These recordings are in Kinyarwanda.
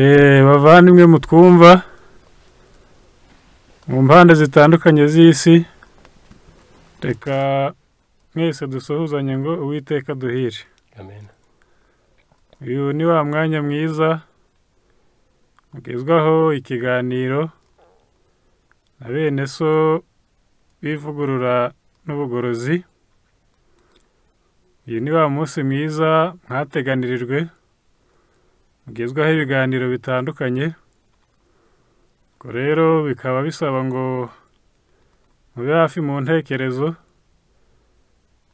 Eh, bavandimwe mutwumva mu mpande zitandukanye z'isi reka mwese dusuhuzanye ngo uwiteka duhire uyu ni wa mwanya mwiza ugezwaho ikiganiro na bene so b'ivugurura n'ubugorozi uyu ni wa munsi mwiza mwateganirijwe mugezwaho ibiganiro bitandukanye ubwo rero bikaba bisaba ngo mube hafi mu ntekerezo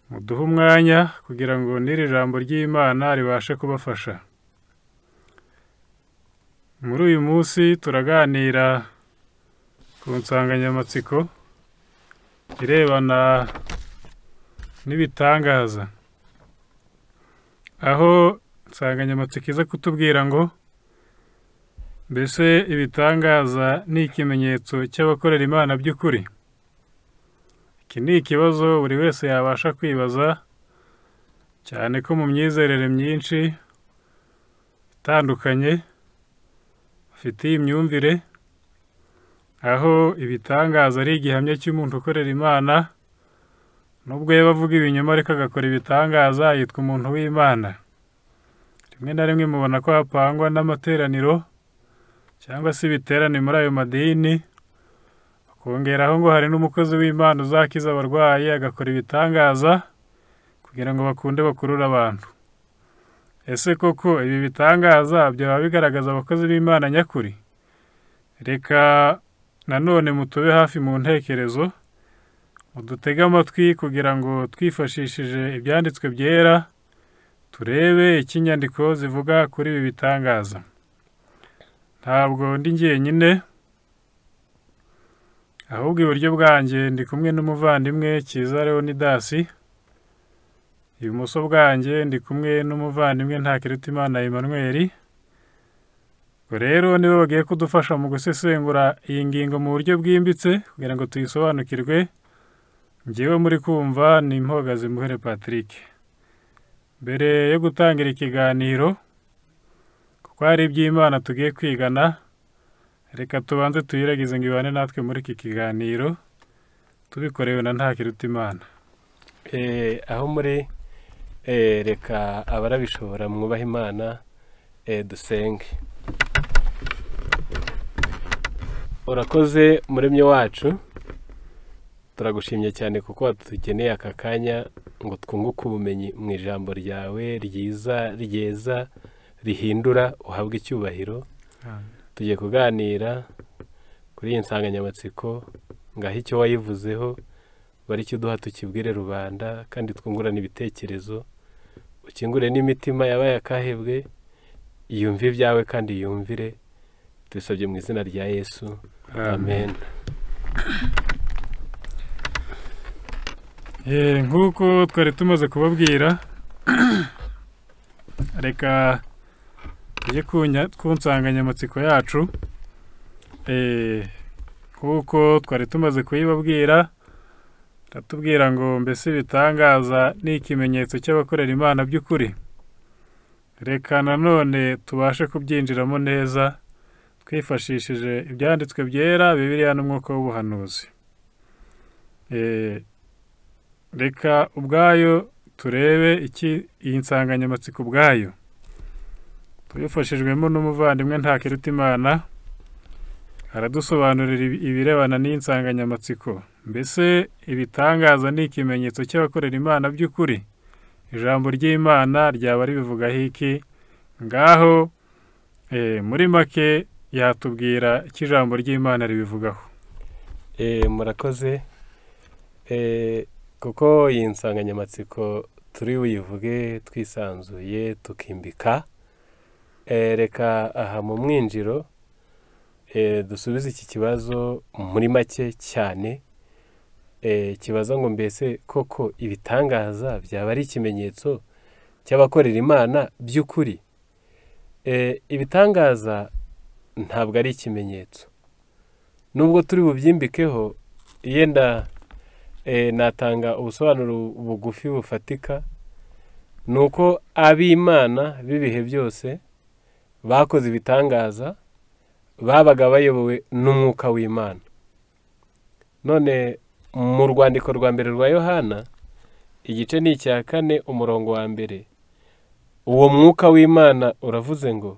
muduhe umwanya kugira ngo n'iri jambo ry'imana ribashe kubafasha muri uyu munsi turaganira ku nsanganyamatsiko irebana n'ibitangaza aho insanganyamatsiko iza kutubwira ngo mbese ibitangaza ni ikimenyetso cy'abakorera imana by'ukuri iki ni ikibazo buri wese yabasha kwibaza cyane ko mu myizerere myinshi itandukanye bafitiye imyumvire aho ibitangaza ari igihamya cy'umuntu ukorera imana nubwo yaba avuga ibinyoma ariko agakora ibitangaza yitwa umuntu w'imana rimwe na rimwe mubona ko hapangwa n'amateraniro cyangwa se ibiterane muri ayo madini bakongeraho ngo hari n'umukozi w'imana uzakiza abarwayi agakora ibitangaza kugira ngo bakunde bakurure abantu ese koko ibi bitangaza byaba bigaragaza abakozi b'imana nyakuri reka nanone mutube hafi mu ntekerezo mudutege amatwi kugira ngo twifashishije ibyanditswe byera turebe icyo inyandiko zivuga kuri ibi bitangaza ntabwo ndi jyenyine ahubwo iburyo bwanjye ndi kumwe n'umuvandimwe cyiza leonidasi ibumoso bwanjye ndi kumwe n'umuvandimwe ntakirutimana emmanuel rero nibo bagiye kudufasha mu gusesengura iyi ngingo mu buryo bwimbitse kugira ngo tuyisobanukirwe ngewe muri kumva ni impogazi muhere patrick mbere yo gutangira ikiganiro kuko hari iby'imana tugiye kwigana reka tubanze tuyiragize ngo ibane natwe muri iki kiganiro tubikorewe na nta kiruta imana eh, aho muri eh, reka abarabishobora mwubaha imana eh, dusenge urakoze muremyi wacu turagushimye cyane kuko watugeneye aka kanya ngo twunguke ubumenyi mu ijambo ryawe ryiza ryeza rihindura uhabwe icyubahiro tugiye kuganira kuri iyi nsanganyamatsiko ngaho icyo wayivuzeho bari cyo duha tukibwire rubanda kandi twungurane ibitekerezo ukingure n'imitima yabaye akahebwe yumve ibyawe kandi yumvire tubisabye mu izina rya yesu amen Eh, nk'uko twari tumaze kubabwira reka tujye ku nsanganyamatsiko yacu eh, nk'uko twari tumaze kuyibabwira batubwira ngo mbese ibitangaza ni ikimenyetso cy'abakorera imana by'ukuri reka nanone tubashe kubyinjiramo neza twifashishije ibyanditswe byera bibiriya n'umwuka w'ubuhanuzi eh, reka ubwayo turebe iki iyi nsanganyamatsiko ubwayo tubifashijwemo n'umuvandimwe ntakiruta imana aradusobanurira ibirebana n'insanganyamatsiko mbese ibitangaza ni ikimenyetso cy'abakorera imana by'ukuri ijambo ry'imana ryaba ribivugaho iki ngaho eh, muri make yatubwira icyo ijambo ry'imana ribivugaho eh, murakoze eh, kuko iyi nsanganyamatsiko turi buyivuge twisanzuye tukimbika eh, reka aha mu mwinjiro eh, dusubize iki kibazo muri make cyane eh, kibaza ngo mbese koko ibitangaza byaba ari ikimenyetso cy'abakorera imana by'ukuri ibitangaza ntabwo ari ikimenyetso nubwo turi bubyimbikeho yenda Eh, natanga ubusobanuro bugufi bufatika ni uko ab'imana b'ibihe byose bakoze ibitangaza babaga bayobowe n'umwuka w'imana none mu rwandiko rwa mbere rwa yohana igice ni icya kane umurongo wa mbere uwo mwuka w'imana uravuze ngo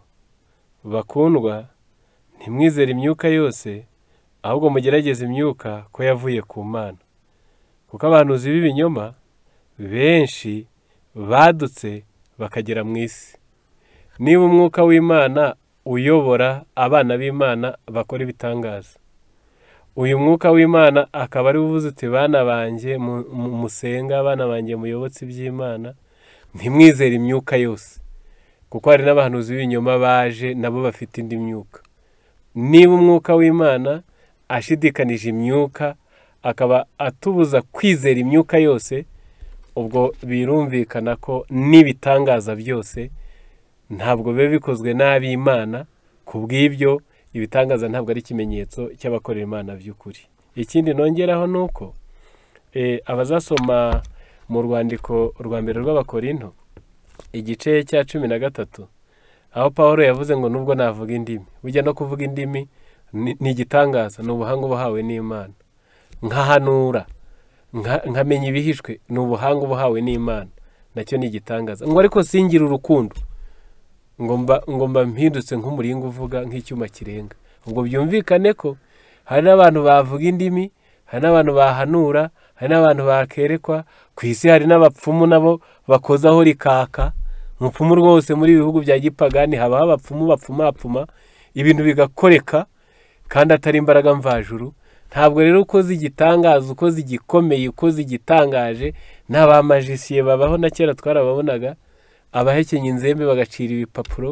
bakundwa ntimwizere imyuka yose ahubwo mugerageze imyuka ko yavuye ku mana kuko abantuzi b'ibinyoma benshi badutse bakagera mu isi niba umwuka w'imana uyobora abana b'imana bakora ibitangaza uyu mwuka w'imana akaba ari uvuze uti bana banjye musenga abana banjye muyobotse iby'imana ntimwizere imyuka yose kuko hari n'abahanuzi b'ibinyoma baje nabo bafite indi myuka niba umwuka w'imana ashidikanije imyuka akaba atubuza kwizera imyuka yose ubwo birumvikana ko n'ibitangaza byose ntabwo biba bikozwe n'ab'imana ku bw'ibyo ibitangaza ntabwo ari ikimenyetso cy'abakorera imana by'ukuri ikindi nongeraho ni uko eh, abazasoma mu rwandiko rwa mbere rw'abakorinto igice cya cumi na gatatu aho paul yavuze ngo nubwo navuga indimi bujya no kuvuga indimi ni igitangaza ni ubuhanga uba n'imana nkahanura nkamenya ibihishwe ni ubuhanga uba n'imana nacyo ni igitangaza ngo ariko singire urukundo ngomba ngomba mpindutse nk'umuringa uvuga nk'icyuma kirenga ngo byumvikane ko hari n'abantu bavuga indimi hari n'abantu bahanura hari n'abantu bakerekwa ku isi hari n'abapfumu nabo bakozaho rikaka umupfumu rwose muri ibi bihugu bya gipagani habaho abapfumu bapfuma bapfuma ibintu bigakoreka kandi atari imbaraga mvajuru ntabwo rero uko z’igitangaza ukoze igikomeye ukoze igitangaje nta babaho na kera twarababonaga abahekenya inzembe bagacira ibipapuro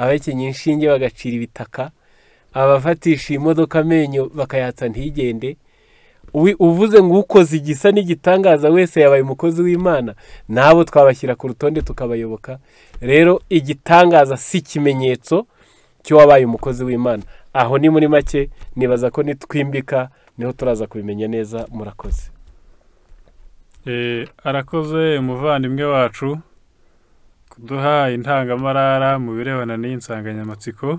abahekenya inshinge bagacira ibitaka abafatisha imodoka amenyo bakayatsa ntigende uvuze ngo ukoze igisa n'igitangaza wese yabaye umukozi w'imana nabo twabashyira ku rutonde tukabayoboka rero igitangaza si ikimenyetso cy'uwabaye umukozi w'imana aho ni muri make nibaza ko nitwimbika niho turaza kubimenya neza murakoze e, arakoze umuvandimwe wacu kuduha intangamarara mu birebana n'iyi nsanganyamatsiko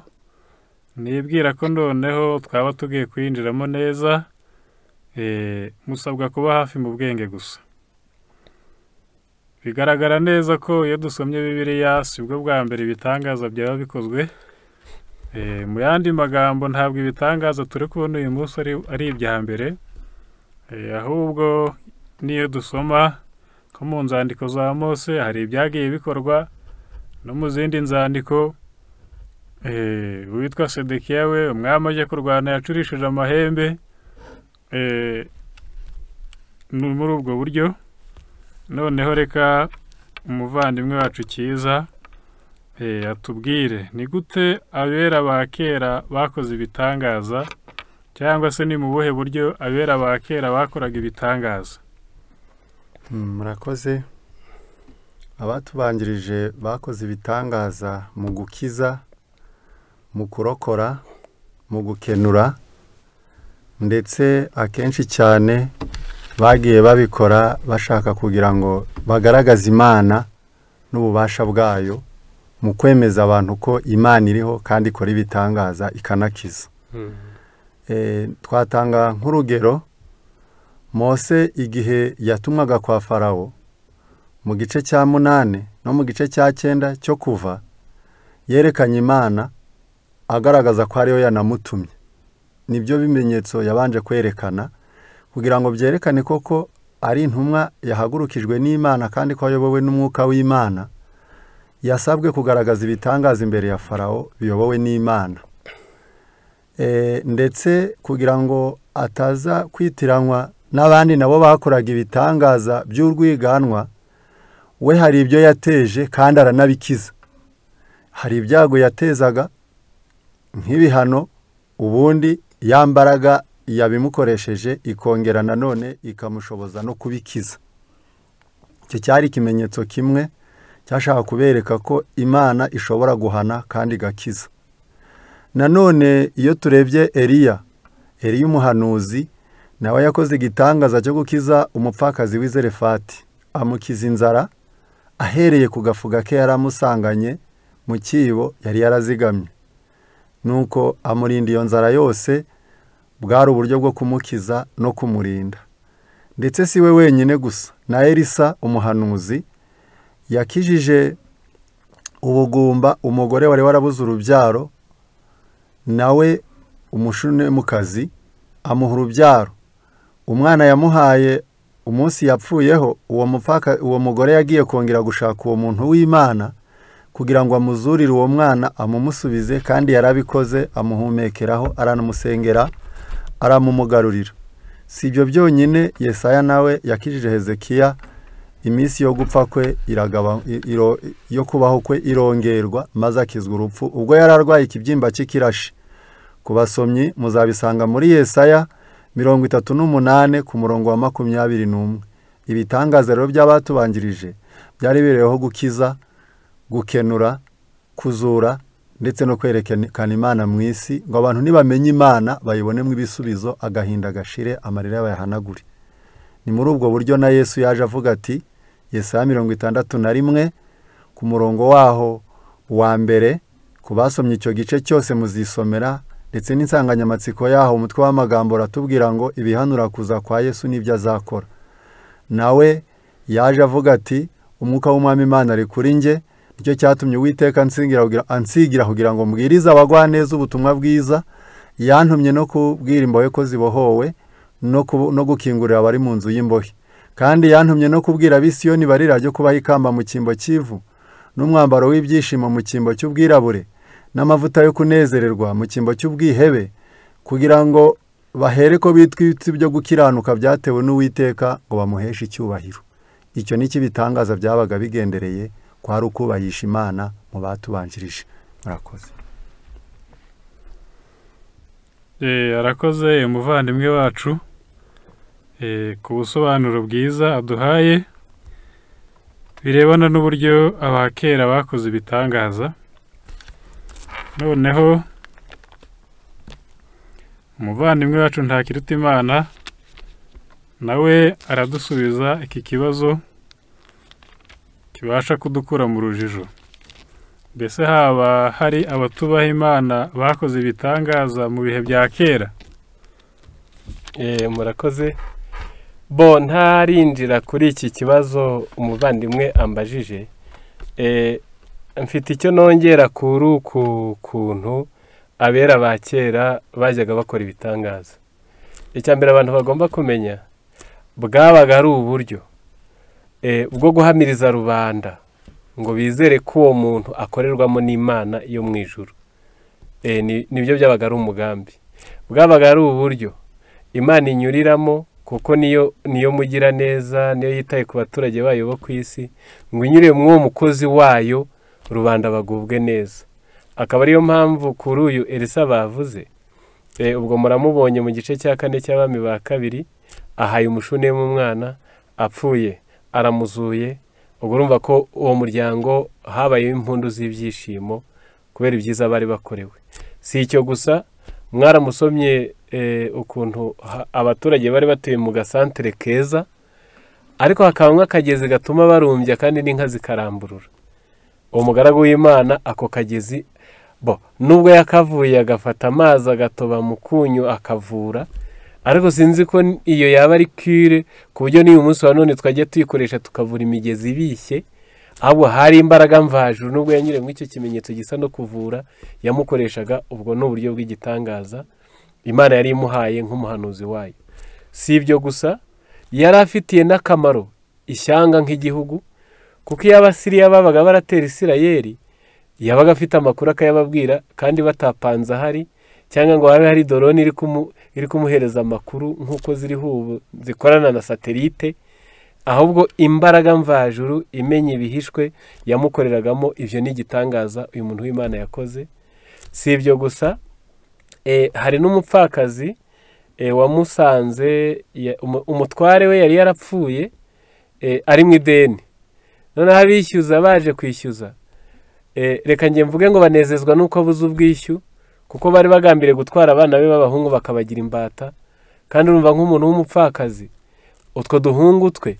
nibwira ko noneho twaba tugiye kuyinjiramo neza e, musabwa kuba hafi mu bwenge gusa bigaragara neza ko iyo dusomye bibiriya si bwo bwa mbere ibitangaza byaba bikozwe Eh, mu yandi magambo ntabwo ibitangaza turi kubona uyu munsi ari ibya mbere eh, ahubwo n'iyo dusoma ko mu nzandiko za mose hari ibyagiye bikorwa no mu zindi nzandiko eh, witwa sedekiya we umwami ajya kurwana yacurishije amahembe muri ubwo buryo noneho reka umuvandimwe wacu cyiza yatubwire eh, ni gute abera ba kera bakoze ibitangaza cyangwa se ni mu buhe buryo abera ba kera bakoraga ibitangaza hmm, murakoze abatubanjirije bakoze ibitangaza mu gukiza mu kurokora mu gukenura ndetse akenshi cyane bagiye babikora bashaka kugira ngo bagaragaze imana n'ububasha bwayo mu kwemeza abantu ko imana iriho kandi ikora ibitangaza ikanakiza hmm. eh, twatanga nk'urugero mose igihe yatumwaga kwa farawo mu gice cya munani no mu gice cya cyenda cyo kuva yerekanye imana agaragaza ko ariyo yanamutumye nibyo bimenyetso yabanje kwerekana kugira ngo byerekane koko ari intumwa yahagurukijwe n'imana kandi ko ayobowe n'umwuka w'imana yasabwe kugaragaza ibitangaza imbere ya farawo biyobowe n'imana e, ndetse kugira ngo ataza kwitiranywa n'abandi nabo bakoraga ibitangaza by'urwiganwa we hari ibyo yateje kandi aranabikiza hari ibyago yatezaga nk'ibihano ubundi ya mbaraga yabimukoresheje ikongera nanone ikamushoboza no kubikiza icyo cyari ikimenyetso kimwe cyashaka kubereka ko imana ishobora guhana kandi igakiza nanone iyo turebye Eliya eriya umuhanuzi nawe yakoze igitangaza cyo gukiza umupfakazi w'izerefati amukiza inzara ahereye ku gafuga ke yari amusanganye mu cyibo yari yarazigamye nuko amurinda iyo nzara yose bwari uburyo bwo kumukiza no kumurinda ndetse si we wenyine gusa na elisa umuhanuzi yakijije ubugumba umugore wari warabuze urubyaro nawe umushune umushunemukazi amuha urubyaro umwana yamuhaye umunsi yapfuyeho uwo mupfaka uwo mugore yagiye kongera gushaka uwo muntu w'imana kugira ngo amuzurire uwo mwana amumusubize kandi yarabikoze amuhumekeraho aranamusengera aramumugarurira si ibyo byonyine yesaya nawe yakijije hezekiya iminsi yo gupfa kwe yo kubaho kwe irongerwa maze akizwa urupfu ubwo yari arwaye ikibyimba cy'ikirashi ku basomyi muzabisanga muri yesaya mirongo itatu n'umunani ku murongo wa makumyabiri n'umwe ibitangaza rero by'abatubanjirije byari bireho gukiza gukenura kuzura ndetse no kwerekana imana mu isi ngo abantu nibamenye imana bayibonemo ibisubizo agahinda gashire amarira bayahanagure ni muri ubwo buryo na yesu yaje avuga ati Yesaya mirongo itandatu na rimwe ku murongo waho wa mbere ku basomye icyo gice cyose muzisomera ndetse n'insanganyamatsiko yaho umutwe w'amagambo uratubwira ngo ibihanura kuza kwa Yesu n'ibyo azakora nawe yaje avuga ati umwuka w'umwami imana ari kuri njye nicyo cyatumye uwiteka ansigira kugira ngo mbwirize abagwa neza ubutumwa bwiza yantumye no kubwira imbohe ko zibohowe no gukingurira abari mu nzu y'imbohe kandi yantumye no kubwira abisiyoni barirajye kubaho ikamba mu cyimbo cy'ivu n'umwambaro w'ibyishimo mu cyimbo cy'ubwirabure n'amavuta yo kunezererwa mu cyimbo cy'ubwihebe kugira ngo bahere ko bitwitse ibyo gukiranuka byatewe n'uwiteka ngo bamuheshe icyubahiro icyo ni ibitangaza byabaga bigendereye kwari ukubahisha imana mu batubanjirije murakoze eh, arakoze umuvandimwe wacu Eh, ku busobanuro bwiza aduhaye birebana n'uburyo aba kera bakoze ibitangaza noneho umuvandimwe wacu ntakiruta imana nawe aradusubiza iki kibazo kibasha kudukura mu rujijo mbese haba hari abatubaha imana bakoze ibitangaza mu bihe bya kera eh, murakoze bo ntarinjira kuri iki kibazo umuvandimwe ambajije e, mfite icyo nongera kuri uku kuntu abera ba kera bajyaga bakora ibitangaza icya mbere abantu bagomba kumenya bwabaga ari uburyo e, bwo guhamiriza rubanda ngo bizere ko uwo muntu akorerwamo n'imana yo mu ijoro e, nibyo byabaga ari umugambi bwabaga ari uburyo imana inyuriramo kuko niyo niyo mugira neza niyo yitaye ku baturage bayo bo ku isi ngo inyure muri mukozi wayo rubanda bagubwe neza akaba ariyo mpamvu kuri uyu elisa bavuze eh, ubwo muramubonye mu gice cya kane cy'abami ba kabiri ahaye umushune wumwana apfuye aramuzuye ubwo urumva ko uwo muryango habayeho impundu z'ibyishimo kubera ibyiza bari bakorewe si icyo gusa mwaramusomye Eh, ukuntu abaturage bari batuye mu gasantere keza ariko hakabamo akagezi gatuma barumbya kandi n'inka zikaramburura uwo mugaragu w'imana ako kagezi bo nubwo yakavuye agafata amazi agatoba mu kunyu akavura ariko sinzi ko iyo yaba ari kire ku buryo n'uyu munsi wa none twajya tuyikoresha tukavura imigezi ibishye ahubwo hari imbaraga mvajuru nubwo yanyuriye muri icyo kimenyetso gisa no kuvura yamukoreshaga ubwo ni uburyo bw'igitangaza imana yari imuhaye nk'umuhanuzi wayo si ibyo gusa yari afitiye n'akamaro ishyanga nk'igihugu kuko iyo abasiriya babaga baratera isirayeri yabaga afite amakuru akayababwira kandi batapanze ahari cyangwa ngo habe hari doroni iri kumuhereza amakuru nk'uko ziriho ubu zikorana na satelite ahubwo imbaraga mvajuru imenya ibihishwe yamukoreragamo ibyo ni igitangaza uyu muntu w'imana yakoze si ibyo gusa Eh, hari n'umupfakazi eh, wamusanze umutware we yari yarapfuye eh, ari mu ideni noneho abishyuza baje kwishyuza reka njye mvuge ngo banezezwa n'uko abuze ubwishyu kuko bari bagambiriye gutwara abana be b'abahungu bakabagira imbata kandi urumva nk'umuntu w'umupfakazi utwo duhungu twe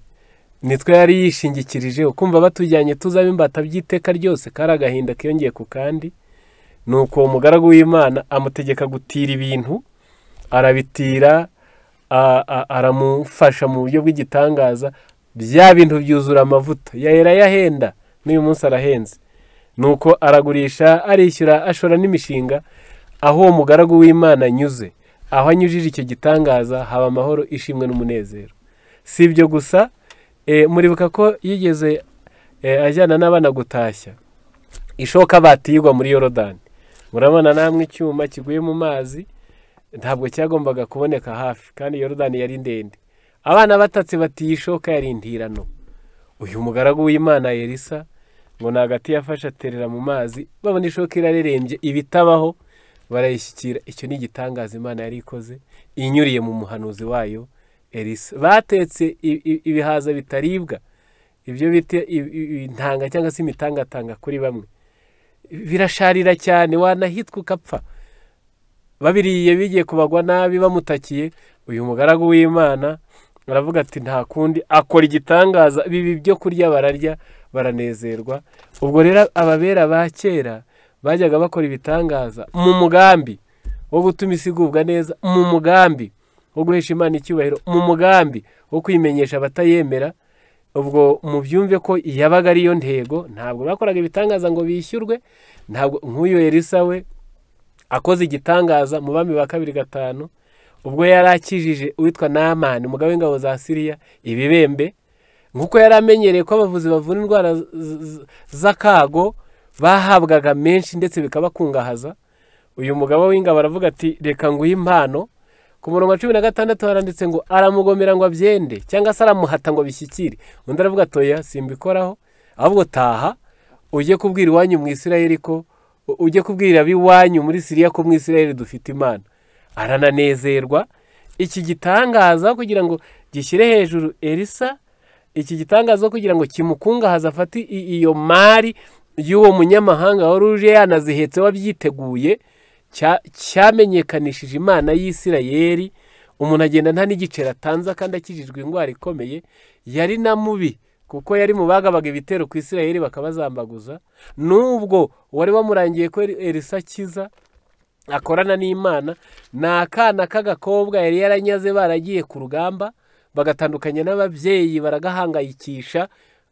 nitwe yari yishingikirije ukumva batujyanye tuzaba imbata by'iteka ryose kari agahinda kiyongeye ku kandi ni uko uwo w'imana amutegeka gutira ibintu arabitira aramufasha mu buryo bw'igitangaza bya bintu byuzura amavuta yahera yahenda n'uyu munsi arahenze nuko aragurisha arishyura ashora n'imishinga aho uwo mugaragu w'imana anyuze aho anyujije icyo gitangaza haba amahoro ishimwe n'umunezero si ibyo gusa e, muribuka ko yigeze e, ajyana n'abana gutashya ishoka batiyigwa muri yorodani murabona namwe icyuma kiguye mu mazi ntabwo cyagombaga kuboneka hafi kandi yorudani yari ndende abana batatse batiyishoka iyi yari intirano uyu mugaragu w'imana yerisa ngo ni agati yafashe aterera mu mazi babona ishoka irarerembye ibitabaho barayishyikira icyo ni igitangaza imana yari ikoze inyuriye mu muhanuzi wayo erisa batetse ibihaza bitaribwa ibyo bita intanga cyangwa se imitangatanga kuri bamwe birasharira cyane wanahitwa ukapfa babiriye bigiye kubagwa nabi bamutakiye uyu mugaragu w'imana aravuga ati nta kundi akora igitangaza bibi byo kurya bararya baranezerwa ubwo rero ababera ba kera bajyaga bakora ibitangaza mu mugambi wo gutuma isi igubwa neza mu mugambi wo guhesha imana icyubahiro mu mugambi wo kwimenyesha abatayemera ubwo mubyumve ko yabaga ariyo ntego ntabwo bakoraga ibitangaza ngo bishyurwe ntabwo nk'uyu Elisa we akoze igitangaza mu bami ba kabiri gatanu ubwo yari akijije uwitwa namani umugabo w'ingabo za siriya ibibembe nk'uko yari amenyereye ko abavuzi bavura indwara z'akago bahabwaga menshi ndetse bikabakungahaza uyu mugabo w'ingabo aravuga ati reka nguhe impano ku murongo wa cumi na gatandatu haranditse ngo aramugomera ngo abyende cyangwa se aramuhata ngo bishyikire undi aravuga atoya simbikoraho ahubwo taha ujye kubwira iwanyu mu isirayeli ko ujye kubwira ab'iwanyu muri siriya ko mu isirayeli dufite imana arananezerwa iki gitangaza kugira ngo gishyire hejuru elisa iki gitangaza kugira ngo kimukungahaze afate iyo mari y'uwo munyamahanga wari uje yanazihetseho abyiteguye cyamenyekanishije imana y'isirayeri umuntu agenda nta n'igiceri atanze kandi akijijwe indwara ikomeye yari na mubi kuko yari mu bagabaga ibitero ku isirayeri bakabazambaguza n'ubwo wari wamurangiye ko erisa akiza akorana n'imana ni akana k'agakobwa yari yaranyaze baragiye ku rugamba bagatandukanya n'ababyeyi baragahangayikisha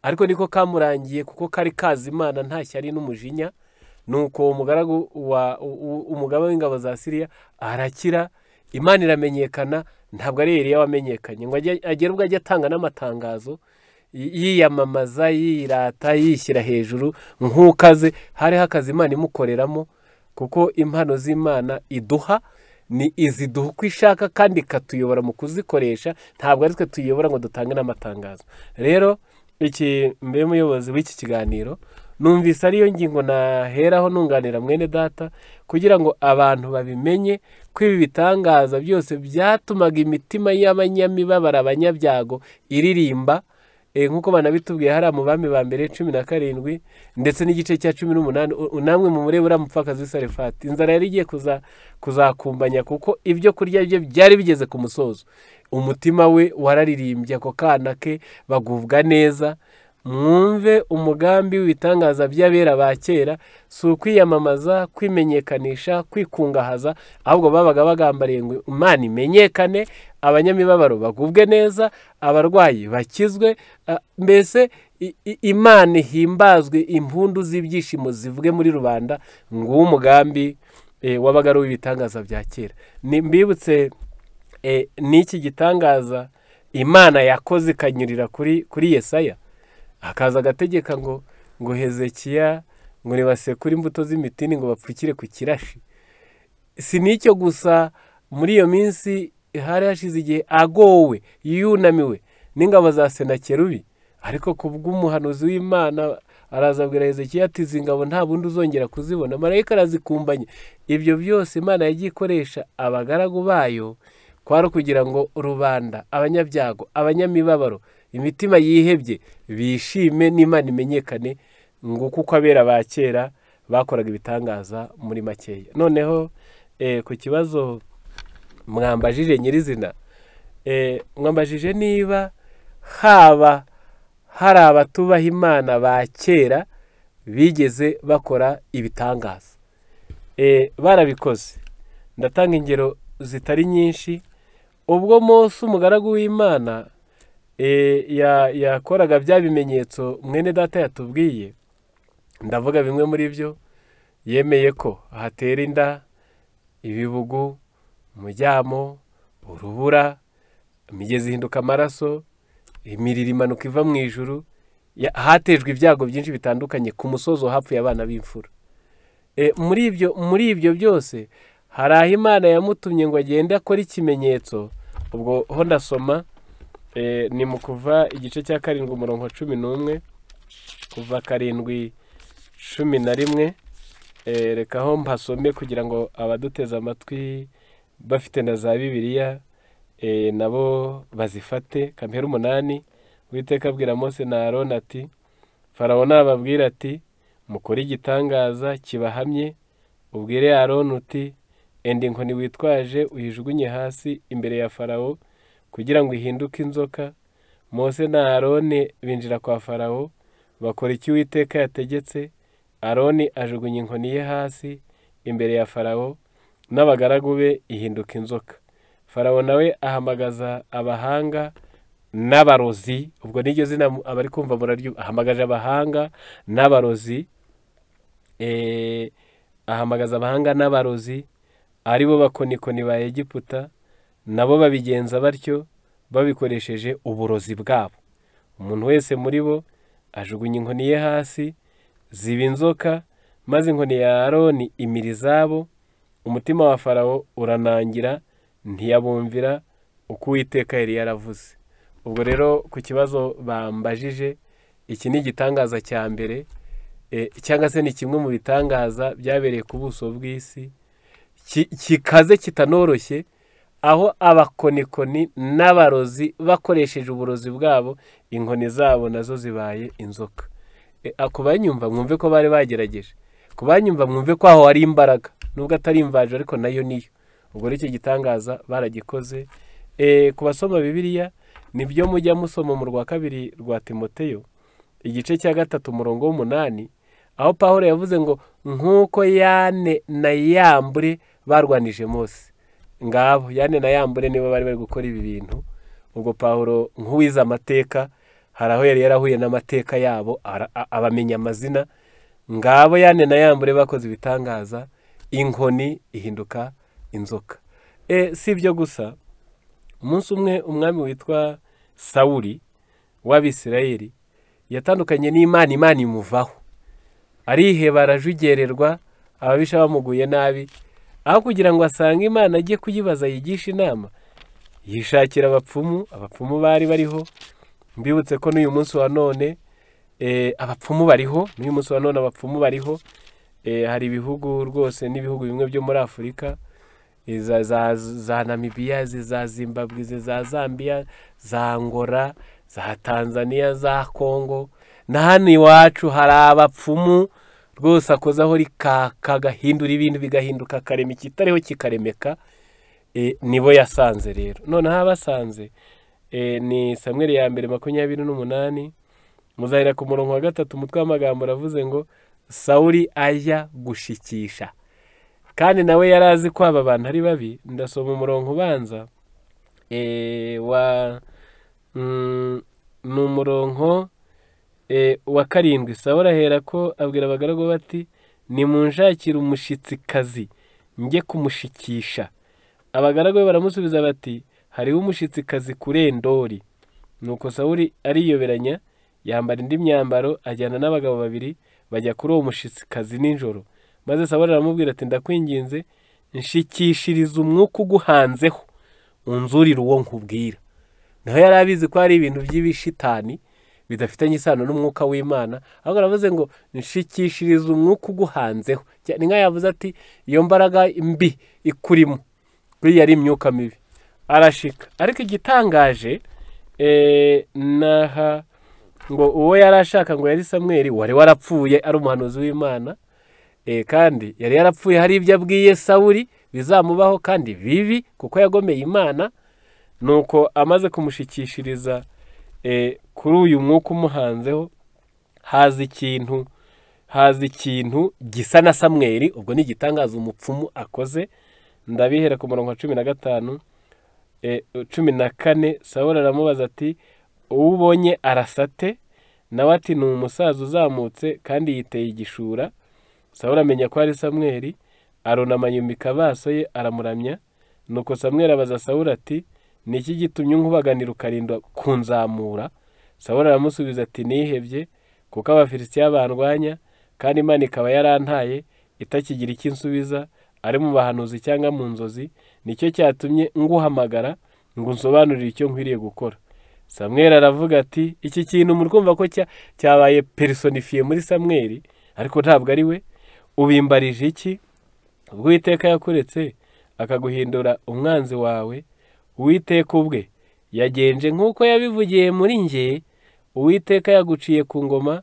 ariko niko kamurangiye kuko kari kazi imana nta shyari n'umujinya nuko umugaragu wa umugaba w'ingabo za siriya arakira imana iramenyekana ntabwo ari eriya wamenyekanye ngo agere ubwo ajya atanga n'amatangazo yiyamamaza yirata yishyira hejuru nk'ukaze hariho akazi imana imukoreramo kuko impano z'imana iduha ni izi duha uko ishaka kandi ikatuyobora mu kuzikoresha ntabwo ari twe tuyobora ngo dutange n'amatangazo rero iki mbe muyobozi w'iki kiganiro numvise ariyo ngingo naheraho nunganira mwene data kugira ngo abantu babimenye ko ibi bitangaza byose byatumaga imitima y'abanyamibabaro abanyabyago iririmba eh, nk'uko banabitubwiye hariya mu bami ba mbere cumi na karindwi ndetse n'igice cya cumi n'umunani namwe mu mureba uriya mupfakazi w'isarefati inzara yari igiye kuzakumbanya kuko ibyo kurya bye byari bigeze ku musozo umutima we wararirimbye ako kana ke bagubwa neza mwumve umugambi w'ibitangaza by'abera ba kera si ukwiyamamaza kwimenyekanisha kwikungahaza ahubwo babaga bagambariye ngo imana imenyekane abanyamibabaro bagubwe neza abarwayi bakizwe ah, mbese imana ihimbazwe impundu z'ibyishimo zivuge muri rubanda nguwo umugambi eh, wabaga ari uw'ibitangaza bya kera mbibutse eh, n'iki gitangaza imana yakoze ikanyurira kuri kuri yesaya hakaza agategeka ngo ngo hezekiya ngo ntibasekure imbuto z'imitini ngo bapfukire ku kirashi si n'icyo gusa muri iyo minsi hari hashize igihe agowe yunamiwe n'ingabo za senakerubi ariko ku bw'umuhanuzi w'imana arazabwira hezekiya ati izi ngabo nta bundi uzongera kuzibona marayika arazikumbanye ibyo byose imana yagiye ikoresha abagaragu bayo kwari ukugira ngo rubanda abanyabyago abanyamibabaro imitima yihebye bishime n'imana imenyekane ngo kuko abera ba kera bakoraga ibitangaza muri makeya noneho eh, ku kibazo mwambajije nyirizina eh, mwambajije niba haba hari abatubaha imana ba kera bigeze bakora ibitangaza eh, barabikoze ndatanga ingero zitari nyinshi ubwo munsi umugaragu w'imana E, yakoraga bya bimenyetso mwene data yatubwiye ndavuga bimwe muri byo yemeye ko hatera inda ibibugu umujyamo urubura imigezi ihinduka amaraso imiriro imanuka iva mu ijuru hatejwe ibyago byinshi bitandukanye ku musozo hapfuye abana b'imfura e, muri ibyo muri ibyo byose hari aho imana yamutumye ngo agende akore ikimenyetso ubwo ho ndasoma Eh, ni mu kuva igice cya karindwi umurongo cumi n'umwe kuva karindwi cumi na rimwe eh, reka aho mpasome kugira ngo abaduteze amatwi bafite na za bibiliya eh, nabo bazifate kamera umunani witeka abwira mose na aroni ati farawo nababwira ati mukore igitangaza kibahamye ubwire aroni uti endi inkoni witwaje uyijugunye hasi imbere ya farawo kugira ngo ihinduke inzoka mose na aroni binjira kwa farawo bakora icyo uwiteka yategetse aroni ajugunya inkoni ye hasi imbere ya farawo n'abagaragu be ihinduka inzoka farawo nawe ahamagaza abahanga n'abarozi ubwo n'iryo zina abari kumva muraryo ahamagaje abahanga n'abarozi eh, ahamagaza abahanga n'abarozi aribo bakonikoni ba egiputa nabo babigenza batyo babikoresheje uburozi bwabo umuntu wese muri bo ajugunya inkoni ye hasi ziba inzoka maze inkoni ya aroni imira izabo umutima wa farawo uranangira ntiyabumvira uko uwiteka yari yaravuze ubwo rero ku kibazo bambajije iki ni igitangaza cya mbere e, cyangwa se ni kimwe mu bitangaza byabereye ku buso bw'isi kikaze kitanoroshye aho abakonikoni n'abarozi bakoresheje uburozi bwabo inkoni zabo nazo zibaye inzoka e, ku banyumva mwumve ko bari bagerageje ku banyumva mwumve ko aho hari imbaraga nubwo atari imvaje ariko nayo niyo ubwo nicyo gitangaza baragikoze e, ku basoma bibiliya nibyo mujya musoma mu rwa kabiri rwa timoteyo igice cya gatatu umurongo w'umunani aho paul yavuze ngo nk'uko yane na yambure barwanije mose ngabo yane na yambure nibo bari bari gukora ibi bintu ubwo pawuro nk'uwize amateka hari aho yari yarahuye n'amateka yabo abamenya amazina ngabo yane na yambure bakoze ibitangaza inkoni ihinduka inzoka e si ibyo gusa umunsi umwe umwami witwa sawuri w'abisirayeri yatandukanye n'imana imana imuvaho ariheba arajugererwa ababisha bamuguye nabi aho kugira ngo asange imana ajye kuyibaza yigisha inama yishakira abapfumu abapfumu bari bariho mbibutse ko n'uyu munsi wa none eh, abapfumu bariho n'uyu munsi wa none abapfumu bariho eh, hari ibihugu rwose n'ibihugu bimwe byo muri afurika eh, za namibiya za zimbabwe za zambia za ngora za tanzania za kongo na hano iwacu hari abapfumu rwose akozaho rikaka gahindura ibintu bigahinduka akarema ikitariho kikaremeka e, nibo yasanze rero noneho abasanze e, ni samweri ya mbere makumyabiri n'umunani muzahera ku murongo wa gatatu umutwe w'amagambo uravuze ngo sawuri ajya gushikisha kandi nawe yari azi ko aba bantu ari babi ndasoma umurongo ubanza e, wa mm, ni umurongo Eh, wa karindwi sawura ahera ko abwira abagaragu bati nimunshakire umushitsikazi njye kumushikisha abagaragu be baramusubiza bati hariho umushitsikazi kuri endori nuko sawuri ariyoberanya yambara indi myambaro ajyana n'abagabo babiri bajya kuri uwo mushitsikazi nijoro maze sawuri aramubwira ati ndakwinginze nshikishiriza umwuka uguhanzeho unzurire uwo nkubwira naho yari abizi ko hari ibintu by'ibishitani bidafitanye isano n'umwuka w'imana ahubwo aravuze ngo nshikishiriza umwuka uguhanzeho ni nka yavuze ati iyo mbaraga mbi ikurimo kuri yari imyuka mibi arashika ariko igitangaje eh, n'aha ngo uwo yari ashaka ngo yari samweri wari warapfuye ari umuhanuzi w'imana eh, kandi yari yarapfuye hari ibyo abwiye sawuri bizamubaho kandi bibi kuko yagomeye imana nuko amaze kumushikishiriza Eh, kuri uyu mwuka umuhanzeho haza ikintu haza ikintu gisa na samweri ubwo ni igitangaza umupfumu akoze ndabihera ku murongo wa cumi na gatanu eh, cumi na kane sabura aramubaza ati uwo ubonye arasate nawe ati ni umusaza uzamutse kandi yiteye igishura sabura amenya ko ari samweri arunama yumika amaso ye aramuramya nuko samweri abaza sawura ati ni iki gitumye nkubaganira ukarinda kunzamura sabura aramusubiza ati nihebye kuko abafilisitiya bandwanya kandi imana ikaba yarantaye itakigira icyo insubiza ari mu bahanuzi cyangwa mu nzozi nicyo cyatumye nguhamagara ngo nsobanurire icyo nkwiriye gukora samweri aravuga ati iki kintu mu murumva ko cyabaye perisonifiye muri samweri ariko ntabwo ari we ubimbarije iki ubwo iteka yakuretse akaguhindura umwanzi wawe uwiteka ubwe yagenje nk'uko yabivugiye muri njye uwiteka yaguciye ku ngoma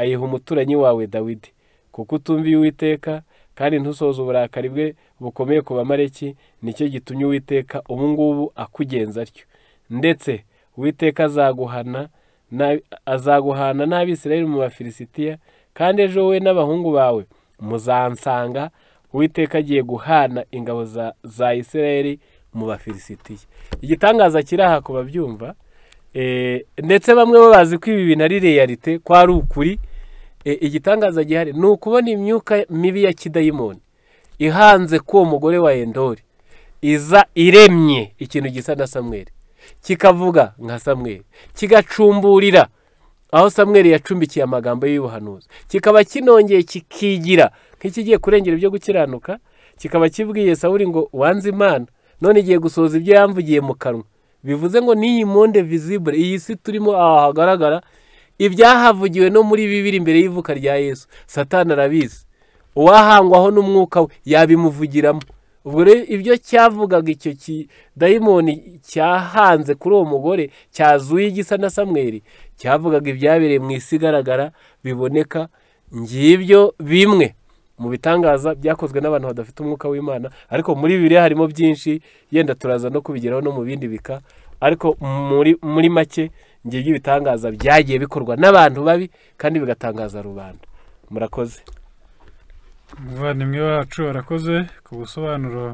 ayiha umuturanyi wawe dawidi kuko utumviye uwiteka kandi ntusoze uburakari bwe bukomeye ku bamareki nicyo gitumye uwiteka ubu ngubu akugenza atyo ndetse uwiteka azaguhana azaguhana n'abisirayeli mu bafilisitiya kandi ejo we n'abahungu bawe muzansanga uwiteka agiye guhana ingabo za isirayeli mu bafilisitiya igitangaza kiri aha ku babyumva eh, ndetse bamwe bazi ko ibi bintu ari reyarite ko ari ukuri eh, igitangaza gihari ni ukubona imyuka mibi ya kidayimoni ihanze ko umugore wa endori iza iremye ikintu gisa na samweri kikavuga nka samweri kigacumburira aho samweri yacumbikiye amagambo y'ubuhanuzi kikaba kinongeye kikigira nk'ikigiye kurengera ibyo gukiranuka kikaba kibwiye sawuri ngo wanze imana none igiye gusohoza ibyo yamvugiye mu kanwa bivuze ngo n'iyi monde visibure iyi si turimo aha hagaragara ibyahavugiwe no muri bibiri imbere y'ivuka rya yesu satana arabizi uwahangwaho n'umwuka we yabimuvugiramo ubwo rero ibyo cyavugaga icyo kidayimoni cyahanze kuri uwo mugore cyazuye igisa na samweri cyavugaga ibyabereye mu isi igaragara biboneka ngibyo bimwe mu bitangaza byakozwe n'abantu badafite umwuka w'imana ariko muri bibiri harimo byinshi yenda turaza no kubigeraho no mu bindi bika ariko muri make ngibyo ibitangaza byagiye bikorwa n'abantu babi kandi bigatangaza rubanda murakoze umuvandimwe wacu warakoze ku busobanuro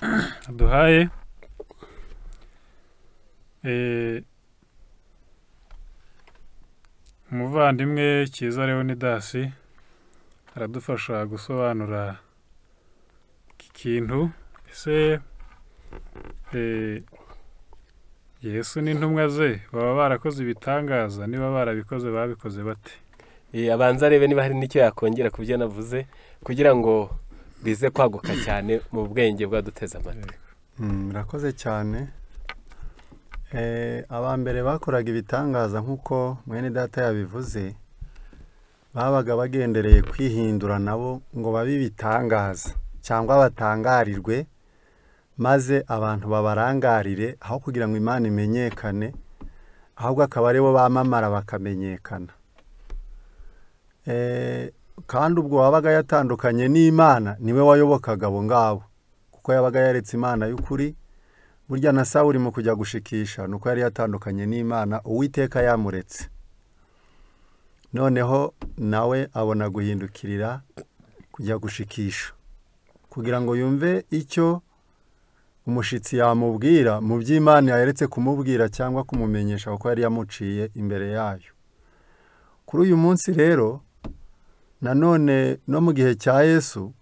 duhaye eh, umuvandimwe cyiza leonidasi aradufasha gusobanura iki kintu ese eh, yesu n'intumwa ze baba barakoze ibitangaza niba barabikoze babikoze bate eh, abanza arebe niba hari n'icyo yakongera ku byo navuze kugira ngo bize kwaguka cyane mu bwenge bwaduteze amatwi hmm, murakoze cyane eh, abambere bakoraga ibitangaza nk'uko mwene data yabivuze babaga bagendereye kwihindura nabo ngo babe ibitangaza cyangwa batangarirwe maze abantu babarangarire aho kugira ngo imana imenyekane ahubwo akaba aribo bamamara bakamenyekana eh, kandi ubwo wabaga yatandukanye n'imana niwe wayobokaga abo ngabo kuko yabaga yaretse imana y'ukuri burya na sawuri mu kujya gushikisha ni uko yari yatandukanye n'imana uwiteka yamuretse noneho nawe abona guhindukirira kujya gushikisha kugira ngo yumve icyo umushyitsi yamubwira mu by'imana yaretse kumubwira cyangwa kumumenyesha kuko yari yamuciye imbere yayo kuri uyu munsi rero nanone no mu gihe cya yesu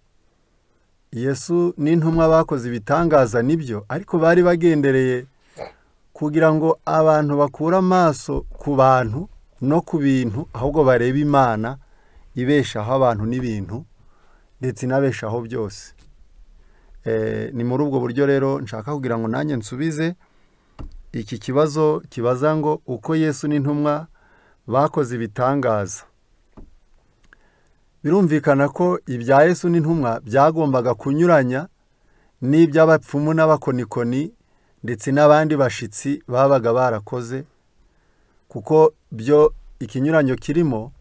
yesu n'intumwa bakoze ibitangaza nibyo ariko bari bagendereye kugira ngo abantu bakure amaso ku bantu no ku bintu ahubwo bareba imana ibeshaho abantu n'ibintu ndetse inabeshaho byose eh, ni muri ubwo buryo rero nshaka kugira ngo nanjye nsubize iki kibazo kibaza ngo uko yesu n'intumwa bakoze ibitangaza birumvikana ko ibya yesu n'intumwa byagombaga kunyuranya n'iby'abapfumu n'abakonikoni ndetse n'abandi bashyitsi babaga barakoze kuko byo ikinyuranyo kirimo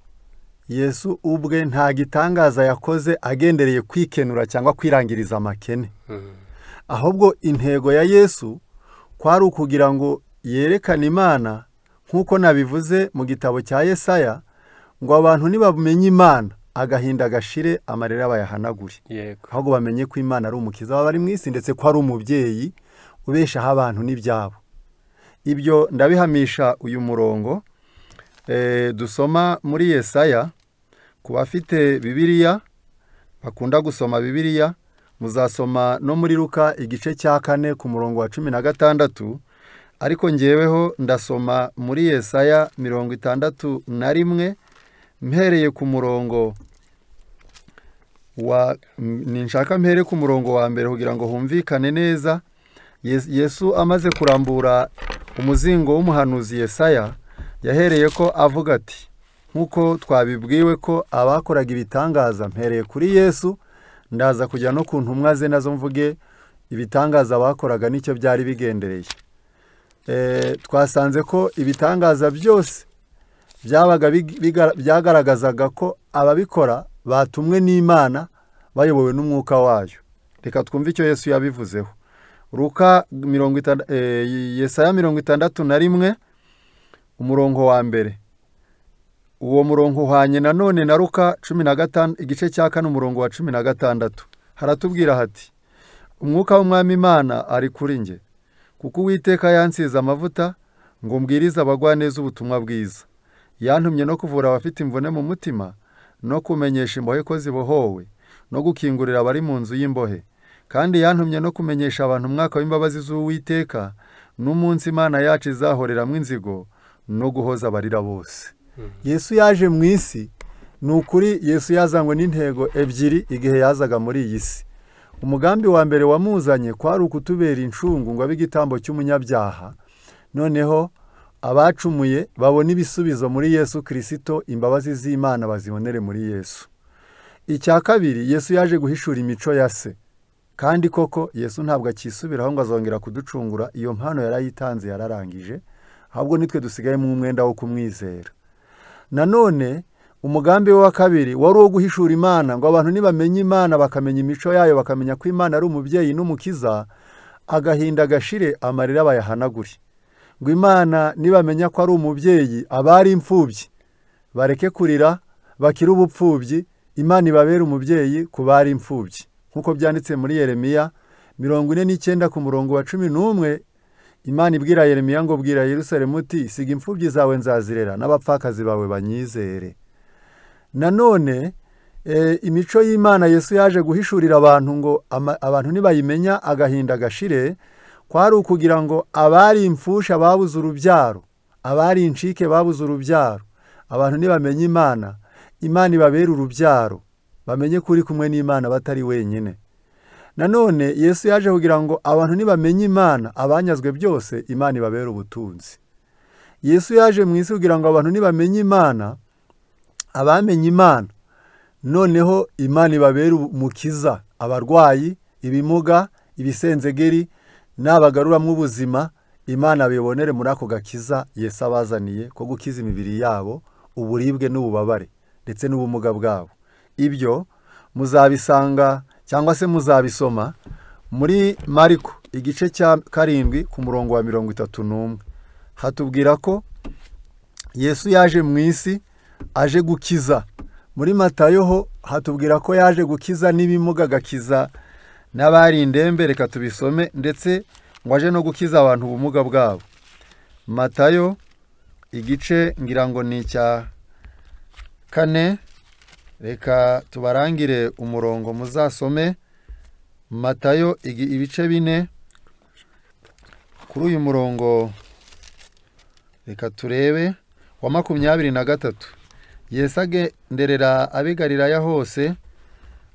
yesu ubwe nta gitangaza yakoze agendereye kwikenura cyangwa kwirangiriza amakene hmm. ahubwo intego ya yesu kwari ukugira ngo yerekane imana nk'uko nabivuze mu gitabo cya Yesaya ngo abantu ntibamenye imana agahinda gashire amarira bayahanagure ahubwo bamenye ko imana ari umukiza w'abari mu isi ndetse ko ari umubyeyi ubeshaho abantu n'ibyabo ibyo ndabihamisha uyu murongo eh, dusoma muri Yesaya ku bafite bibiriya bakunda gusoma bibiriya muzasoma no muri ruka igice cya kane ku murongo wa cumi na gatandatu ariko ngeweho ndasoma muri Yesaya mirongo itandatu na rimwe mpereye ku murongo wa ninshaka mpere ku murongo wa mbere kugira ngo humvikane neza yesu amaze kurambura umuzingo w'umuhanuzi Yesaya yahereye ko avuga ati nk'uko twabibwiwe ko abakoraga ibitangaza mpereye kuri yesu ndaza kujya no ku ntumwa ze nazo mvuge ibitangaza bakoraga nicyo byari bigendereye e, twasanze ko ibitangaza byose byabaga byagaragazaga ko ababikora batumwe n'imana bayobowe n'umwuka wayo reka twumve icyo yesu yabivuzeho ruka eh, yesaya mirongo itandatu na rimwe umurongo wa mbere uwo murongo uhanye nanone na ruka cumi na gatanu igice cya kane umurongo wa cumi na gatandatu haratubwira hati umwuka w'umwami imana ari kuri nge kuko uwiteka yansize amavuta ngo mbwirize abagwaneza ubutumwa bwiza yantumye no kuvura abafite imvune mu mutima no kumenyesha imbohe ko zibohowe no gukingurira abari mu nzu y'imbohe kandi yantumye no kumenyesha abantu umwaka w'imbabazi z'uwiteka n'umunsi imana yacu izahoreramo inzigo no guhoza abarira bose hmm. yesu yaje mu isi ni ukuri yesu yazanywe n'intego ebyiri igihe yazaga muri iyi si umugambi wa mbere wamuzanye kwari ukutubera incungu ngo abe igitambo cy'umunyabyaha noneho abacumuye babona ibisubizo muri yesu kirisito imbabazi z'imana bazibonere muri yesu icya kabiri yesu yaje guhishura imico ya se kandi koko yesu ntabwo akisubiraho ngo azongera kuducungura iyo mpano yarayitanze yararangije ahubwo nitwe dusigayemo umwenda wo kumwizera nanone umugambi we wa kabiri wari uwo guhishura imana ngo abantu nibamenya imana bakamenya imico yayo bakamenya ko imana ari umubyeyi n'umukiza agahinda gashire amarira bayahanagure ngo imana nibamenya ko ari umubyeyi abari imfubyi bareke kurira bakire ubupfubyi imana ibabere umubyeyi ku bari imfubyi nk'uko byanditse muri Yeremiya mirongo ine n'icyenda ku murongo wa cumi n'umwe imana ibwira Yeremiya ngo bwira Yerusalemu uti siga imfubyi zawe nzazirera n'abapfakazi bawe banyizere nanone e, imico y'imana yesu yaje guhishurira abantu ngo abantu ntibayimenya agahinda gashire kwari ukugira ngo abari imfusha babuze urubyaro abari incike babuze urubyaro abantu nibamenya imana imana ibabera urubyaro bamenye ko uri kumwe n'imana batari wenyine nanone yesu yaje kugira ngo abantu nibamenye imana abanyazwe byose imana ibabere ubutunzi yesu yaje mu isi kugira ngo abantu nibamenye imana abamenye imana noneho imana ibabere umukiza abarwayi ibimuga ibisenzegeri n'abagaruramwo ubuzima imana bibonere muri ako gakiza yesu abazaniye ko gukiza imibiri yabo uburibwe n'ububabare ndetse n'ubumuga bwabo ibyo muzabisanga cyangwa se muzabisoma muri mariko igice cya karindwi ku murongo wa mirongo itatu n'umwe hatubwira ko yesu yaje mu isi aje gukiza muri matayo ho hatubwira ko yaje gukiza n'ibimuga agakiza n'abari indembe reka tubisome ndetse ngo aje no gukiza abantu ubumuga bwabo matayo igice ngira ngo ni icya kane reka tubarangire umurongo muzasome matayo ibice bine kuri uyu murongo reka turebe wa makumyabiri na gatatu yesage nderera abigariraya hose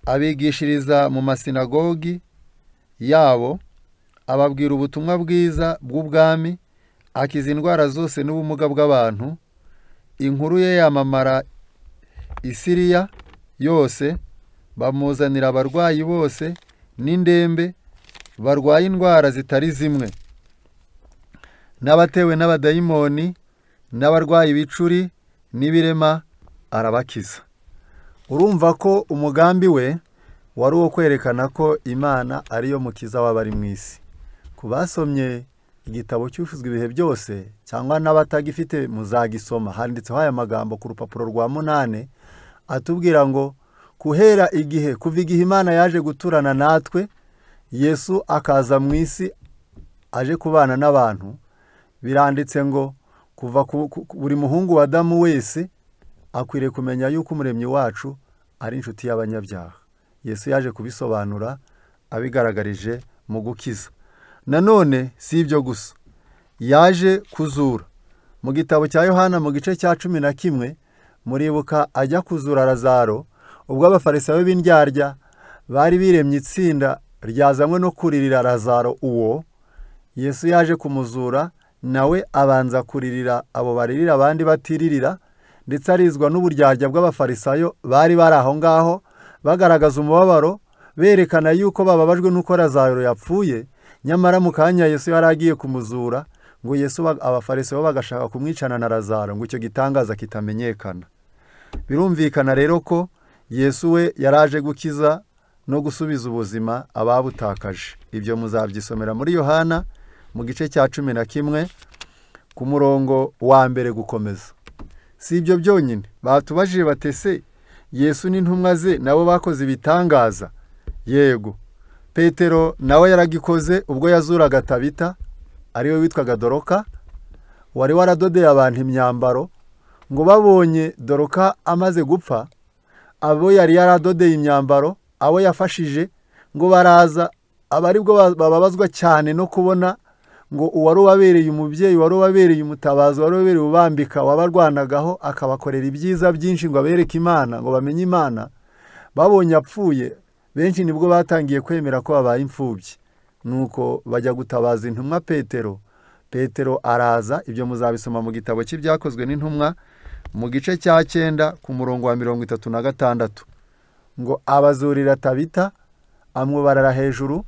abigishiriza mu masinagogi yabo ababwira ubutumwa bwiza bw'ubwami akiza indwara zose n'ubumuga bw'abantu inkuru ye yamamara i yose bamuzanira abarwayi bose n'indembe barwaye indwara zitari zimwe n'abatewe n'abadayimoni n'abarwayi bicuri n'ibirema arabakiza urumva ko umugambi we wari uwo kwerekana ko imana ariyo mukiza w'abari mu isi ku basomye igitabo cy'ufuzwa ibihe byose cyangwa n'abatagifite muzagisoma handitseho aya magambo ku rupapuro rwa munani atubwira ngo kuhera igihe kuva igihe imana yaje guturana natwe yesu akaza mu isi aje kubana n'abantu biranditse ngo kuva buri muhungu wa damu wese akwiriye kumenya yuko umuremyi wacu ari inshuti y'abanyabyaha yesu yaje kubisobanura abigaragarije mu gukiza nanone si ibyo gusa yaje kuzura mu gitabo cya yohana mu gice cya cumi na kimwe muribuka ajya kuzura razaro ubwo abafarisayo b'indyarya bari biremye itsinda ryazanywe no kuririra razaro uwo yesu yaje kumuzura nawe abanza kuririra abo baririra abandi batiririra ndetse arizwa n'uburyarya bw'abafarisayo bari bari aho ngaho bagaragaza umubabaro berekana yuko bababajwe n'uko razaro yapfuye nyamara mu kanya yesu yari agiye kumuzura ngo yesu abafarisayo bagashaka kumwicana na razaro ngo icyo gitangaza kitamenyekana birumvikana rero ko yesu we yaraje gukiza no gusubiza ubuzima ababutakaje ibyo muzabyisomera muri yohana mu gice cya cumi na kimwe ku murongo wa mbere gukomeza si ibyo byonyine batubajije batese yesu n'intumwa ze nabo bakoze ibitangaza yego petero nawe yaragikoze ubwo yazuraga tabita ariwe witwaga doroka wari waradodeye abantu imyambaro ngo babonye doroka amaze gupfa abo yari yaradodeye imyambaro abo yafashije ngo baraza aba ari bababazwa cyane no kubona ngo uwari ubabereye umubyeyi wari ubabereye umutabazi wari ubabereye ubambika wabarwanagaho akabakorera ibyiza byinshi ngo abereke imana ngo bamenye imana babonye apfuye benshi nibwo batangiye kwemera ko babaye imfubyi nuko bajya gutabaza intumwa petero petero araza ibyo muzabisoma mu gitabo cy'ibyakozwe n'intumwa mu gice cya cyenda ku murongo wa mirongo itatu na gatandatu ngo abazurira tabita amwubarara hejuru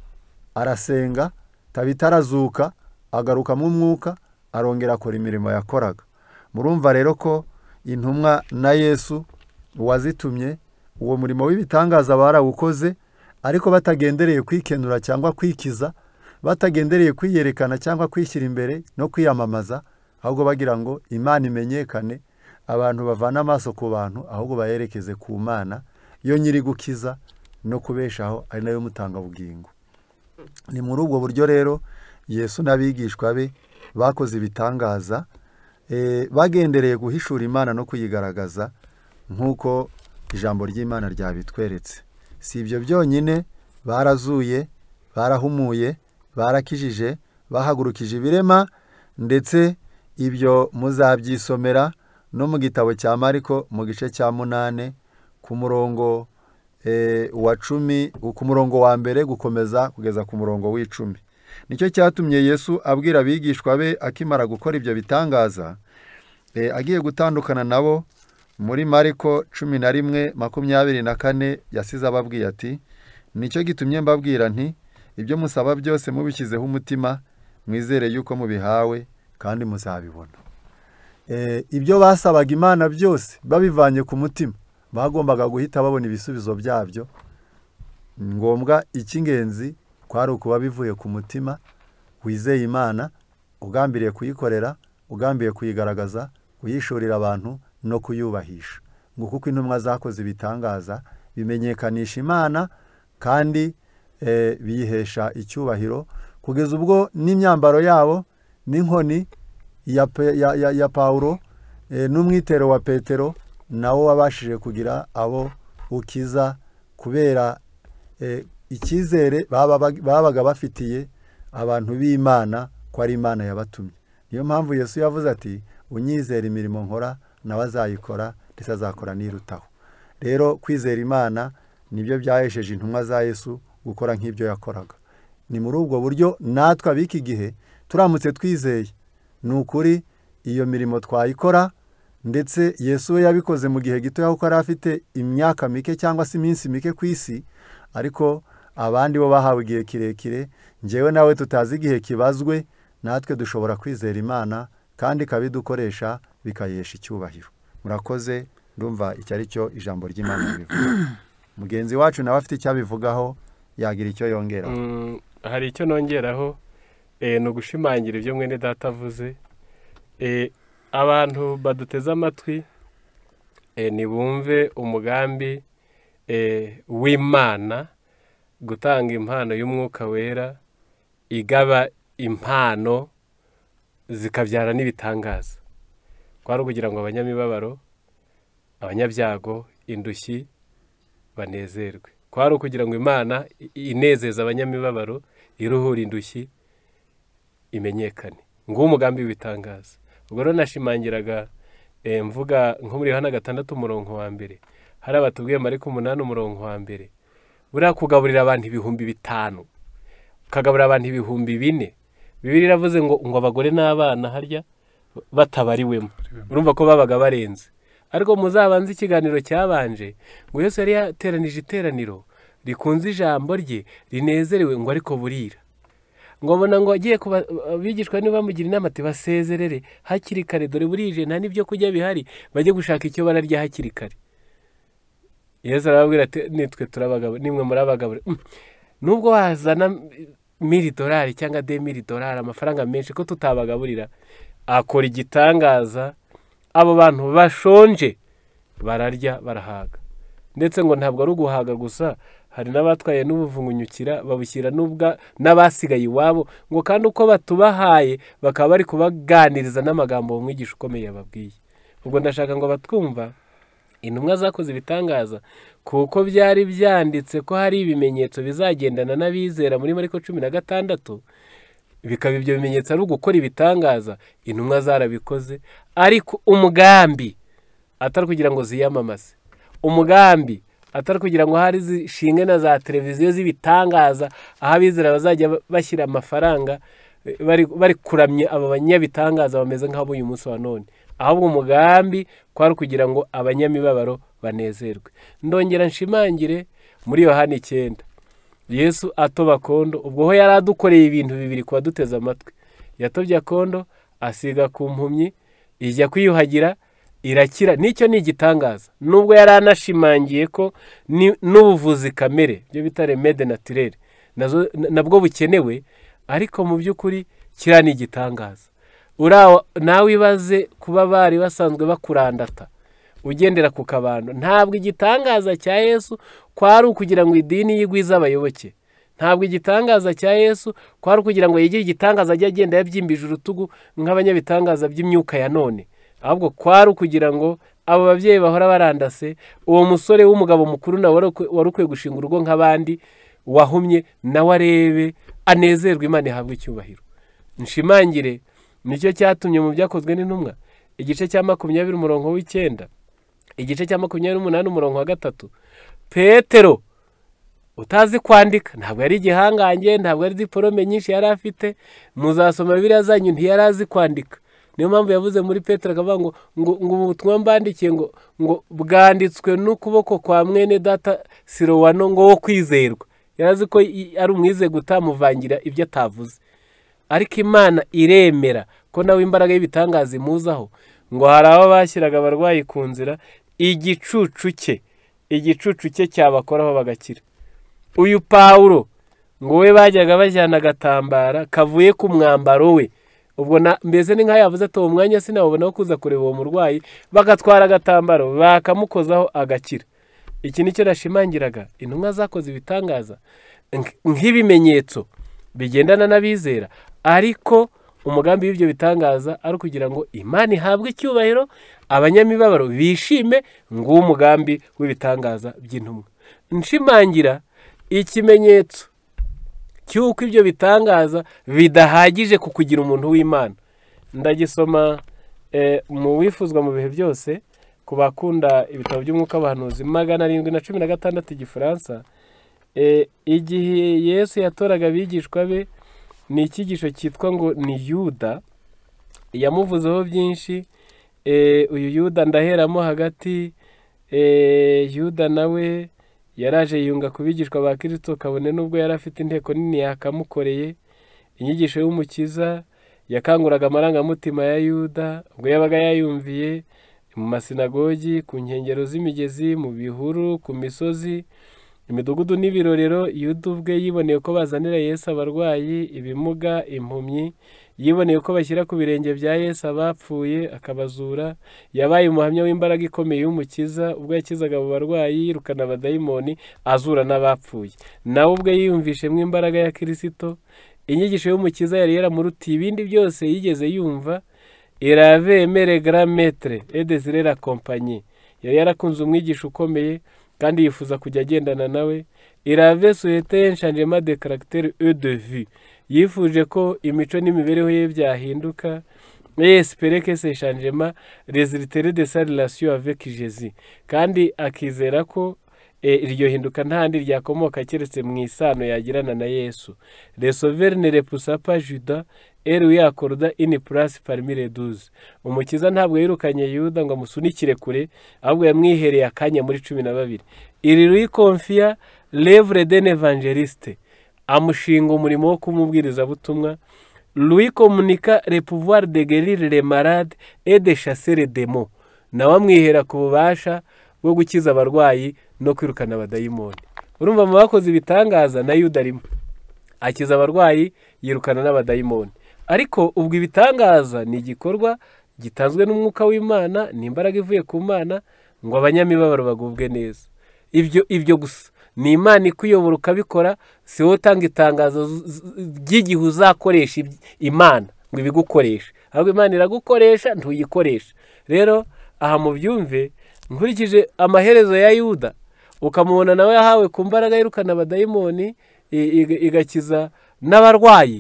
arasenga tabita arazuka mu mwuka arongera akora imirimo yakoraga murumva rero ko intumwa na yesu uwazitumye uwo murimo w'ibitangaza barawukoze ariko batagendereye kwikenura cyangwa kwikiza batagendereye kwiyerekana cyangwa kwishyira imbere no kwiyamamaza ahubwo bagira ngo imana imenyekane abantu bavana amaso ku bantu ahubwo bayerekeze ku mana yo nyiri gukiza no kubeshaho ari nayo mutangabugingo ni muri ubwo buryo rero yesu n'abigishwa be bakoze ibitangaza eh, bagendereye guhishura imana no kuyigaragaza nk'uko ijambo ry'imana ryabitweretse si ibyo byonyine barazuye barahumuye barakijije bahagurukije ibirema ndetse ibyo muzabyisomera no mu gitabo cya mariko mu gice cya munani ku murongo eh, wa cumi ku murongo wa mbere gukomeza kugeza ku murongo w'icumi nicyo cyatumye yesu abwira abigishwa be akimara gukora ibyo bitangaza eh, agiye gutandukana nabo muri mariko cumi na rimwe makumyabiri na kane yasize ababwiye ati nicyo gitumye mbabwira nti ibyo musaba byose mubishyizeho umutima mwizere yuko mubihawe kandi muzabibona Eh, ibyo basabaga imana byose babivanye ku mutima bagombaga guhita babona ibisubizo byabyo ngombwa icy'ingenzi kwari ukuba bivuye ku mutima wizeye imana ugambiriye kuyikorera ugambiriye kuyigaragaza kuyishorera abantu no kuyubahisha ngo kuko intumwa zakoze ibitangaza bimenyekanisha imana kandi eh, biyihesha icyubahiro kugeza ubwo n'imyambaro yabo n'inkoni ya pawuro eh, n'umwitero wa petero nawo wabashije kugira abo ukiza kubera eh, icyizere babaga bafitiye abantu b'imana ko ari imana yabatumye niyo mpamvu yesu yavuze ati unyizera imirimo nkora nawe azayikora ndetse azakora n'irutaho rero kwizera imana nibyo byahesheje intumwa za yesu gukora nk'ibyo yakoraga ni muri ubwo buryo natwe ab'iki igihe turamutse twizeye ni ukuri iyo mirimo twayikora ndetse yesu we yabikoze mu gihe gito kuko yari afite imyaka mike cyangwa se iminsi mike ku isi ariko abandi bo bahawe igihe kirekire ngewe nawe tutazi igihe kibazwe natwe dushobora kwizera imana kandi ikabidukoresha bikayesha icyubahiro murakoze ndumva icyo ari cyo ijambo ry'imana ribivuga mugenzi wacu nawe afite icyo abivugaho yagira icyo yongeraho mm, hari icyo nongeraho Eh, ni ugushimangira ibyo mwene data avuze eh, abantu baduteze amatwi eh, ntibumve umugambi w'imana gutanga impano y'umwuka wera igaba impano zikabyara n'ibitangaza kwari ukugira ngo abanyamibabaro abanyabyago indushyi banezerwe kwari ukugira ngo imana inezeze abanyamibabaro iruhure indushyi imenyekane nguwo umugambi w'itangaza ubwo rero nashimangiraga eh, mvuga nko muri hano gatandatu umurongo wa mbere hari abatubwiye mariko umunani umurongo wa mbere buriya kugaburira abantu ibihumbi bitanu ukagaburira abantu ibihumbi bine bibiri iravuze ngo ngo abagore n'abana harya batabariwemo urumva ko babaga barenze ariko muzabanze ikiganiro cyabanje ngo yose yari yateranije iteraniro rikunze ijambo rye rinezerewe ngo ariko burira ngo mbona ngo agiye kuba abigishwa niba bamugira inama ati basezerere hakiri kare dore burije nta n'ibyo kurya bihari bajye gushaka icyo bararya hakiri kare yezu arababwira ati nitwe turabagabo nimwe muri abagabo mm. nubwo wazana miri dorari cyangwa demiri dorari amafaranga menshi ko tutabagaburira akora igitangaza abo bantu bashonje bararya barahaga ndetse ngo ntabwo ari uguhaga gusa hari n'abatwaye n'ubuvugunyukira babushyira n'ubwa n'abasigaye iwabo ngo kandi uko batubahaye bakaba bari kubaganiriza n'amagambo umwigisha ukomeye yababwiye ubwo ndashaka ngo batwumva intumwa zakoze ibitangaza kuko byari byanditse ko hari ibimenyetso bizagendana n'abizera muri mariko cumi na gatandatu bikaba ibyo bimenyetso ari ugukora ibitangaza intumwa zarabikoze ariko umugambi atari kugira ngo ziyamamaze umugambi atari kugira ngo hari zishinge na za televiziyo z'ibitangaza aho abizera bazajya bashyira amafaranga bari kuramya aba banyabitangaza bameze nk'abo uyu munsi wa none ahubwo umugambi kwari kugira ngo abanyamibabaro banezerwe ndongera nshimangire muri yohani icyenda yesu atoba kondo ubwo ho yari adukoreye ibintu bibiri kuba duteze amatwi yatobye akondo asiga ku mpumyi ijya kwiyuhagira irakira nicyo ni igitangaza nubwo yari anashimangiye ko n'ubuvuzi kamere byo bita remede natirere nabwo bukenewe ariko mu by'ukuri kiriya ni igitangaza nawe ibaze kuba bari basanzwe bakurandata ugendera ku kabando ntabwo igitangaza cya yesu kwari ukugira ngo idini yigwize abayoboke ntabwo igitangaza cya yesu kwari ukugira ngo yigire igitangaza ajye agenda yabyimbije urutugu nk'abanyabitangaza by'imyuka ya none ahubwo kwari ukugira ngo abo babyeyi bahora barandase uwo musore w'umugabo mukuru nawe wari ukwiye gushinga urugo nk'abandi wahumye nawe arebe anezerwe imana ihabwe icyubahiro nshimangire nicyo cyatumye mu byakozwe n'intumwa igice cya makumyabiri umurongo w'icyenda igice cya makumyabiri n'umunani umurongo wa gatatu petero utazi kwandika ntabwo yari igihangange ntabwo ari diporome nyinshi yari afite muzasoma biriya zanyu ntiyari azi kwandika niyo mpamvu yavuze muri petero akavuga ngo ngo ngo ubutumwa mbandikiye ngo ngo bwanditswe n'ukuboko kwa mwene data sirowano ngo wo kwizerwa yarazi ko ari umwize gutamuvangira ibyo atavuze ariko imana iremera ko nawe imbaraga y'ibitangaza imuzaho ngo hari aho bashyiraga abarwayi ku nzira igicucu cye igicucu cye cyabakoraho bagakira uyu pawuro ngo we bajyaga bajyana agatambara kavuye ku mwambaro we ubwo mbese ni nk'aho yavuze ati uwo mwanya sinawubona wo kuza kureba uwo murwayi bagatwara agatambaro bakamukozaho agakira iki nicyo nashimangiraga intumwa zakoze ibitangaza nk'ibimenyetso bigendana n'abizera ariko umugambi w'ibyo bitangaza ari ukugira ngo imana ihabwe icyubahiro abanyamibabaro bishime nguwo umugambi w'ibitangaza by'intumwa nshimangira ikimenyetso cy'uko ibyo bitangaza bidahagije ku kugira umuntu w'imana ndagisoma eh, mu wifuzwa mu bihe byose ku bakunda ibitabo by'umwuka abahanuzi magana arindwi na cumi na gatandatu igifaransa eh, igihe yesu yatoraga abigishwa be ni icyigisho cyitwa ngo ni yuda yamuvuzeho byinshi eh, uyu yuda ndaheramo hagati yuda nawe yaraje yunga ku bigishwa ba kirisito kabone n'ubwo yari afite inteko nini yakamukoreye inyigisho y'umukiza yakanguraga amarangamutima ya yuda ubwo yabaga yayumviye mu masinagogi ku nkengero z'imigezi mu bihuru ku misozi imidugudu n'ibirorero yuda ubwe yiboneye ko bazanira yesu abarwayi ibimuga impumyi yiboneye uko bashyira ku birenge bya yesu abapfuye akabazura yabaye umuhamya w'imbaraga ikomeye y'umukiza ubwo yakizaga abo barwayi yirukana abadayimoni azura n'abapfuye nawe ubwe yiyumvishemo imbaraga ya kirisito inyigisho y'umukiza yari yaramurutiye ibindi byose yigeze yumva iravemere garametere edezirera kompanyi yari yarakunze umwigisha ukomeye kandi yifuza kujya agendana nawe irave suwete nshanjema de karagiteri edevi yifuje ko imico n'imibereho ye byahinduka espere que ce changement de sa relation kandi akizera ko e, iryo hinduka ntandi ryakomoka keretse mu isano yagirana na yesu resoverne repusapa juda eru yakorda ini purasi parmi reduze umukiza ntabwo yirukanye yuda ngo amusunikire kure ahubwo yamwihereye akanya muri cumi na babiri iri rikomfiya revure dene evangeliste amushinga umurimo wo kumubwirizabutumwa lui komunika repuvuwari de gerire marade et de chassere demo nawe amwihera ku bubasha bwo gukiza abarwayi no kwirukana abadayimoni urumva mu bakoze ibitangaza na yuda arimo akiza abarwayi yirukana n'abadayimoni ariko ubwo ibitangaza ni igikorwa gitanzwe n'umwuka w'imana ni imbaraga ivuye ku mana ngo abanyamibabaro bagubwe neza ibyo ibyo gusa ni imana ikuyobora ukabikora si wowe utanga itangazo ry'igihe uzakoresha imana ngo ibigukoreshe ahubwo imana iragukoresha ntuyikoresha rero aha mubyumve nkurikije amaherezo ya yuda ukamubona nawe yahawe ku mbaraga yirukana abadayimoni igakiza n'abarwayi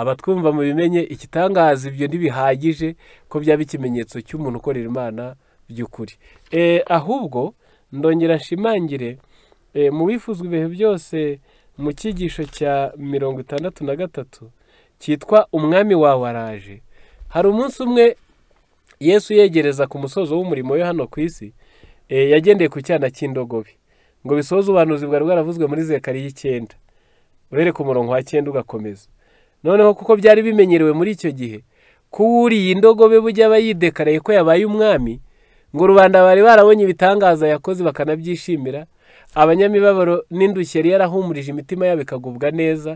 abatwumva mu bimenye igitangaza ibyo ntibihagije ko byaba ikimenyetso cy'umuntu ukorera imana by'ukuri eh, ahubwo ndongera nshimangire eh, mu bifuzwa ibihe byose mu cyigisho cya mirongo itandatu na gatatu cyitwa umwami wawe araje hari umunsi umwe yesu yegereza ku musozo w'umurimo we hano ku isi eh, yagendeye ku cyana cy'indogobe ngo bisoze ubuhanuzi bwari bwaravuzwe muri zekari y’icyenda uhere ku murongo wa cyenda ugakomeza noneho kuko byari bimenyerewe muri icyo gihe ko uwuriye indogobe bujya aba yidekaraye ko yabaye umwami ngo rubanda bari barabonye ibitangaza yakoze bakanabyishimira abanyamibabaro n'indushyi yari yarahumurije imitima yabo ikagubwa neza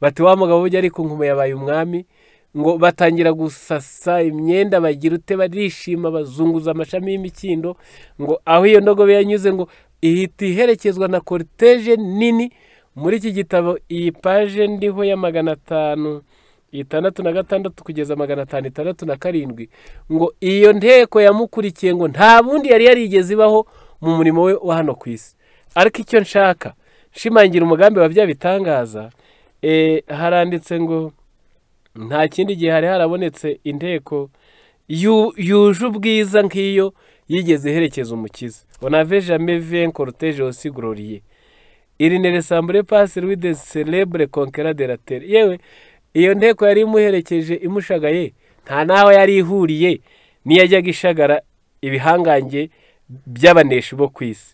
bati wa mugabo ujya ariko nkume yabaye umwami ngo batangira gusasa imyenda bagira ute barishima bazunguza amashami y'imikindo ngo aho iyo ndogobe yanyuze ngo ihita iherekezwa na koriteje nini muri iki gitabo iyi paje ndiho ya magana atanu itandatu na gatandatu kugeza magana atanu itandatu na karindwi ngo iyo nteko yamukurikiye ngo nta bundi yari yarigeze ibaho mu murimo we wa hano ku isi ariko icyo nshaka nshimangira umugambi wa bya eh, haranditse ngo nta kindi gihe hari harabonetse inteko yuje ubwiza nk'iyo yigeze iherekeza umukiza onaveja meviyen koroteje osi gororiye iri neresambure pasi ruwide serebure konkera de lateri yewe iyo nteko yari imuherekeje imushagaye nta n'aho yari ihuriye niyajyaga ishagara ibihangange by'abaneshi bo ku isi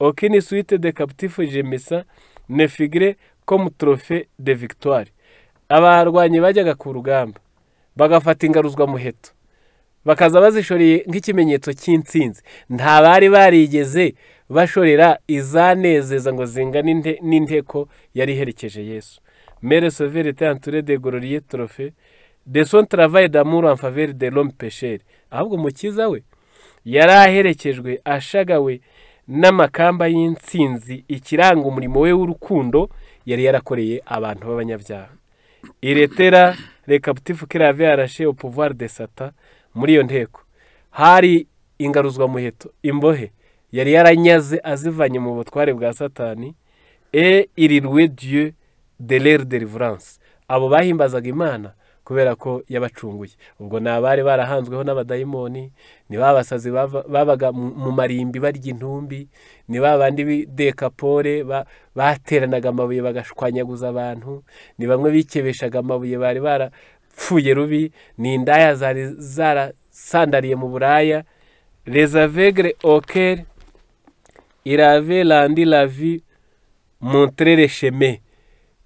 okini suite de captif jemisa nefigire comme de victoire abarwanyi bajyaga ku rugamba bagafata ingaruzwa muheto bakaza bazishoreye nk'ikimenyetso cy'insinzi nta bari barigeze bashorera izanezeza ngo zingane n'inteko yari iherekeje yesu mere sovere tanture de gororiye trofe de son travail d'amour en de l'homme ahubwo umukiza we yari aherekejwe ashagawe n'amakamba y'insinzi ikiranga umurimo we w'urukundo yari yarakoreye abantu b'abanyabyaha iretera rekabutifu kirave yarashe pouvoir de sata muri iyo nteko hari ingaruzwamuheto imbohe yari yaranyaze azivanye mu butware bwa satani e irirwe dieu de l'ere de delivrance abo bahimbazaga imana kubera ko yabacunguye ubwo ni abari barahanzweho n'abadayimoni ni babasazi babaga mu marimbi barya intumbi ni ba bandi b'idekapore bateranaga amabuye bagashwanyaguza abantu ni bamwe bikebeshaga amabuye bari barapfuye rubi ni indaya zari zarasandariye mu buraya rezavegre okeri irave landi lavi monterere sheme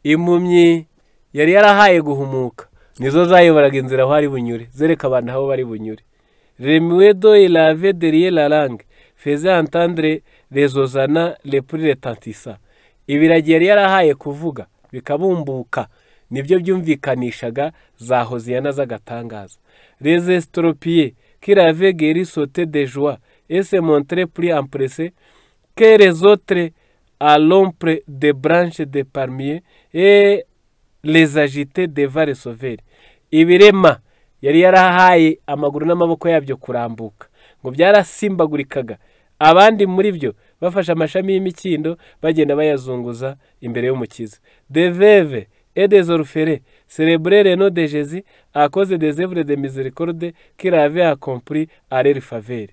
impumyi yari yarahaye guhumuka nizo zayoboraga inzira aho ari bunyure zereka abantu aho bari bunyure remiwedo irave deriye larange feze antandre rezozana repurire tantisa ibiragi yari yarahaye kuvuga bikabumbuka nibyo byumvikanishaga za Les estropiés, qui avaient guéri, sauté de joie et se montrer plus empressés que les autres à l'ombre des branches de palmier et les agiter devant les sauveri ibirema yari yarahaye amaguru n'amaboko yabyo kurambuka ngo byarasimbagurikaga abandi muri byo bafashe amashami y'imikindo bagenda bayazunguza imbere y'umukiza deveve edes orufere reno de akoze des de misericorde kirave akompuri areri favere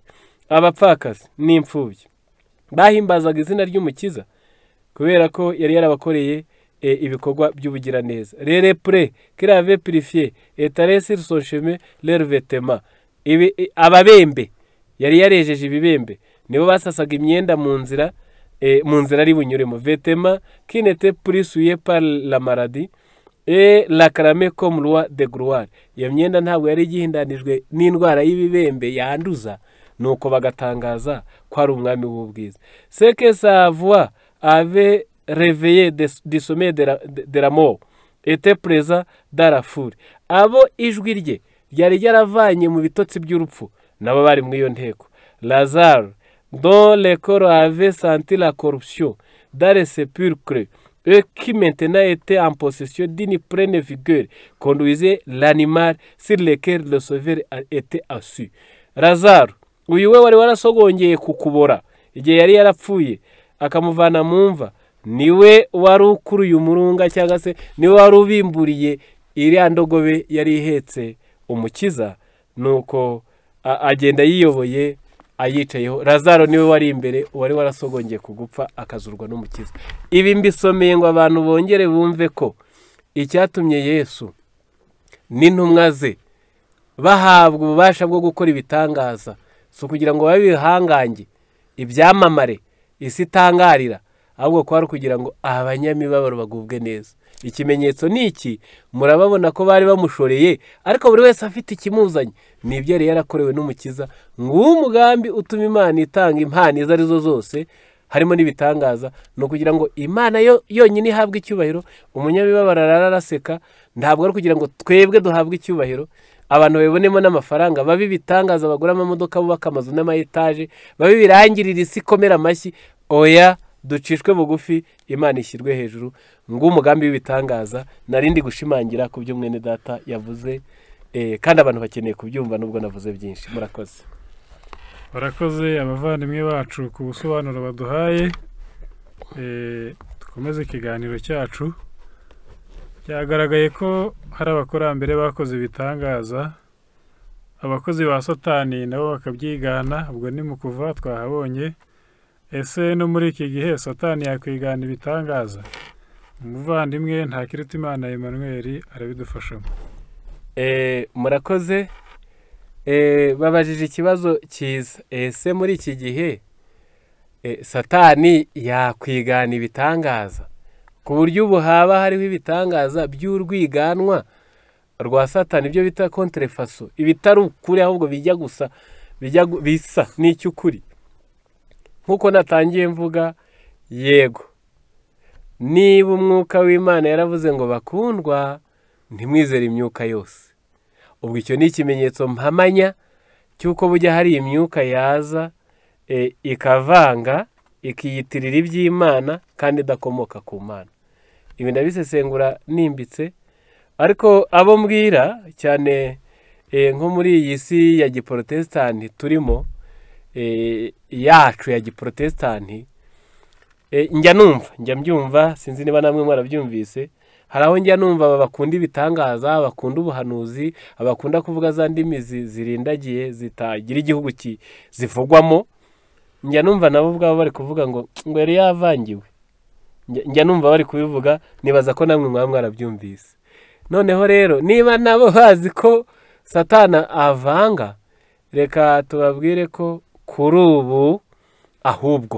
abapfakazi n'imfubyi bahimbazaga izina ry'umukiza kubera ko yari yarabakoreye E, ibikorwa by'ubugiraneza rere pure kirave purifiye etaresi rusosheme reruvetema ababembe yari yarejeje ibibembe nibo basasaga imyenda mu nzira e, mu nzira ari bunyuremo vetema kinete purisuye la e la karame komurwa de guruwari iyo myenda ntabwo yari igihindanijwe n'indwara y'ibibembe yanduza nuko bagatangaza ko ari umwami w'ubwiza seke savuwa ave reveye disome de la mo ete perezida darafuri abo ijwi rye ryari ryaravanye mu bitotsi by'urupfu nabo bari mu iyo nteko lazaro do rekoro ave santi la korusiyo dare sepulcre qui maintenant était en possession d'une pleine vigueur conduisait l'animal sur lequel le sauveur était assis lazaro uyu we wari warasogongeye kukubora igihe yari yarapfuye akamuvana mu mva niwe wari uyu murunga cyangwa se niwe wari ubimburiye iriya ndogobe yari ihetse umukiza nuko agenda yiyoboye ayicayeho razaro niwe wari imbere wari warasogongeye ku gupfa akazurwa n'umukiza ibi mbisomeye ngo abantu bongere bumve ko icyatumye yesu n'intumwa ze bahabwa ububasha bwo gukora ibitangaza si ukugira ngo babe ibihangange ibyamamare isi itangarira ahubwo kwari kugira ngo abanyamibabaro bagubwe neza ikimenyetso ni iki murababona ko bari bamushoreye ariko buri wese afite ikimuzanye nibyo yari yarakorewe n'umukiza nguwo umugambi utuma imana itanga impano izo zo zose harimo n'ibitangaza ni ukugira ngo imana yo yonyine ihabwe icyubahiro umunyamibabaro araraseka ntabwo ari ukugira ngo twebwe duhabwe icyubahiro abantu babibonemo n'amafaranga babe ibitangaza bagura amamodoka bubaka amazu n'ama etaje babe ibirangirira isi ikomera amashyi oya ducishwe bugufi imana ishyirwe hejuru ngo umugambi w'ibitangaza narindi gushimangira ku by'umwene data yavuze eh, kandi abantu bakeneye kubyumva nubwo navuze byinshi murakoze barakoze abavandimwe bacu ku busobanuro baduhaye eh, dukomeze ikiganiro cyacu byagaragaye ko hari abakurambere bakoze ibitangaza abakozi ba satani nabo bakabyigana ubwo ni mu kuva twahabonye ese no muri iki gihe satani yakwigana ibitangaza umuvandimwe nta ntakirutimana emmanuel arabidufashamo eh, murakoze eh, babajije ikibazo cyiza ese eh, muri iki gihe satani yakwigana ibitangaza ku buryo ubu haba hariho ibitangaza by'urwiganwa rwa satani ibyo bita konterefaso ibitari ukuri ahubwo bijya gusa bijya bisa ukuri nk'uko natangiye mvuga yego niba umwuka w'imana yaravuze ngo bakundwa ntimwizere imyuka yose ubwo icyo ni ikimenyetso mpamanya cy'uko bujya hari imyuka yaza e, ikavanga ikiyitirira iby'imana kandi idakomoka ku mana ibi ndabisesengura nimbitse ariko abo mbwira cyane e, nko muri iyi si ya giporotesitanti turimo Eh, yacu ya giporotesitanti eh, njya numva njya mbyumva sinzi niba namwe mwarabyumvise hari aho njya numva aba bakunda ibitangaza bakunda ubuhanuzi abakunda kuvuga za ndimi zirindagiye zitagira igihugu zivugwamo njya numva nabo ubwabo bari kuvuga ngo ngo yari yavangiwe njya numva bari kubivuga nibaza ko namwe mwaba mwarabyumvise noneho rero niba nabo bazi ko satana avanga reka tubabwire ko kuri ubu ahubwo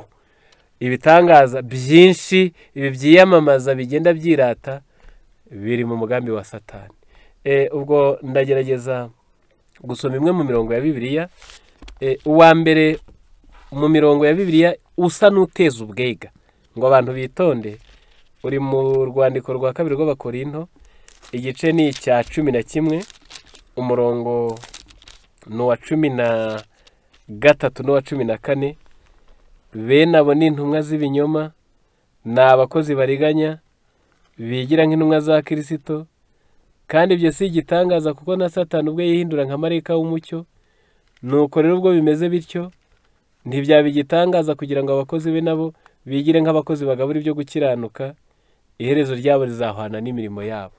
ibitangaza byinshi ibi byiyamamaza bigenda byirata biri mu mugambi wa satani e, ubwo ndagerageza gusoma imwe mu mirongo ya bibiliya e, uwa mbere mu mirongo ya bibiliya usa n'uteza ubwega ngo abantu bitonde uri mu rwandiko rwa kabiri rw'abakorinto igice ni icya cumi na kimwe umurongo ni uwa cumi na gatatu n'uwa cumi na kane bene abo ni intumwa z'ibinyoma ni abakozi bariganya bigira nk'intumwa za kirisito kandi ibyo si igitangaza kuko na satani ubwo yihindura nka marayika w'umucyo nuko rero ubwo bimeze bityo ntibyaba igitangaza kugira ngo abakozi be nabo bigire nk'abakozi bagabura ibyo gukiranuka iherezo ryabo rizahwana n'imirimo yabo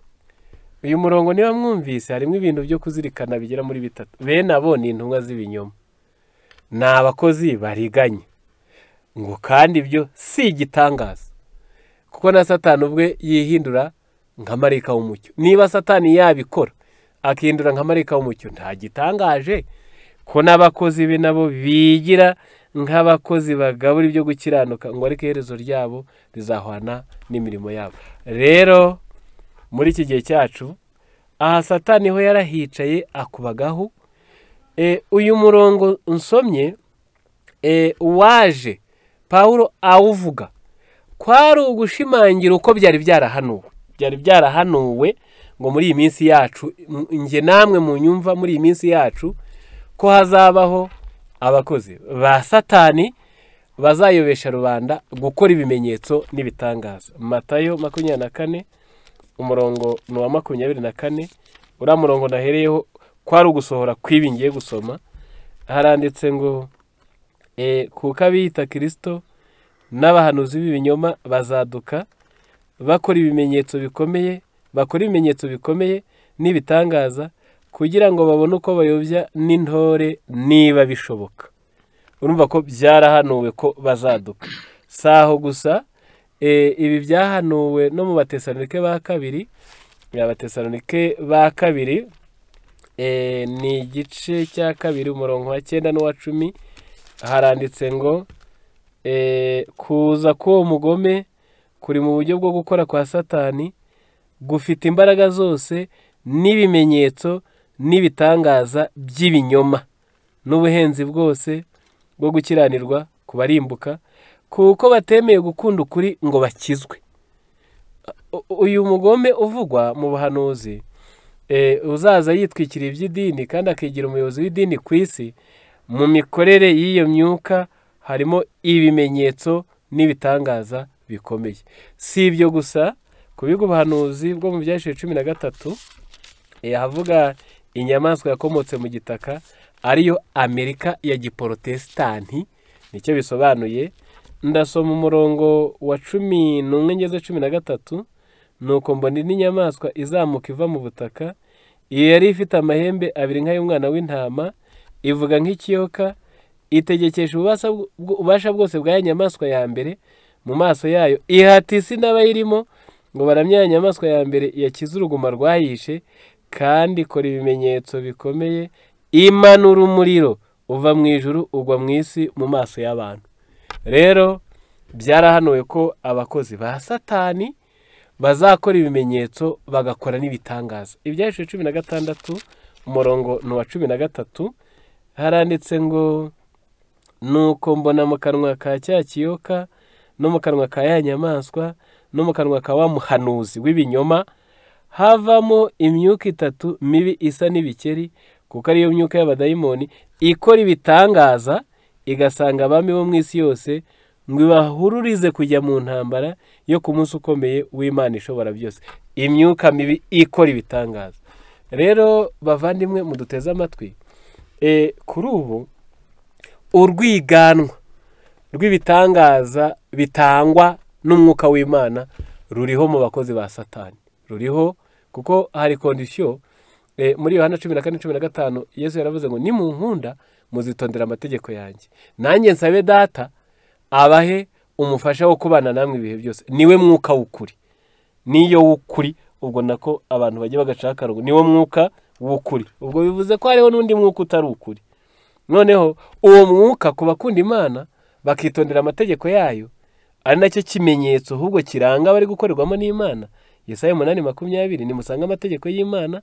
uyu murongo niba mwumvise harimo ibintu byo kuzirikana bigera muri bitatu bene abo ni intumwa z'ibinyoma ni abakozi bariganye ngo kandi ibyo si igitangaza kuko na satani ubwe yihindura nka marika w'umucyo niba satani yabikora akihindura nka marika w'umucyo nta gitangaje ko n'abakozi be nabo bigira nk'abakozi bagabura ibyo gukiranuka ngo ariko iherezo ryabo rizahwana n'imirimo yabo rero muri iki gihe cyacu aha satani ho yarahicaye akubagaho Eh, uyu murongo nsomye eh, uwaje paul awuvuga kwari ugushimangira uko byari byarahanuwe byari byarahanuwe ngo muri iyi minsi yacu nge namwe mu nyumva muri iyi minsi yacu ko hazabaho abakozi ba satani bazayobesha rubanda gukora ibimenyetso n'ibitangaza matayo makumyabiri na kane umurongo ni uwa makumyabiri na kane uriya murongo nahereyeho ko ugusohora kw'ibi ngiye gusoma haranditse ngo e, kuko abiyita kirisito n'abahanuzi b'ibinyoma bazaduka bakora ibimenyetso bikomeye bakora ibimenyetso bikomeye n'ibitangaza kugira ngo babone uko bayobya n'intore niba bishoboka urumva ko byarahanuwe ko bazaduka si aho gusa e, ibi byahanuwe no mu batesanike ba kabiri abatesanike ba kabiri Eh, ni igice cya kabiri umurongo wa cyenda n'uwa cumi haranditse ngo eh, kuza k'uwo mugome kuri mu buryo bwo gukora kwa satani gufite imbaraga zose n'ibimenyetso n'ibitangaza by'ibinyoma n'ubuhenzi bwose bwo gukiranirwa ku barimbuka kuko batemeye gukunda ukuri ngo bakizwe uyu mugome uvugwa mu buhanuzi Eh, uzaza yitwikira iby'idini kandi akigira umuyobozi w'idini ku isi mu mikorere y'iyo myuka harimo ibimenyetso n'ibitangaza bikomeye si ibyo gusa ku bigo ubuhanuzi bwo mu byaciro cumi na gatatu eh, havuga inyamaswa yakomotse mu gitaka ariyo amerika ya giporotesitanti nicyo bisobanuye ndasoma umurongo wa cumi n'umwe ngeze cumi na gatatu nuko mbona indi izamuka iva mu butaka iyo yari ifite amahembe abiri nk'ay'umwana w'intama ivuga nk'ikiyoka itegekesha ububasha bwose bwa ya nyamaswa ya mbere mu maso yayo ihata isi n'abayirimo ngo baramye ya nyamaswa ya mbere yakize uruguma rwayishe kandi ikora ibimenyetso bikomeye imanura umuriro uva mu ijuru ugwa mu isi mu maso y'abantu rero byarahanuwe ko abakozi ba satani bazakora ibimenyetso bagakora n'ibitangaza ibya cumi na gatandatu umurongo ni uwa cumi na gatatu haranditse ngo nuko mbona mu kanwa ka cya kiyoka no mu kanwa ka ya nyamaswa no mu kanwa ka wa muhanuzi w'ibinyoma havamo imyuka itatu mibi isa n'ibikeri kuko ariyo myuka y'abadayimoni ikora ibitangaza igasanga abami bo mu isi yose ngo ibahururize kujya mu ntambara yo ku munsi ukomeye w'imana ishobora byose imyuka mibi ikora ibitangaza rero bavandimwe muduteze amatwi e, kuri ubu urwiganwa rw'ibitangaza bitangwa n'umwuka w'imana ruriho mu bakozi ba satani ruriho kuko hari kondisiyo e, muri iyo cumi na kane cumi na gatanu yesu yaravuze ngo ni mu nkunda muzitondera amategeko yanjye nanjye nsabe data abahe umufasha wo kubana namwe ibihe byose niwe mwuka w'ukuri niyo w'ukuri ubwo nako abantu bajya bagacakara niwo mwuka w'ukuri ubwo bivuze ko hariho n'undi mwuka utari ukuri noneho uwo mwuka ku bakunda imana bakitondera amategeko yayo ari nacyo kimenyetso ahubwo kiranga abari gukorerwamo n'imana Yesaya umunani makumyabiri nimusanga amategeko y'imana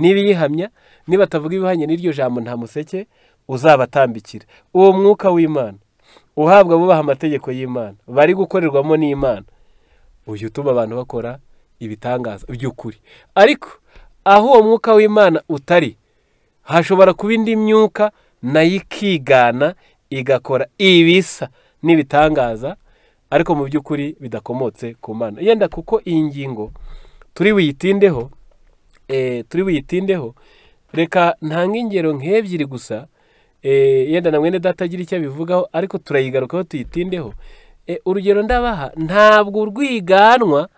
n'ibiyihamya nibatavuga ibihanye n'iryo jambo nta museke uzabatambikira uwo mwuka w'imana uhabwa bubaha amategeko y'imana bari gukorerwamo n'imana uyu utuma abantu bakora ibitangaza by'ukuri ariko aho uwo mwuka w'imana utari hashobora kuba indi myuka nayo ikigana igakora ibisa n'ibitangaza ariko mu by'ukuri bidakomotse ku mana yenda kuko iyi ngingo turi buyitindeho eh, turi buyitindeho reka ntanga ingero nk'ebyiri gusa Eh, yenda na mwene data agira icyo abivugaho ariko turayigarukaho tuyitindeho eh, urugero ndabaha ntabwo urwiganwa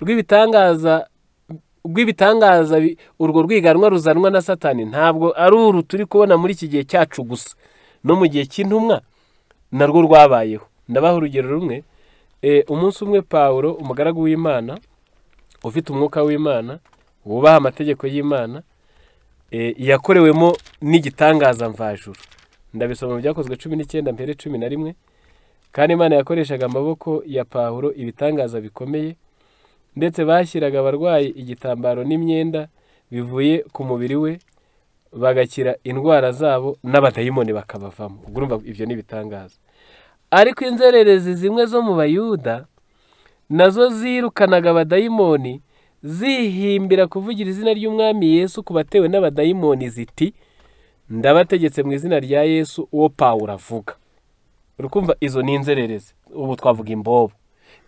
rw'ibitangaza rw'ibitangaza urwo rwiganwa ruzanwa na satani ntabwo ari uru turi kubona muri iki gihe cyacu gusa no mu gihe cy'intumwa narwo rwabayeho ndabaha urugero rumwe eh, umunsi umwe pawuro umugaragu w'imana ufite umwuka w'imana wubaha amategeko y'imana Eh, yakorewemo n'igitangaza mvajuru ndabisoma mu byakozwe cumi n'icyenda mbere cumi na rimwe kandi imana yakoreshaga amaboko ya pahuro ibitangaza bikomeye ndetse bashyiraga abarwayi igitambaro n'imyenda bivuye ku mubiri we bagakira indwara zabo n'abadayimoni bakabavamo urumva ibyo ni ariko inzererezi zimwe zo mu bayuda nazo zirukanaga abadayimoni zihimbira kuvugira izina ry'umwami yesu ku batewe n'abadayimoni ziti ndabategetse mu izina rya yesu uwo pawuro avuga urikumva izo ni inzererezi ubu twavuga imbobo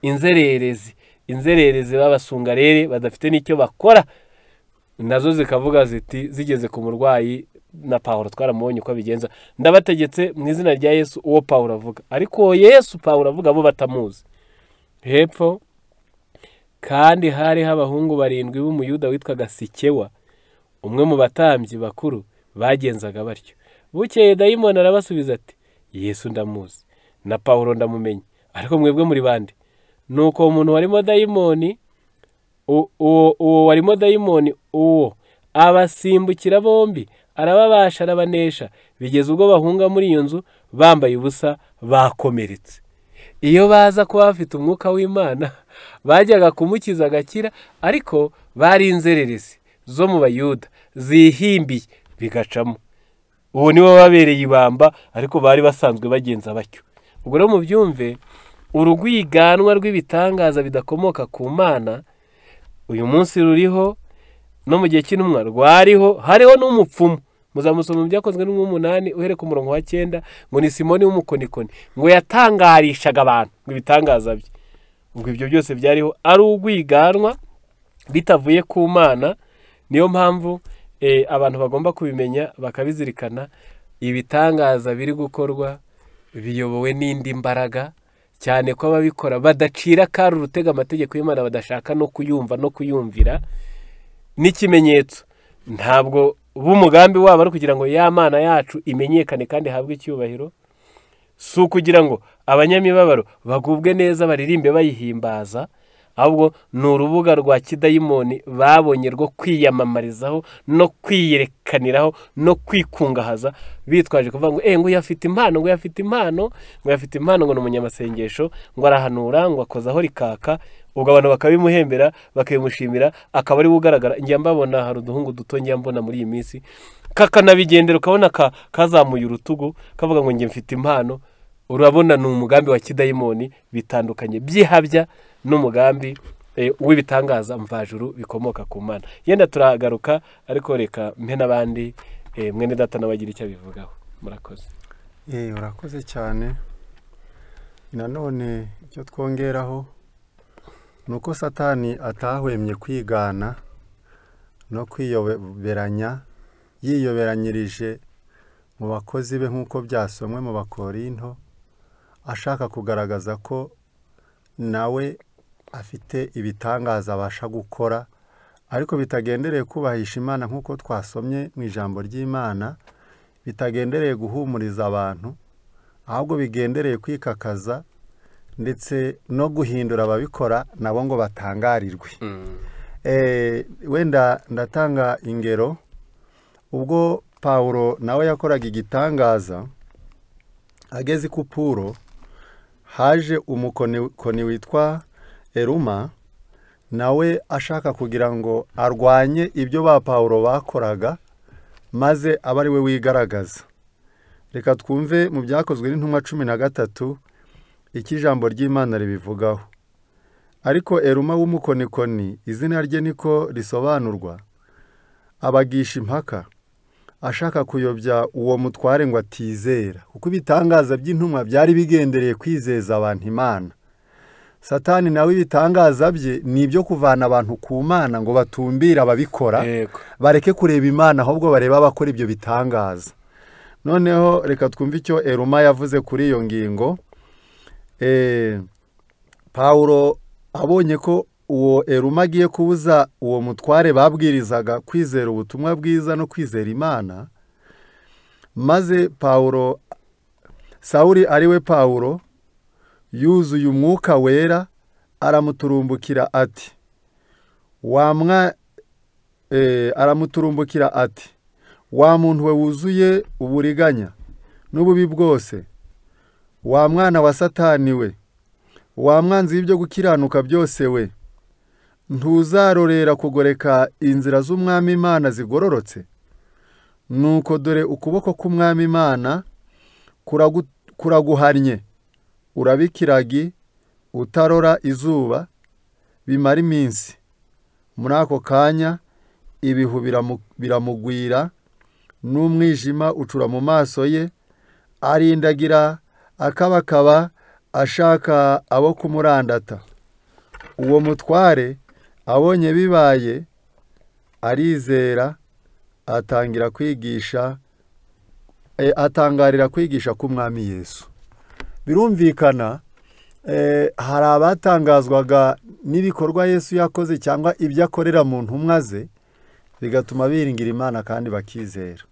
inzererezi inzererezi b'abasungarere badafite n'icyo bakora nazo zikavuga ziti zigeze ku murwayi na pawuro twaramubonye uko abigenza ndabategetse mu izina rya yesu uwo pawuro avuga ariko uwo yesu pawuro avuga bo batamuzi hepfo kandi hari abahungu barindwi b'umuyuda witwaga sikewa umwe mu batambyi bakuru bagenzaga batyo bukeye dayimoni arabasubiza ati yesu ndamuzi na paul ndamumenye ariko mwebwe muri bande Nuko umuntu warimo dayimoni uwo warimo dayimoni uwo abasimbukira bombi arababasha arabanesha bigeze ubwo bahunga muri iyo nzu bambaye ubusa bakomeretse iyo baza kuba bafite umwuka w'imana bajyaga kumukiza agakira ariko bari inzererezi zo mu bayuda zihimbiye bigacamo ubu nibo babereye ibamba ariko bari basanzwe bagenza batyo ubwo rero mubyumve urugwiganwa rw'ibitangaza bidakomoka ku mana uyu munsi ruriho no mu gihe cy'intumwa rwariho hariho n'umupfumu muzamusoma byakozwe n'umunani ku umurongo wa cyenda ngo ni simoni w'umukonikoni ngo yatangarishaga abantu ibitangaza bye ubwo ibyo byose byariho ari ugwiganwa bitavuye ku mana niyo mpamvu eh, abantu bagomba kubimenya bakabizirikana ibitangaza biri gukorwa biyobowe n'indi mbaraga cyane ko ababikora badacira kari urutega amategeko y'imana badashaka no kuyumva no kuyumvira n'ikimenyetso ntabwo b'umugambi wabo ari kugira ngo ya mana yacu imenyekane kandi ihabwe icyubahiro si ukugira ngo abanyamibabaro bagubwe neza baririmbe bayihimbaza ahubwo ni urubuga rwa kidayimoni babonye rwo kwiyamamarizaho no kwiyerekaniraho no kwikungahaza bitwaje kuvuga ngo eh, ngo yafite impano ngo yafite impano ngo yafite impano ngo ni umunyamasengesho ngo arahanura ngo akozaho rikaka ubwo abantu bakabimuhembera bakabimushimira akaba ariwe ugaragara njya mbabona hari uduhungu duto njya mbona muri iyi minsi kakanabigendera ukabona kazamuye urutugu kavuga ngo njye mfite impano urabona ni umugambi wa kidayimoni bitandukanye byihabya n'umugambi eh, w'ibitangaza mvajuru bikomoka ku mana yenda turagaruka ariko reka mpe n'abandi eh, mwene data n'abagira icyo bivugaho murakoze eh, urakoze cyane nanone icyo twongeraho ni uko satani atahwemye kwigana no kwiyoberanya yiyoberanyirije mu bakozi be nk'uko byasomwe mu bakorinto ashaka kugaragaza ko nawe afite ibitangaza abasha gukora ariko bitagendereye kubahisha imana nk'uko twasomye mu ijambo ry'imana bitagendereye guhumuriza abantu ahubwo bigendereye kwikakaza ndetse no guhindura ababikora nabo ngo batangarirwe mm. eh, wenda ndatanga ingero ubwo pawuro nawe yakoraga igitangaza ageze ku puro, haje umukoni witwa eruma nawe ashaka kugira ngo arwanye ibyo ba paul bakoraga maze abe ari we wigaragaza reka twumve mu byakozwe n'intumwa cumi na gatatu icyo ijambo ry'imana ribivugaho ariko eruma w'umukonikoni izina rye niko risobanurwa abagisha impaka ashaka kuyobya uwo mutware ngo atizera kuko ibitangaza by'intumwa byari bigendereye kwizeza abantu imana satani nawe ibitangaza bye ni ibyo kuvana abantu ku mana ngo batumbire ababikora bareke kureba imana ahubwo barebe abakora ibyo bitangaza noneho reka twumve icyo eruma yavuze kuri iyo ngingo eh, pawuro abonye ko uwo eruma agiye kubuza uwo mutware babwirizaga kwizera ubutumwa bwiza no kwizera imana maze paul ari we paul yuzuye umwuka wera aramuturumbukira ati wamwa e, aramuturumbukira ati wa muntu we wuzuye uburiganya n'ububi bwose wa mwana wa satani we wa mwanzi w'ibyo gukiranuka byose we ntuzarorera kugoreka inzira z'umwami imana zigororotse nuko dore ukuboko k'umwami imana kuraguhannye urabikiragi utarora izuba bimara iminsi muri ako kanya ibihu biramugwira n'umwijima ucura mu maso ye arindagira akabakaba ashaka abo kumurandata uwo mutware abonye bibaye arizera atangira kwigisha e, atangarira kwigisha k'umwami yesu birumvikana e, hari abatangazwaga n'ibikorwa yesu yakoze cyangwa ibyo akorera mu ntumwa ze bigatuma biringira imana kandi bakizera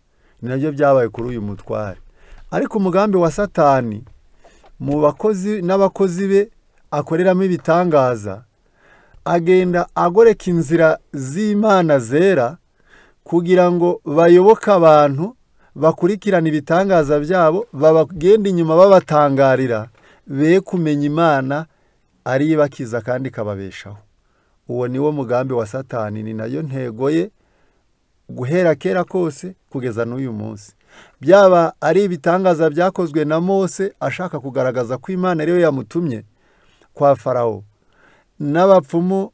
ni nabyo byabaye kuri uyu mutware ariko umugambi wa satani mu bakozi n'abakozi be akoreramo ibitangaza agenda agoreka inzira z'imana zera kugira ngo bayoboke abantu bakurikirana ibitangaza byabo babagenda inyuma babatangarira be kumenya imana ari ibakiza kandi ikababeshaho uwo ni wo mugambi wa satani ni nayo ntego ye guhera kera kose kugeza n'uyu munsi byaba ari ibitangaza byakozwe na mose ashaka kugaragaza ko imana ariyo yamutumye kwa farawo n'abapfumu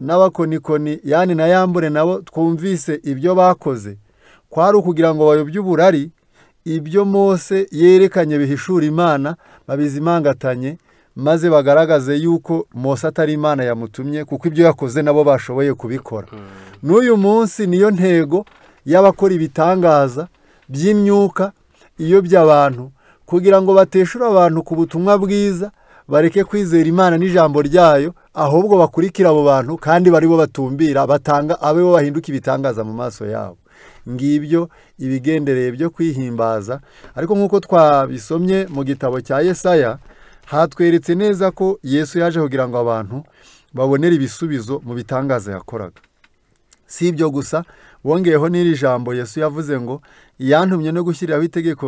n'abakonikoni yani na yambure nabo twumvise ibyo bakoze kwari ukugira ngo bayobye uburari ibyo mose yerekanye bihishura imana babizimangatanye maze bagaragaze yuko mose atari imana yamutumye kuko ibyo yakoze nabo bashoboye kubikora hmm. n'uyu munsi niyo ntego y'abakora ibitangaza by'imyuka iyo by’abantu kugira ngo bateshure abantu ku butumwa bwiza bareke kwizera imana n'ijambo ryayo ahubwo bakurikira abo bantu kandi baribo batumbira batanga abo bahinduka ibitangaza mu maso yabo ngibyo ibigendereye byo kwihimbaza ariko nk'uko twabisomye mu gitabo cya Yesaya hatweretse neza ko yesu yaje kugira ngo abantu babonere ibisubizo mu bitangaza yakoraga si ibyo gusa wongeyeho n'iri jambo yesu yavuze ngo yantumye no gushyiriraho itegeko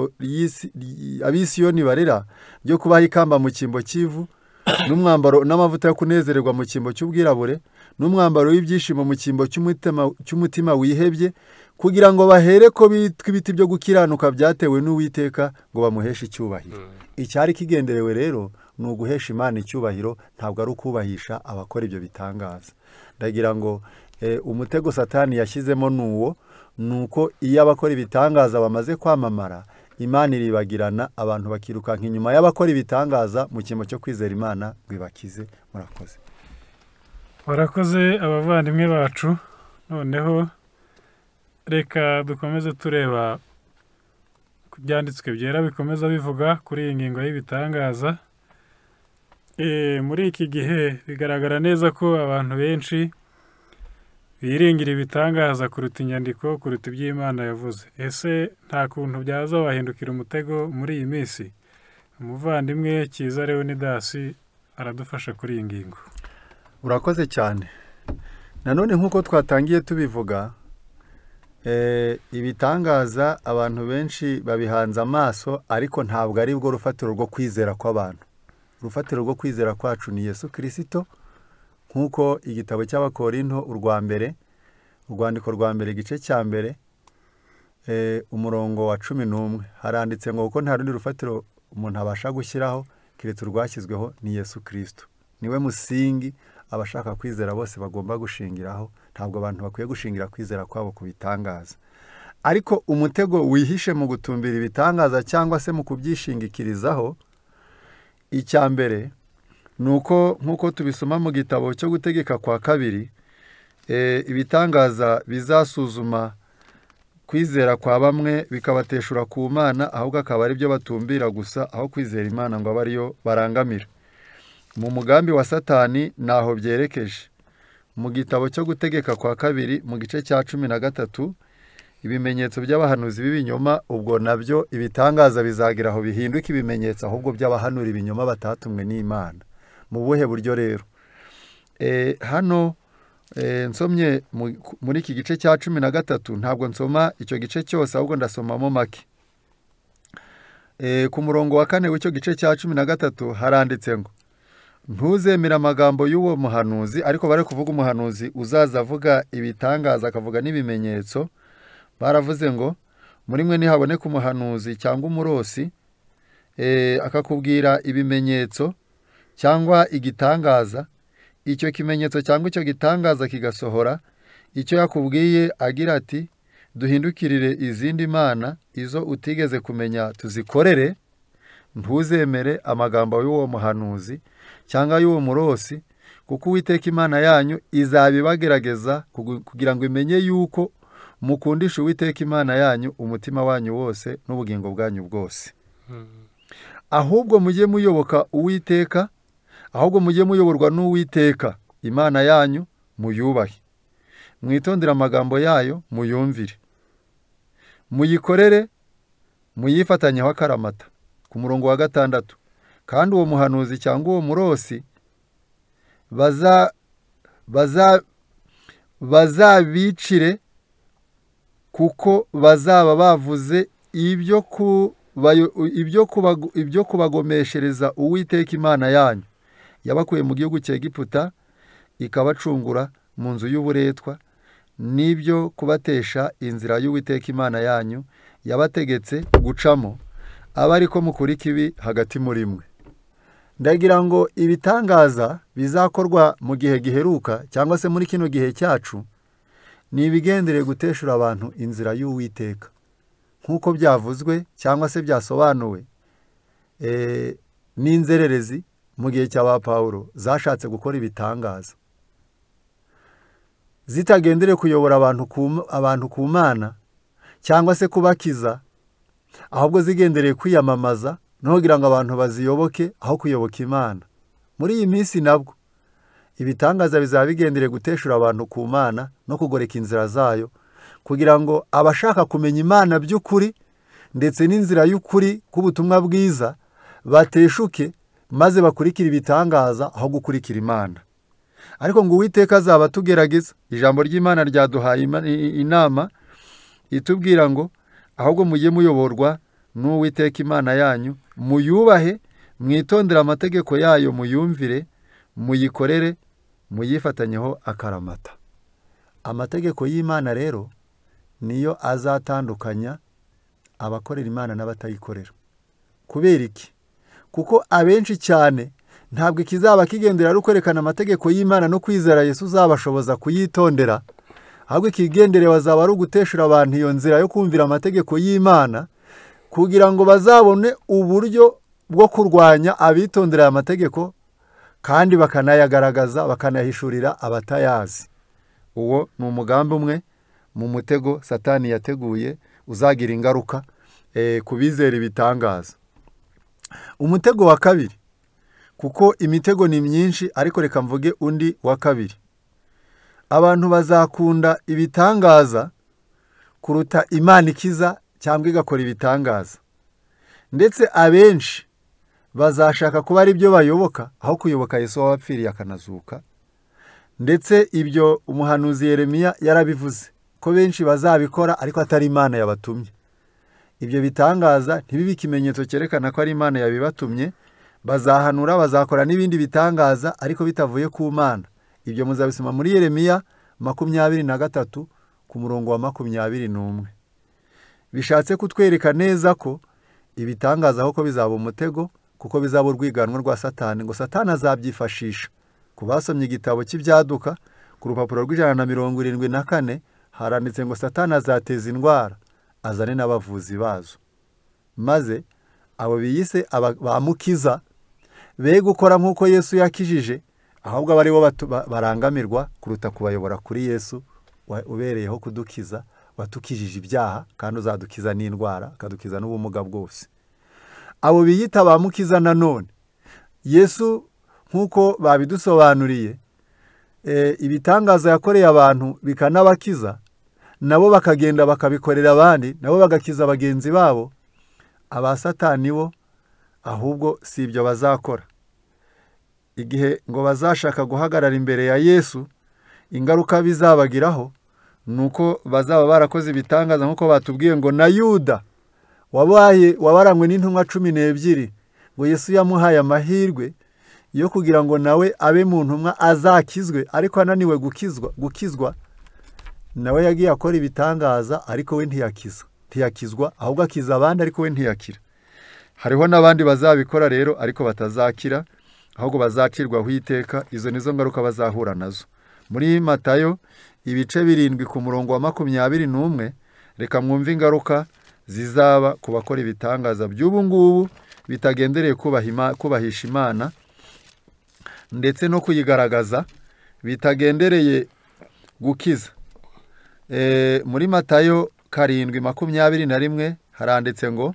abisiyoni barera ryo kubaha ikamba mu cyimbo cy'ivu n'umwambaro n'amavuta yo kunezererwa mu cyimbo cy'ubwirabure n'umwambaro w'ibyishimo mu cyimbo cy'umutima wihebye kugira ngo bahere ko bitwa ibiti byo gukiranuka byatewe n'uwiteka ngo bamuheshe icyubahiro hmm. icyari kigenderewe rero ni uguhesha imana icyubahiro ntabwo ari ukubahisha abakora ibyo bitangaza ndagira ngo eh, umutego satani yashyizemo ni uwo ni uko iyo abakora ibitangaza bamaze kwamamara imana iribagirana abantu bakirukanka inyuma y'abakora ibitangaza mu cyimbo cyo kwizera imana rwibakize murakoze barakoze abavandimwe bacu noneho reka dukomeze tureba ku byanditswe byera bikomeza bivuga kuri iyi ngingo y'ibitangaza eh, muri iki gihe bigaragara neza ko abantu benshi biringire ibitangaza kuruta inyandiko kuruta iby'imana yavuze ese nta kuntu byaza wahindukira umutego muri iyi minsi umuvandimwe cyiza leonidasi aradufasha kuri iyi ngingo urakoze cyane nanone nk'uko twatangiye tubivuga eh, ibitangaza abantu benshi babihanze amaso ariko ntabwo ari bwo rufatiro rwo kwizera kw'abantu urufatiro rwo kwizera kwacu ni yesu kirisito nk'uko igitabo cy'abakorinto urwa mbere urwandiko rwa mbere igice cya mbere eh, umurongo wa cumi n'umwe haranditse ngo kuko nta rundi rufatiro umuntu abasha gushyiraho keretse urwashyizweho ni yesu kirisito niwe musingi abashaka kwizera bose bagomba gushingiraho ntabwo abantu bakwiye gushingira kwizera kwabo ku bitangaza ariko umutego wihishe mu gutumbira ibitangaza cyangwa se mu kubyishingikirizaho icya mbere ni uko nk'uko tubisoma mu gitabo cyo gutegeka kwa kabiri e, ibitangaza bizasuzuma kwizera kwa bamwe bikabateshura ku mana ahubwo akaba ari byo batumbira gusa aho kwizera imana ngo abe ariyo barangamira mu mugambi wa satani ntaho byerekeje mu gitabo cyo gutegeka kwa kabiri mu gice cya cumi na gatatu ibimenyetso by'abahanuzi b'ibinyoma ubwo nabyo ibitangaza bizagira aho bihinduka ibimenyetso ahubwo by'abahanura ibinyoma batatumwe n'imana mu buhe buryo rero eh, hano eh, nsomye muri iki gice cya cumi na gatatu ntabwo nsoma icyo gice cyose ahubwo ndasomamo make eh, ku murongo wa kane w'icyo gice cya cumi na gatatu haranditse ngo ntuzemere amagambo y'uwo muhanuzi ariko bari kuvuga umuhanuzi uzaza avuga ibitangaza akavuga n'ibimenyetso baravuze ngo muri mwe ntihaboneke umuhanuzi cyangwa umurosi akakubwira ibimenyetso cyangwa igitangaza icyo kimenyetso cyangwa icyo gitangaza kigasohora icyo yakubwiye agira ati duhindukirire izindi mana izo utigeze kumenya tuzikorere ntuzemere amagambo y'uwo muhanuzi cyangwa y'uwo murosi kuko uwiteka imana yanyu izabibagerageza kugira ngo imenye yuko mukundisha uwiteka imana yanyu umutima wanyu wose n'ubugingo bwanyu bwose hmm. ahubwo mujye muyoboka uwiteka ahubwo mujye muyoborwa n'uwiteka imana yanyu muyubahe mwitondere amagambo yayo muyumvire muyikorere muyifatanyeho akaramata ku murongo wa gatandatu kandi uwo muhanuzi cyangwa uwo murosi bazabicire kuko bazaba bavuze ibyo kubagomeshereza uwiteka imana yanyu yabakuye mu gihugu cya egiputa ikabacungura mu nzu y'uburetwa n'ibyo kubatesha inzira y'uwiteka imana yanyu yabategetse gucamo aba ariko mukora kibi hagati muri mwe ndagira ngo ibitangaza bizakorwa mu gihe giheruka cyangwa se muri kino gihe cyacu ni ibigendere guteshura abantu inzira y'uwiteka nk'uko byavuzwe cyangwa se byasobanuwe eh, n'inzererezi mu gihe cya Pawulo zashatse gukora ibitangaza zitagendere kuyobora abantu ku mana cyangwa se kubakiza ahubwo zigendereye kwiyamamaza no kugira ngo abantu baziyoboke aho kuyoboka imana muri iyi minsi nabwo ibitangaza bizaba bigendereye guteshura abantu ku mana no kugoreka inzira zayo kugira ngo abashaka kumenya imana by'ukuri ndetse n'inzira y'ukuri k'ubutumwa bwiza bateshuke maze bakurikire ibitangaza aho gukurikira imana ariko ngo uwiteka azaba tugerageza ijambo ry'imana ryaduhaye inama itubwira ngo ahubwo mujye muyoborwa n'uwiteka imana yanyu muyubahe mwitondere amategeko yayo muyumvire muyikorere muyifatanyeho akaramata amategeko y'imana rero niyo azatandukanya abakorera imana n'abatayikorera kubera iki kuko abenshi cyane ntabwo ikizaba kigendera ari ukwerekana amategeko y'imana no kwizera yesu uzabashoboza kuyitondera ahubwo ikigendere bazaba ari uguteshura abantu iyo nzira yo kumvira amategeko y'imana kugira ngo bazabone uburyo bwo kurwanya abitondera aya mategeko kandi bakanayagaragaza bakanayahishurira abatayazi uwo ni umugambi umwe mu mutego satani yateguye uzagira ingaruka eh, ku bizera ibitangaza umutego wa kabiri kuko imitego ni myinshi ariko reka mvuge undi wa kabiri abantu bazakunda ibitangaza kuruta imana ikiza cyangwa igakora ibitangaza ndetse abenshi bazashaka kuba ari byo bayoboka aho kuyoboka Yesu w'abapfiriye akanazuka ndetse ibyo umuhanuzi Yeremiya yarabivuze ko benshi bazabikora ariko atari imana yabatumye ibyo bitangaza ntibibe ikimenyetso cyerekana ko ari imana yabibatumye bazahanura bazakora n'ibindi bitangaza ariko bitavuye ku mana ibyo muzabisoma muri yeremiya makumyabiri na gatatu ku murongo wa makumyabiri n'umwe bishatse kutwereka neza ko ibitangaza ko bizaba umutego kuko bizaba urwiganwa rwa satani ngo satani azabyifashisha ku basomye igitabo cy'ibyaduka ku rupapuro rw'ijana na mirongo irindwi na kane haranditse ngo satani azateza indwara azane n'abavuzi bazo maze abo biyise bamukiza mukiza be gukora nk'uko yesu yakijije ahubwo aba ari bo barangamirwa kuruta kubayobora kuri yesu ubereyeho kudukiza watukijije ibyaha kandi uzadukiza n'indwara akadukiza n'ubumuga bwose abo biyita bamukiza mukiza nanone yesu nk'uko babidusobanuriye eh, ibitangaza yakoreye abantu bikanabakiza nabo bakagenda bakabikorera abandi nabo bagakiza bagenzi babo abasatani bo ahubwo si ibyo bazakora igihe ngo bazashaka guhagarara imbere ya yesu ingaruka bizabagiraho ni uko bazaba barakoze ibitangaza nk'uko batubwiye ngo na yuda wabaye wabaranywe n'intumwa cumi n'ebyiri ngo yesu yamuhaye amahirwe yo kugira ngo nawe abe mu ntumwa azakizwe ariko ananiwe gukizwa gukizwa nawe yagiye akora ibitangaza ariko we ntiyakiza ntiyakizwa ahubwo akiza abandi ariko we ntiyakira hariho n'abandi bazabikora rero ariko batazakira ahubwo bazakirwaho iteka izo nizo ngaruka bazahura nazo muri matayo ibice birindwi ku murongo wa makumyabiri n'umwe reka mwumve ingaruka zizaba ku bakora ibitangaza by'ubu ngubu bitagendereye kubahisha imana ndetse no kuyigaragaza bitagendereye gukiza Eh, muri matayo karindwi makumyabiri na rimwe haranditse ngo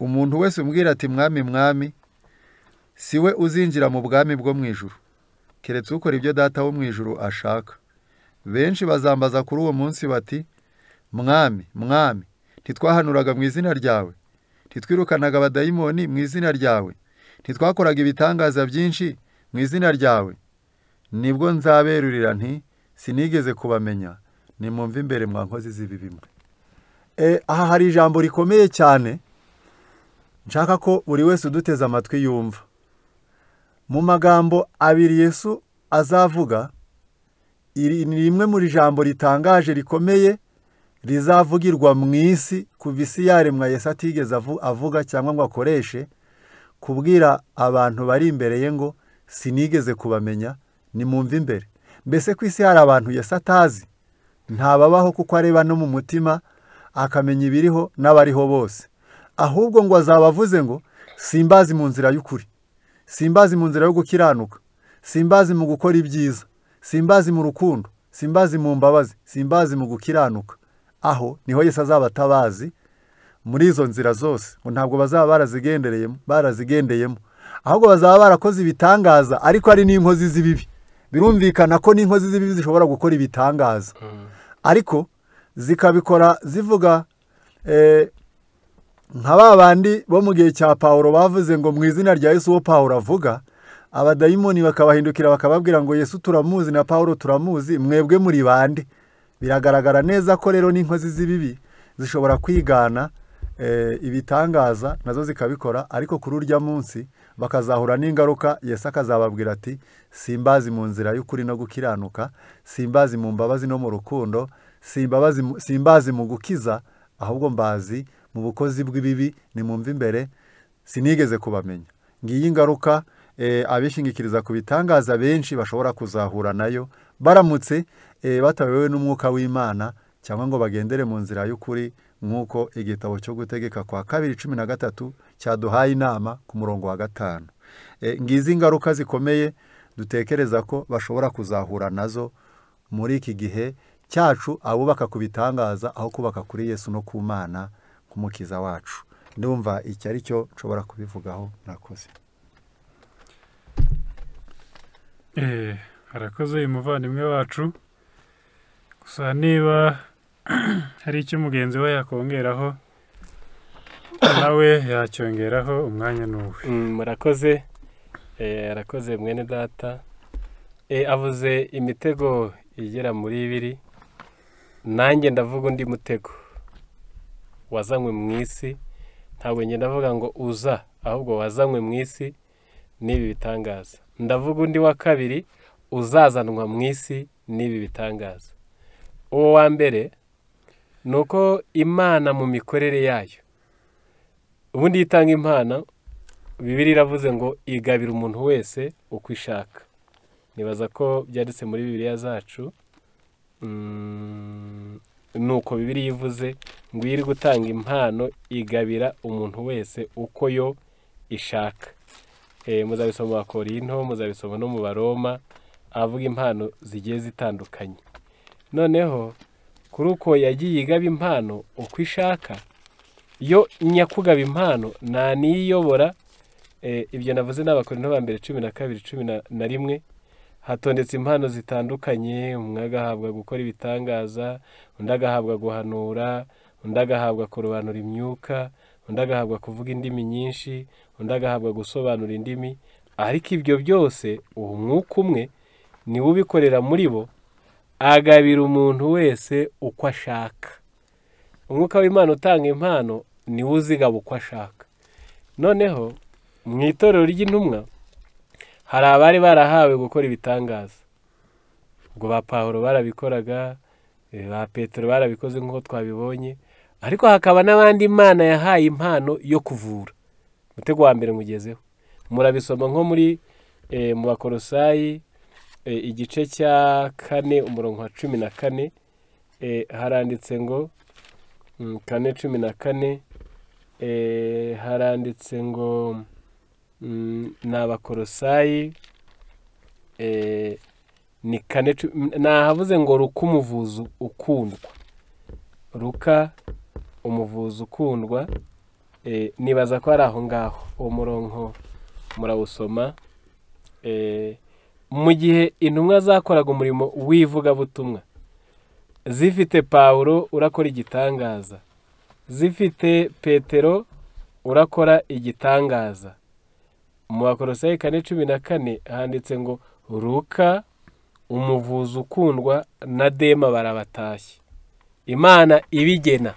umuntu wese umbwira ati mwami mwami si we uzinjira mu bwami bwo mu ijuru keretse ukora ibyo data wo mu ijuru ashaka benshi bazambaza kuri uwo munsi bati mwami mwami ntitwahanuraga mu izina ryawe ntitwirukanaga abadayimoni mu izina ryawe ntitwakoraga ibitangaza byinshi mu izina ryawe nibwo nzaberurira nti sinigeze kubamenya ni imbere mwa nkozi z'ibibimba e, aha hari ijambo rikomeye cyane nshaka ko buri wese uduteze amatwi yumva mu magambo abiri yesu azavuga ni rimwe mu jambo ritangaje rikomeye rizavugirwa mu isi kuva isi yaremwa Yesu atigeze avuga cyangwa ngo akoreshe kubwira abantu bari imbere ye ngo sinigeze kubamenya ni imbere mbese ku isi hari abantu Yesu atazi ntababaho kuko areba no mu mutima akamenya ibiriho n'abariho bose ahubwo ngo azabavuze ngo simbazi mu nzira y'ukuri simbazi mu nzira yo gukiranuka simbazi mu gukora ibyiza simbazi mu rukundo simbazi mu mbabazi simbazi mu gukiranuka aho niho Yesu azaba atabazi muri izo nzira zose ngo ntabwo bazaba barazigendereyemo barazigendeyemo ahubwo bazaba barakoze ibitangaza ariko ari n'inkozi z'ibibi birumvikana ko n'inkozi z'ibibi zishobora gukora ibitangaza hmm. ariko zikabikora zivuga eh, nka ba bandi bo mu gihe cya paul bavuze ngo mu izina rya yesu wo paul avuga abadayimoni bakabahindukira bakababwira ngo yesu turamuzi na paul turamuzi mwebwe muri bande biragaragara neza ko rero n'inkozi z'ibibi zishobora kwigana eh, ibitangaza nazo zikabikora ariko kuri urya munsi bakazahura n'ingaruka Yesu akazababwira ati simbazi mu nzira y'ukuri no gukiranuka simbazi mu mbabazi no mu rukundo simbazi mu gukiza ahubwo mbazi mu bukozi bw'ibibi ni imbere sinigeze kubamenya ngiyi ingaruka eh, abishingikiriza ku bitangaza benshi bashobora kuzahura nayo baramutse eh, batabewe n'umwuka w'imana cyangwa ngo bagendere mu nzira y'ukuri nk'uko igitabo cyo gutegeka kwa kabiri cumi na gatatu cyaduhaye inama ku murongo wa gatanu e, ngizi ingaruka zikomeye dutekereza ko bashobora kuzahura nazo muri iki gihe cyacu abubaka ku bitangaza aho kubaka kuri yesu no ku mana kumukiza wacu ndumva icyo ari cyo nshobora kubivugaho murakoze e, harakoze uyu muvandimwe wacu gusa niba hari icyo mugenzi we yakongeraho nawe yacyongeraho umwanya n'uwe mm, murakoze eh, arakoze mwene data eh, avuze imitego igera muri ibiri nanjye ndavuga undi mutego wazanywe mu isi ntabwo ngenda ndavuga ngo uza ahubwo wazanywe mu isi n'ibi bitangaza ndavuga undi wa kabiri uzazanwa mu isi n'ibi bitangaza uwo wa mbere ni uko imana mu mikorere yayo ubundi iyo itanga impano bibiri iravuze ngo igabira umuntu wese uko ishaka nibaza ko byanditse muri bibiriya zacu mm, nuko bibiri yivuze ngo iyo iri gutanga impano igabira umuntu wese uko yo ishaka eh, muzabisoma mu bakorinto muzabisoma no mu baroma avuga impano zigiye zitandukanye noneho kuri uko yagiye igaba impano uko ishaka yo nyakugaba impano nta eh, ibyo navuze n'abakora ba mbere cumi na kabiri cumi na rimwe hatondetse impano zitandukanye umwe agahabwa gukora ibitangaza undi agahabwa guhanura undi agahabwa kurobanura imyuka undi agahabwa kuvuga indimi nyinshi undi agahabwa gusobanura indimi ariko ibyo byose uwo mwuka umwe niwe ubikorera muri bo agabira umuntu wese uko ashaka umwuka w'imana utanga impano niwe uzigaba uko ashaka noneho mu itorero ry'intumwa hari abari barahawe gukora ibitangaza ubwo ba pahuro barabikoraga eh, ba petero barabikoze nk'uko twabibonye ariko hakaba n'abandi imana yahaye impano yo kuvura umutego wa mbere mugezeho murabisoma nko muri eh, mu bakorosayi eh, igice cya kane umurongo wa cumi na kane haranditse ngo mm, kane cumi na kane Eh, haranditse ngo mm, ni abakorosayi eh, ni kane ntahavuze ngo ruka umuvuzi ukundwa ruka umuvuzi ukundwa eh, nibaza ko ari aho ngaho uwo murongo murawusoma mu gihe intumwa zakoraga umurimo w'ivugabutumwa zifite pawuro urakora igitangaza zifite petero urakora igitangaza mu bakorosayi kane cumi na kane handitse ngo ruka umuvuzi ukundwa na dema barabatashye imana ibigena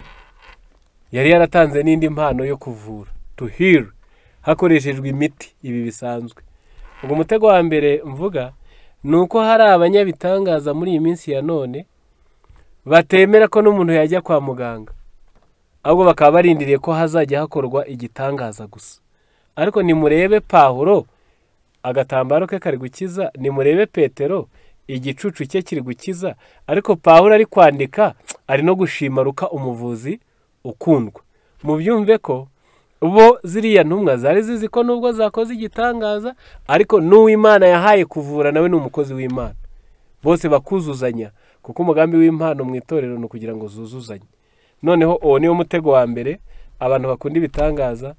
yari yaratanze n'indi mpano yo kuvura to tuhira hakoreshejwe imiti ibi bisanzwe ubwo umutego wa mbere mvuga ni uko hari abanyabitangaza muri iyi minsi ya none batemera ko n'umuntu yajya kwa muganga ahubwo bakaba barindiriye ko hazajya hakorwa igitangaza gusa ariko nimurebe pahuro agatambaro ke kari gukiza nimurebe petero igicucu cye kiri gukiza ariko pahuro ari kwandika ari no gushimaruka umuvuzi ukundwa mubyumve ko bo ziriya ntumwa zari zizi ko nubwo zakoze igitangaza ariko n'uwimana yahaye kuvura nawe ni umukozi w'imana bose bakuzuzanya kuko umugambi w'impano mu itorero ni ukugira ngo zuzuzanye noneho uwo niwo mutego wa mbere abantu bakunda ibitangaza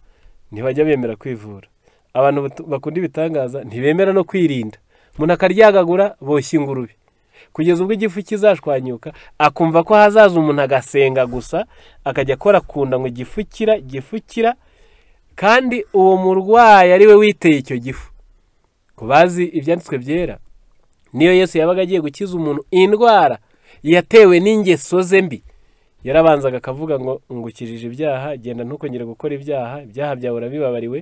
ntibajya bemera kwivura abantu bakunda ibitangaza ntibemera no kwirinda umuntu akaryagagura boshya ingurube kugeza ubwo igifu kizashwanyuka akumva ko hazaza umuntu agasenga gusa akajya akora ku nda ngo gifukira gifukira kandi uwo murwayi ari we witeye icyo gifu ku bazi ibyanditswe byera niyo Yesu yabaga agiye gukiza umuntu indwara yatewe n'ingeso ze mbi yarabanzaga akavuga ngo ngukijije ibyaha genda ntukongere gukora ibyaha ibyaha byawe urabibabariwe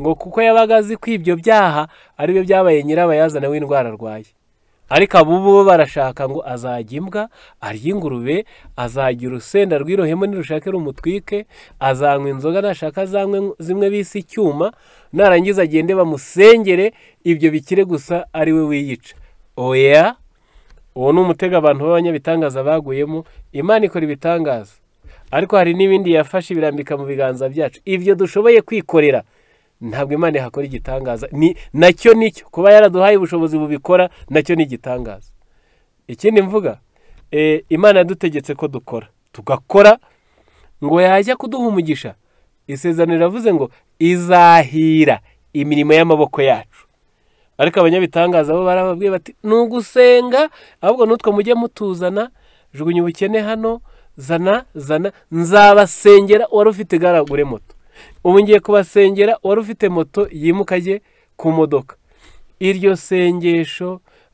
ngo kuko yabaga azi ko ibyo byaha ari aribyo byabaye nyirabayazana w'indwara arwaye ariko abubu bo barashaka ngo azajya imbwa arya ingurube azagira urusenda rw'irohemo nirushake rumutwike azanywa inzoga nashaka azanywe zimwe bise icyuma narangiza agende bamusengere ibyo bikire gusa ari we wiyica oya uwo ni umutego abantu b'abanyabitangaza baguyemo imana ikora ibitangaza ariko hari n'ibindi yafashe ibirambika mu biganza byacu ibyo dushoboye kwikorera ntabwo imana ihakora igitangaza ni nacyo nicyo kuba yaraduhaye ubushobozi bubikora nacyo ni igitangaza ikindi mvuga e, imana yadutegetse ko dukora tugakora ngo yajya kuduha umugisha isezerano iravuze ngo izahira imirimo y'amaboko yacu ariko abanyabitangaza bo barababwiye bati ni ugusenga ahubwo n'utwo mujye mutuzana jugunya ubukene hano zana zana nzabasengera wari ufite igaragure moto ubu ngiye kubasengera wari ufite moto yimuka ku modoka iryo sengesho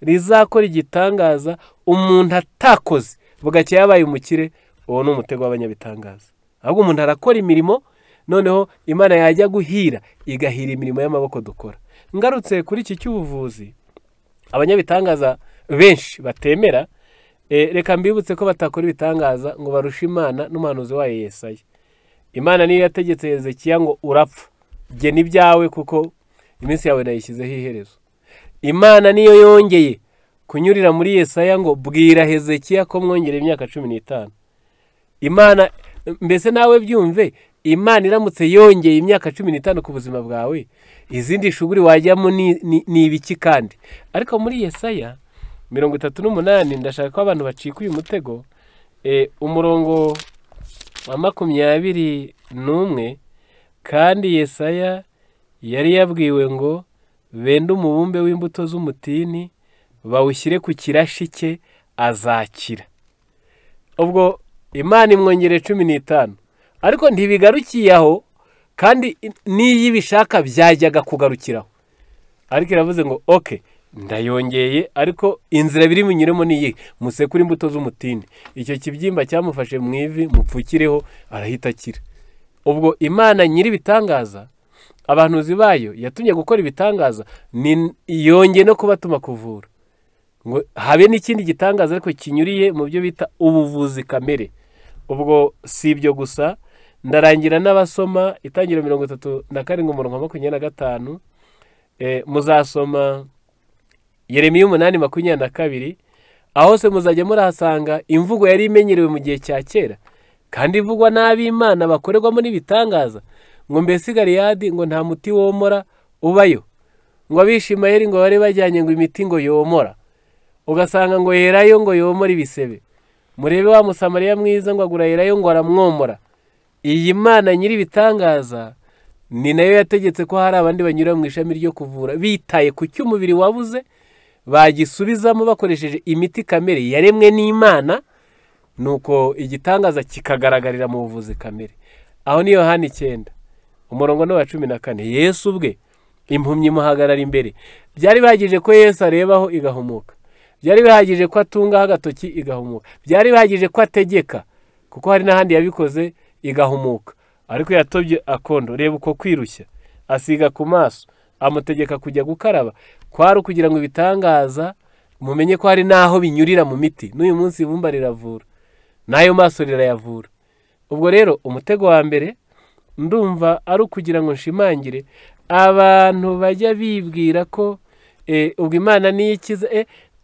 rizakora igitangaza umuntu atakoze bugacye yabaye umukire uwo ni umutego w'abanyabitangaza ahubwo umuntu arakora imirimo noneho imana yajya guhira igahira imirimo y'amaboko dukora ngarutse kuri iki cy'ubuvuzi abanyabitangaza benshi batemera eh, reka mbibutse ko batakora ibitangaza ngo barushe imana n'umuhanuzi wayo yesaya imana niyo yategetse hezekiya ngo urapfa jye ibyawe kuko iminsi yawe nayishyizeho iherezo imana niyo yongeye kunyurira muri yesaya ngo bwira hezekiya ko mwongere imyaka cumi n'itanu imana mbese nawe byumve imana iramutse yongeye imyaka cumi n'itanu ku buzima bwawe izindi shuguri wajyamo ni ibiki kandi ariko muri yesaya mirongo itatu n'umunani ndashaka ko abantu bacika uyu mutego e, umurongo wa makumyabiri n'umwe kandi yesaya yari yabwiwe ngo bende umubumbe w'imbuto z'umutini bawushyire ku kirashi cye azakira ubwo imana imwongere cumi n'itanu ariko ntibigarukiye aho kandi n'iyo ibishaka byajyaga kugarukiraho ariko iravuze ngo oke ndayongeye ariko inzira biri bunyuremo ni iyi musekure imbuto z'umutini icyo kibyimba cyamufashe mu ivi mupfukireho arahita akira ubwo imana nyiribitangaza abahanuzi bayo yatumye gukora ibitangaza yongeye no kubatuma kuvura ngo habe n'ikindi gitangaza ariko kinyuriye mu byo bita ubuvuzi kamere ubwo si ibyo gusa ndarangira n'abasoma itangira mirongo itatu na karindwi umurongo wa makumyabiri na gatanu eh, muzasoma yeremiya umunani makumyabiri na kabiri aho se muzajya murahasanga imvugo yari imenyerewe mu gihe cya kera kandi ivugwa n'abimana bakorerwamo n'ibitangaza ngo mbese i ngo nta muti womora ubayo ngo abishima yari ngo bari bajyanye ngo imiti ngo yomora ugasanga ngo yerayo ngo yomora ibisebe murebe wa musamariya mwiza ngo agura yerayo ngo aramwomora iyi mana nyir'ibitangaza ni nayo yategetse ko hari abandi banyura mu ishami ryo kuvura bitaye ku umubiri wabuze bagisubizamo bakoresheje imiti kamere yaremwe n'imana nuko igitangaza kikagaragarira mu buvuzi kamere aho ni hano icyenda umurongo ni uwa cumi na kane yesu ubwe impumyi imuhagarara imbere byari bihagije ko yesu arebaho igahumuka byari bihagije ko atungaho agatoki igahumuka byari bihagije ko ategeka kuko hari n'ahandi yabikoze igahumuka ariko yatobye akondo reba uko kwirushya asiga ku maso amutegeka kujya gukaraba kwari ukugira ngo ibitangaza mumenye ko hari n'aho binyurira mu miti n'uyu munsi ibumba riravura n'ayo maso rirayavura ubwo rero umutego wa mbere ndumva ari ukugira ngo nshimangire abantu bajya bibwira ko e, ubwo imana niyo ikiza e,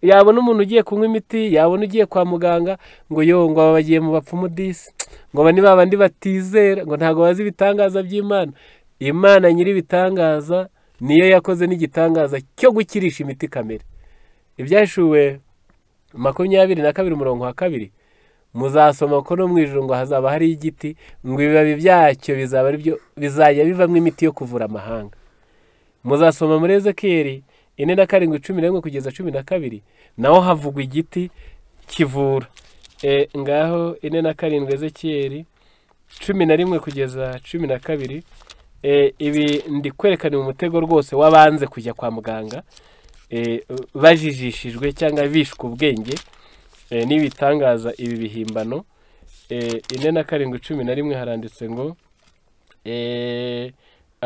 yabona umuntu ugiye kunywa imiti yabona ugiye kwa muganga ngo yongwa bagiye mu bapfumu disi ngo bane babandi batizera ngo ntabwo bazi ibitangaza by'imana imana nyir’ibitangaza niyo yakoze n'igitangaza cyo gukirisha imiti kamere ibyashuwe makumyabiri na kabiri umurongo wa kabiri muzasoma ko no mu ijoro ngo hazaba hari igiti ngo ibibabi byacyo bizaba aribyo bizajya bivamo imiti yo kuvura amahanga muzasoma muri ezekiyeri ine na karindwi cumi n'imwe kugeza cumi na kabiri naho havugwa igiti kivura Eh, ngaho ine na karindwi ezekiyeri cumi na rimwe kugeza cumi na kabiri eh, ibi ndi kwerekana mu mutego rwose w'abanze kujya kwa muganga eh, bajijishijwe cyangwa bishwe ubwenge n'ibitangaza ibi bihimbano ine na karindwi cumi na rimwe haranditse ngo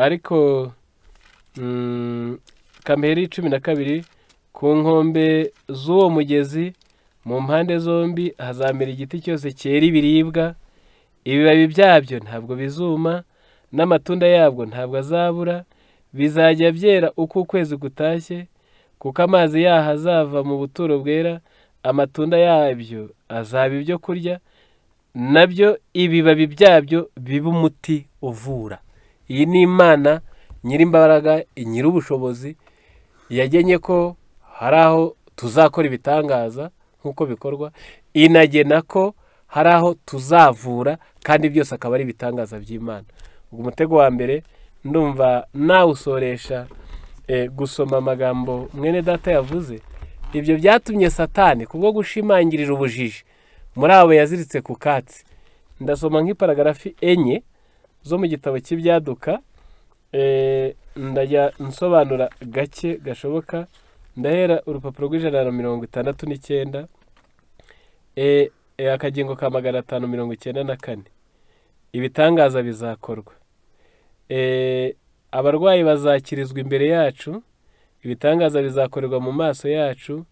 ariko mm, kamere cumi na kabiri ku nkombe z'uwo mugezi mu mpande zombi hazamera igiti cyose cyera ibiribwa ibibabi byabyo ntabwo bizuma n'amatunda yabwo ntabwo azabura bizajya byera uko ukwezi gutashye kuko amazi yaho azava mu buturo bwera amatunda yabyo azaba ibyo kurya nabyo ibibabi byabyo biba umuti uvura iyi ni imana nyir'imbaraga nyir'ubushobozi yagennye ko hari aho tuzakora ibitangaza nk'uko bikorwa inagena ko hari aho tuzavura kandi byose akaba ari ibitangaza by'imana umutego wa mbere ndumva nawusoresha eh, gusoma amagambo mwene data yavuze ibyo byatumye satani kubwo gushimangirira ubujiji muri abo yaziritse ku katsi ndasoma nk'iparagarafi enye zo mu gitabo cy'ibyaduka eh, ndajya nsobanura gake gashoboka ndahera urupapuro rw'ijana na mirongo itandatu n'icyenda e, e akagengo ka magana atanu mirongo icyenda na kane ibitangaza bizakorwa e, abarwayi bazakirizwa imbere yacu ibitangaza bizakorerwa mu maso yacu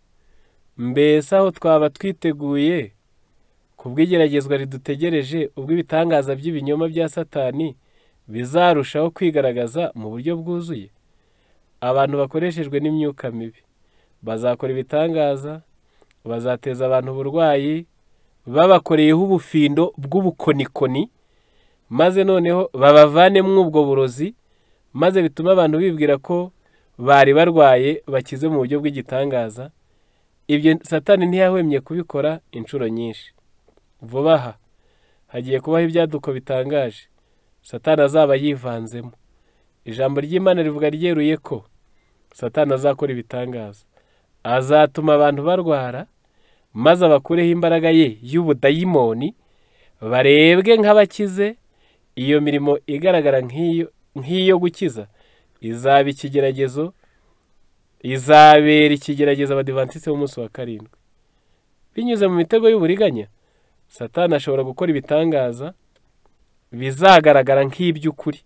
mbese aho twaba twiteguye ku bw'igeragezwa ridutegereje ubwo ibitangaza by'ibinyoma bya satani bizarushaho kwigaragaza mu buryo bwuzuye abantu bakoreshejwe n'imyuka mibi bazakora ibitangaza bazateza abantu uburwayi babakoreyeho ubufindo bw'ubukonikoni maze noneho babavanemo ubwo burozi maze bituma abantu bibwira ko bari barwaye bakize mu buryo bw'igitangaza ibyo satani ntiyahwemye kubikora inshuro nyinshi vuba aha hagiye kubaho ibyaduko bitangaje satani azaba yivanzemo ijambo ry'imana rivuga ryeruye ko satani azakora ibitangaza azatuma abantu barwara maze abakureho imbaraga ye y'ubudayimoni barebwe nk'abakize iyo mirimo igaragara nk'iyo nk'iyo gukiza izaba ikigeragezo izabera ikigeragezo abadivantisite b'umunsi wa karindwi binyuze mu mitego y'uburiganya satani ashobora gukora ibitangaza bizagaragara nk'iby'ukuri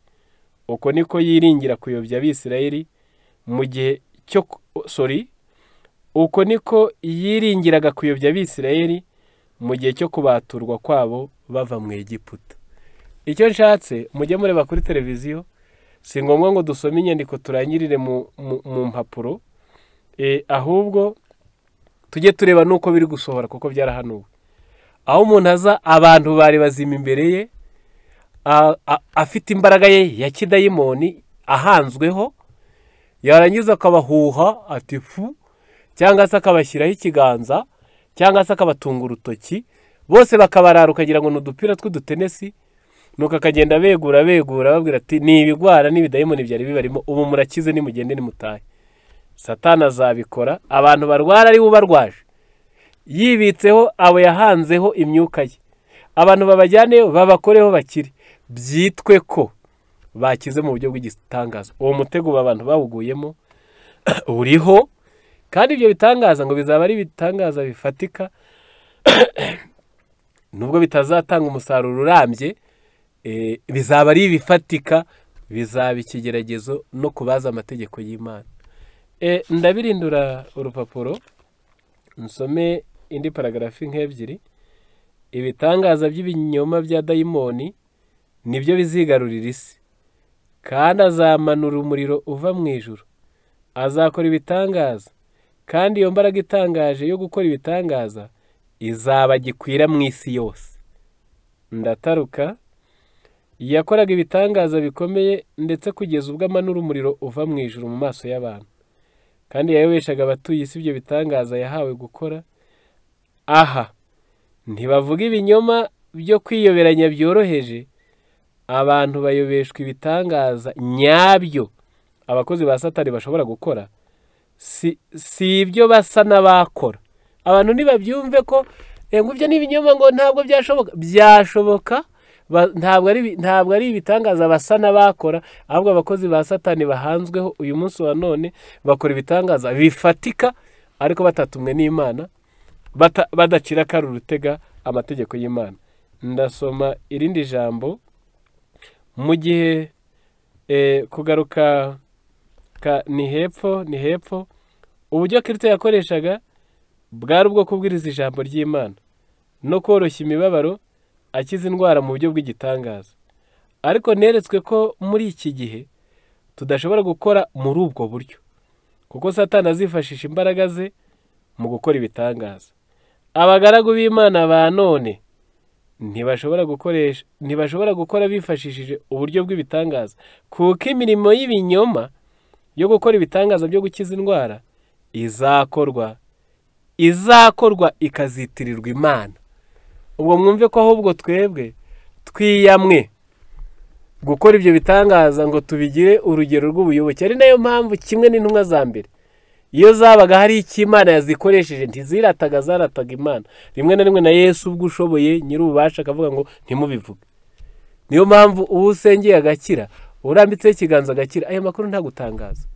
uko niko yiringira kuyobya abisirayeli mu gihe cyo sori uko niko yiringiraga kuyobya abisirayeli mu gihe cyo kubaturwa kwabo bava mu Egiputa icyo nshatse mujye mureba kuri televiziyo si ngombwa ngo dusome inyandiko turangirire mu mpapuro e, ahubwo tujye tureba n'uko biri gusohora kuko byarahanuwe aho umuntu aza abantu bari bazima imbere ye afite imbaraga ye ya kidayimoni ahanzweho yarangiza akabahuha ati fu cyangwa se akabashyiraho ikiganza cyangwa se akabatunga urutoki bose bakabarara ukagira ngo ni udupira tw'udutenesi nuko akagenda begura begura babwira ati ni ibigwara n'ibidayimoni byari bibarimo ubu murakize nimugende nimutahe satana azabikora abantu barwara ari ubarwaje yibitseho abo yahanzeho imyuka ye abantu babajyaneyo babakoreho bakire byitwe ko bakize mu buryo bw'igitangaza uwo mutego bantu bawuguyemo uriho kandi ibyo bitangaza ngo bizaba ari ibitangaza bifatika nubwo bitazatanga umusaruro urambye eh, bizaba ari ibifatika bizaba ikigeragezo no kubaza amategeko y'imana eh, ndabirindura urupapuro nsome indi paragarafi nk'ebyiri ibitangaza by'ibinyoma bya dayimoni nibyo bizigarurira isi kandi azamanura umuriro uva mu ijoro azakora ibitangaza kandi iyo mbaraga itangaje yo gukora ibitangaza izaba gikwira mu isi yose ndataruka yakoraga ibitangaza bikomeye ndetse kugeza ubwo amanura umuriro uva mu ijuru mu maso y'abantu kandi yayobeshaga abatuye isi ibyo bitangaza yahawe gukora aha ntibavuga ibinyoma byo kwiyoberanya byoroheje abantu bayobeshwa ibitangaza nyabyo abakozi ba satani bashobora gukora si ibyo basa n'abakora abantu ntibabyumve ko ngo ibyo ni ngo ntabwo byashoboka byashoboka ntabwo ari ibitangaza basa n'abakora ahubwo abakozi ba satani bahanzweho uyu munsi wa none bakora ibitangaza bifatika ariko batatumwe n'imana badakira kari urutega amategeko y'imana ndasoma irindi jambo mu gihe eh, kugaruka ni hepfo ni hepfo uburyo kirisito yakoreshaga bwari ubwo kubwiriza ijambo ry'imana no koroshya imibabaro akiza indwara mu buryo bw'igitangaza ariko neretswe ko muri iki gihe tudashobora gukora muri ubwo buryo kuko satana azifashisha imbaraga ze mu gukora ibitangaza abagaragu b'imana ba none ntibashobora gukoresha ntibashobora gukora bifashishije uburyo bw'ibitangaza kuko imirimo y'ibinyoma yo gukora ibitangaza byo gukiza indwara izakorwa izakorwa ikazitirirwa imana ubwo mwumve ko ahubwo twebwe twiyamwe gukora ibyo bitangaza ngo tubigire urugero rw'ubuyoboke ari nayo mpamvu kimwe n'intumwa za mbere iyo zabaga hari icyo imana yazikoresheje ntizirataga zarataga imana rimwe na rimwe na yesu ubwo ushoboye nyir'ububasha akavuga ngo ntimubivuge niyo mpamvu uwo usengeye agakira urambitseho ikiganza agakira aya makuru ntagutangaza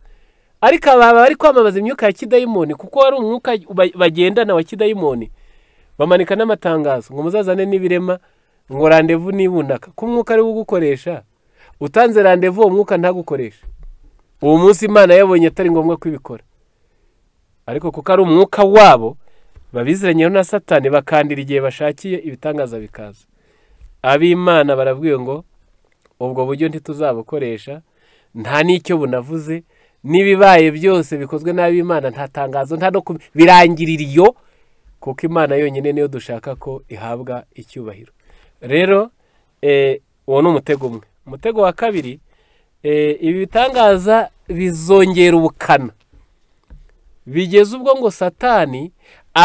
ariko aba bari kwamamaza imyuka ya kidayimoni kuko wari umwuka bagendana wa kidayimoni bamanika n'amatangazo ngo muzazane n'ibirema ngo randevu nibunaka ko umwuka ari wo ugukoresha utanze randevu uwo mwuka ntagukoresha uwo munsi imana yabonye atari ngombwa kubikora ariko kuko ari umwuka wabo babiziranyeho na satani bakandira igihe bashakiye ibitangaza bikaza ab'imana barabwiye ngo ubwo buryo ntituzabukoresha nta n'icyo bunavuze n'ibibaye byose bikozwe n'ab'imana nta tangazo nta no birangirira iyo kuko imana yonyine niyo dushaka ko ihabwa icyubahiro rero eh, uwo ni umutego umwe umutego wa kabiri eh, ibi bitangaza bizongera ubukana bigeze ubwo ngo satani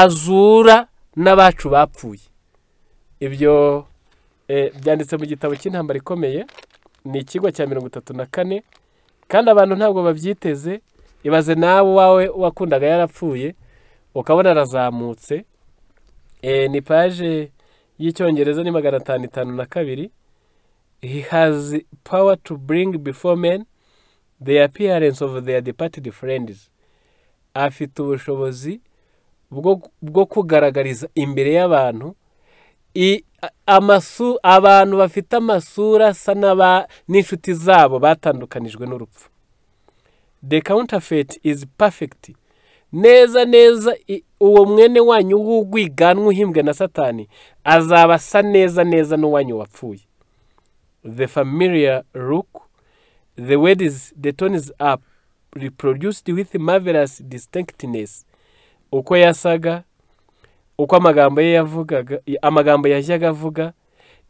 azura n'abacu bapfuye ibyo eh, byanditse mu gitabo cy'intambara ikomeye ni ikigo cya mirongo itatu na kane kandi abantu ntabwo babyiteze ibaze nawe uwawe wakundaga yarapfuye ukabona arazamutse e, ni paje y'icyongereza ni magana atanu itanu na kabiri he has power to bring before men the appearance of their departed friends afite ubushobozi bwo kugaragariza imbere y'abantu amasu abantu bafite amasura asa n'inshuti zabo batandukanijwe n'urupfu the counterfeit is perfect neza neza uwo mwene wanyu w'urwiganwa uhimbwe na satani azaba asa neza neza n'uwanyu wapfuye the familiar look the word the tone is up reproduced with marvelous distinctness uko yasaga uko amagambo ye yavugaga amagambo yajyaga avuga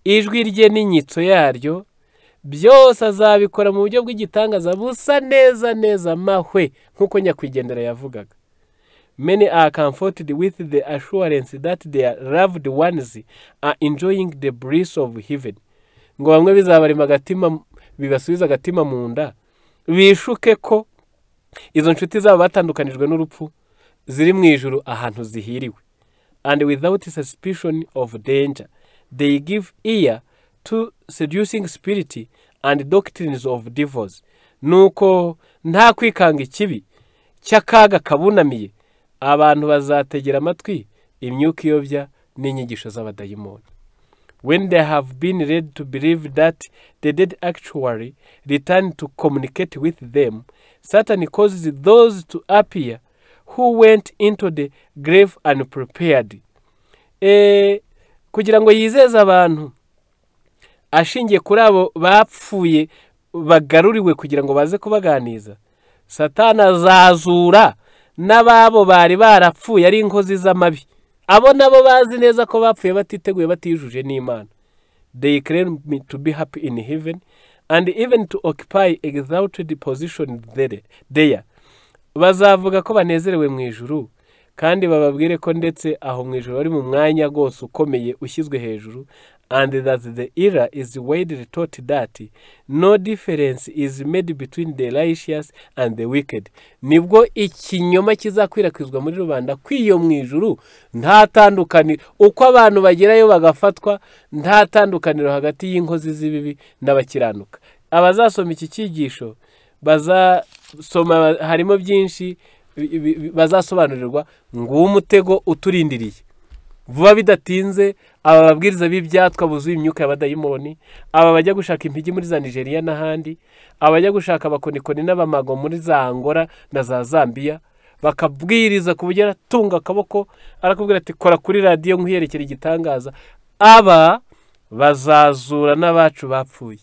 ijwi rye n'inyitso yaryo byose azabikora mu buryo bw'igitangaza busa neza neza mahwe nk'uko nyakwigendera yavugaga many are comforted with the assurance that their loved ones are enjoying the breeze of heaven ngo bamwe bizabarema agatima bibasubiza agatima mu nda bishuke ko izo nshuti zabo batandukanijwe n'urupfu ziri mu ijoro ahantu zihiriwe and without suspicion of danger. They give ear to seducing spirit and doctrines of devils. Nuko nta kwikanga ikibi cy'akaga kabunamiye abantu bazategera amatwi imyuka iyobya n'inyigisho z'abadayimoni when they have been led to believe that the dead actually return to communicate with them, Satan causes those to appear who went into the grave unprepared e, kugira ngo yizeze abantu ashingiye kuri abo bapfuye bagaruriwe kugira ngo baze kubaganiza satana azazura n'ababo bari barapfuye ari inkozi z'amabi abo nabo bazi neza ko bapfuye batiteguye batijuje n'imana they claim me to be happy in heaven and even to occupy exalted position there bazavuga ko banezerewe mu ijuru kandi bababwire ko ndetse aho mu ijuru ari mu mwanya wose ukomeye ushyizwe hejuru and that the era is widely taught that no difference is made between the righteous and the wicked nibwo ikinyoma kizakwirakwizwa muri rubanda kw'iyo mu ijuru nta tandukaniro uko abantu bagerayo bagafatwa nta tandukaniro hagati y'inkozi z'ibibi n'abakiranuka abazasoma iki cyigisho bazasoma harimo byinshi bazasobanurirwa nguwo umutego uturindiriye vuba bidatinze aba babwiriza b'ibyatwa buzuye imyuka y'abadayimoni aba bajya gushaka impigi muri za nigeria n'ahandi abajya gushaka abakonikoni n'abamago muri za angola na za zambia bakabwiriza ku buryo aratunga akaboko arakubwira ati kora kuri radiyo nk'uherekera igitangaza aba bazazura n'abacu bapfuye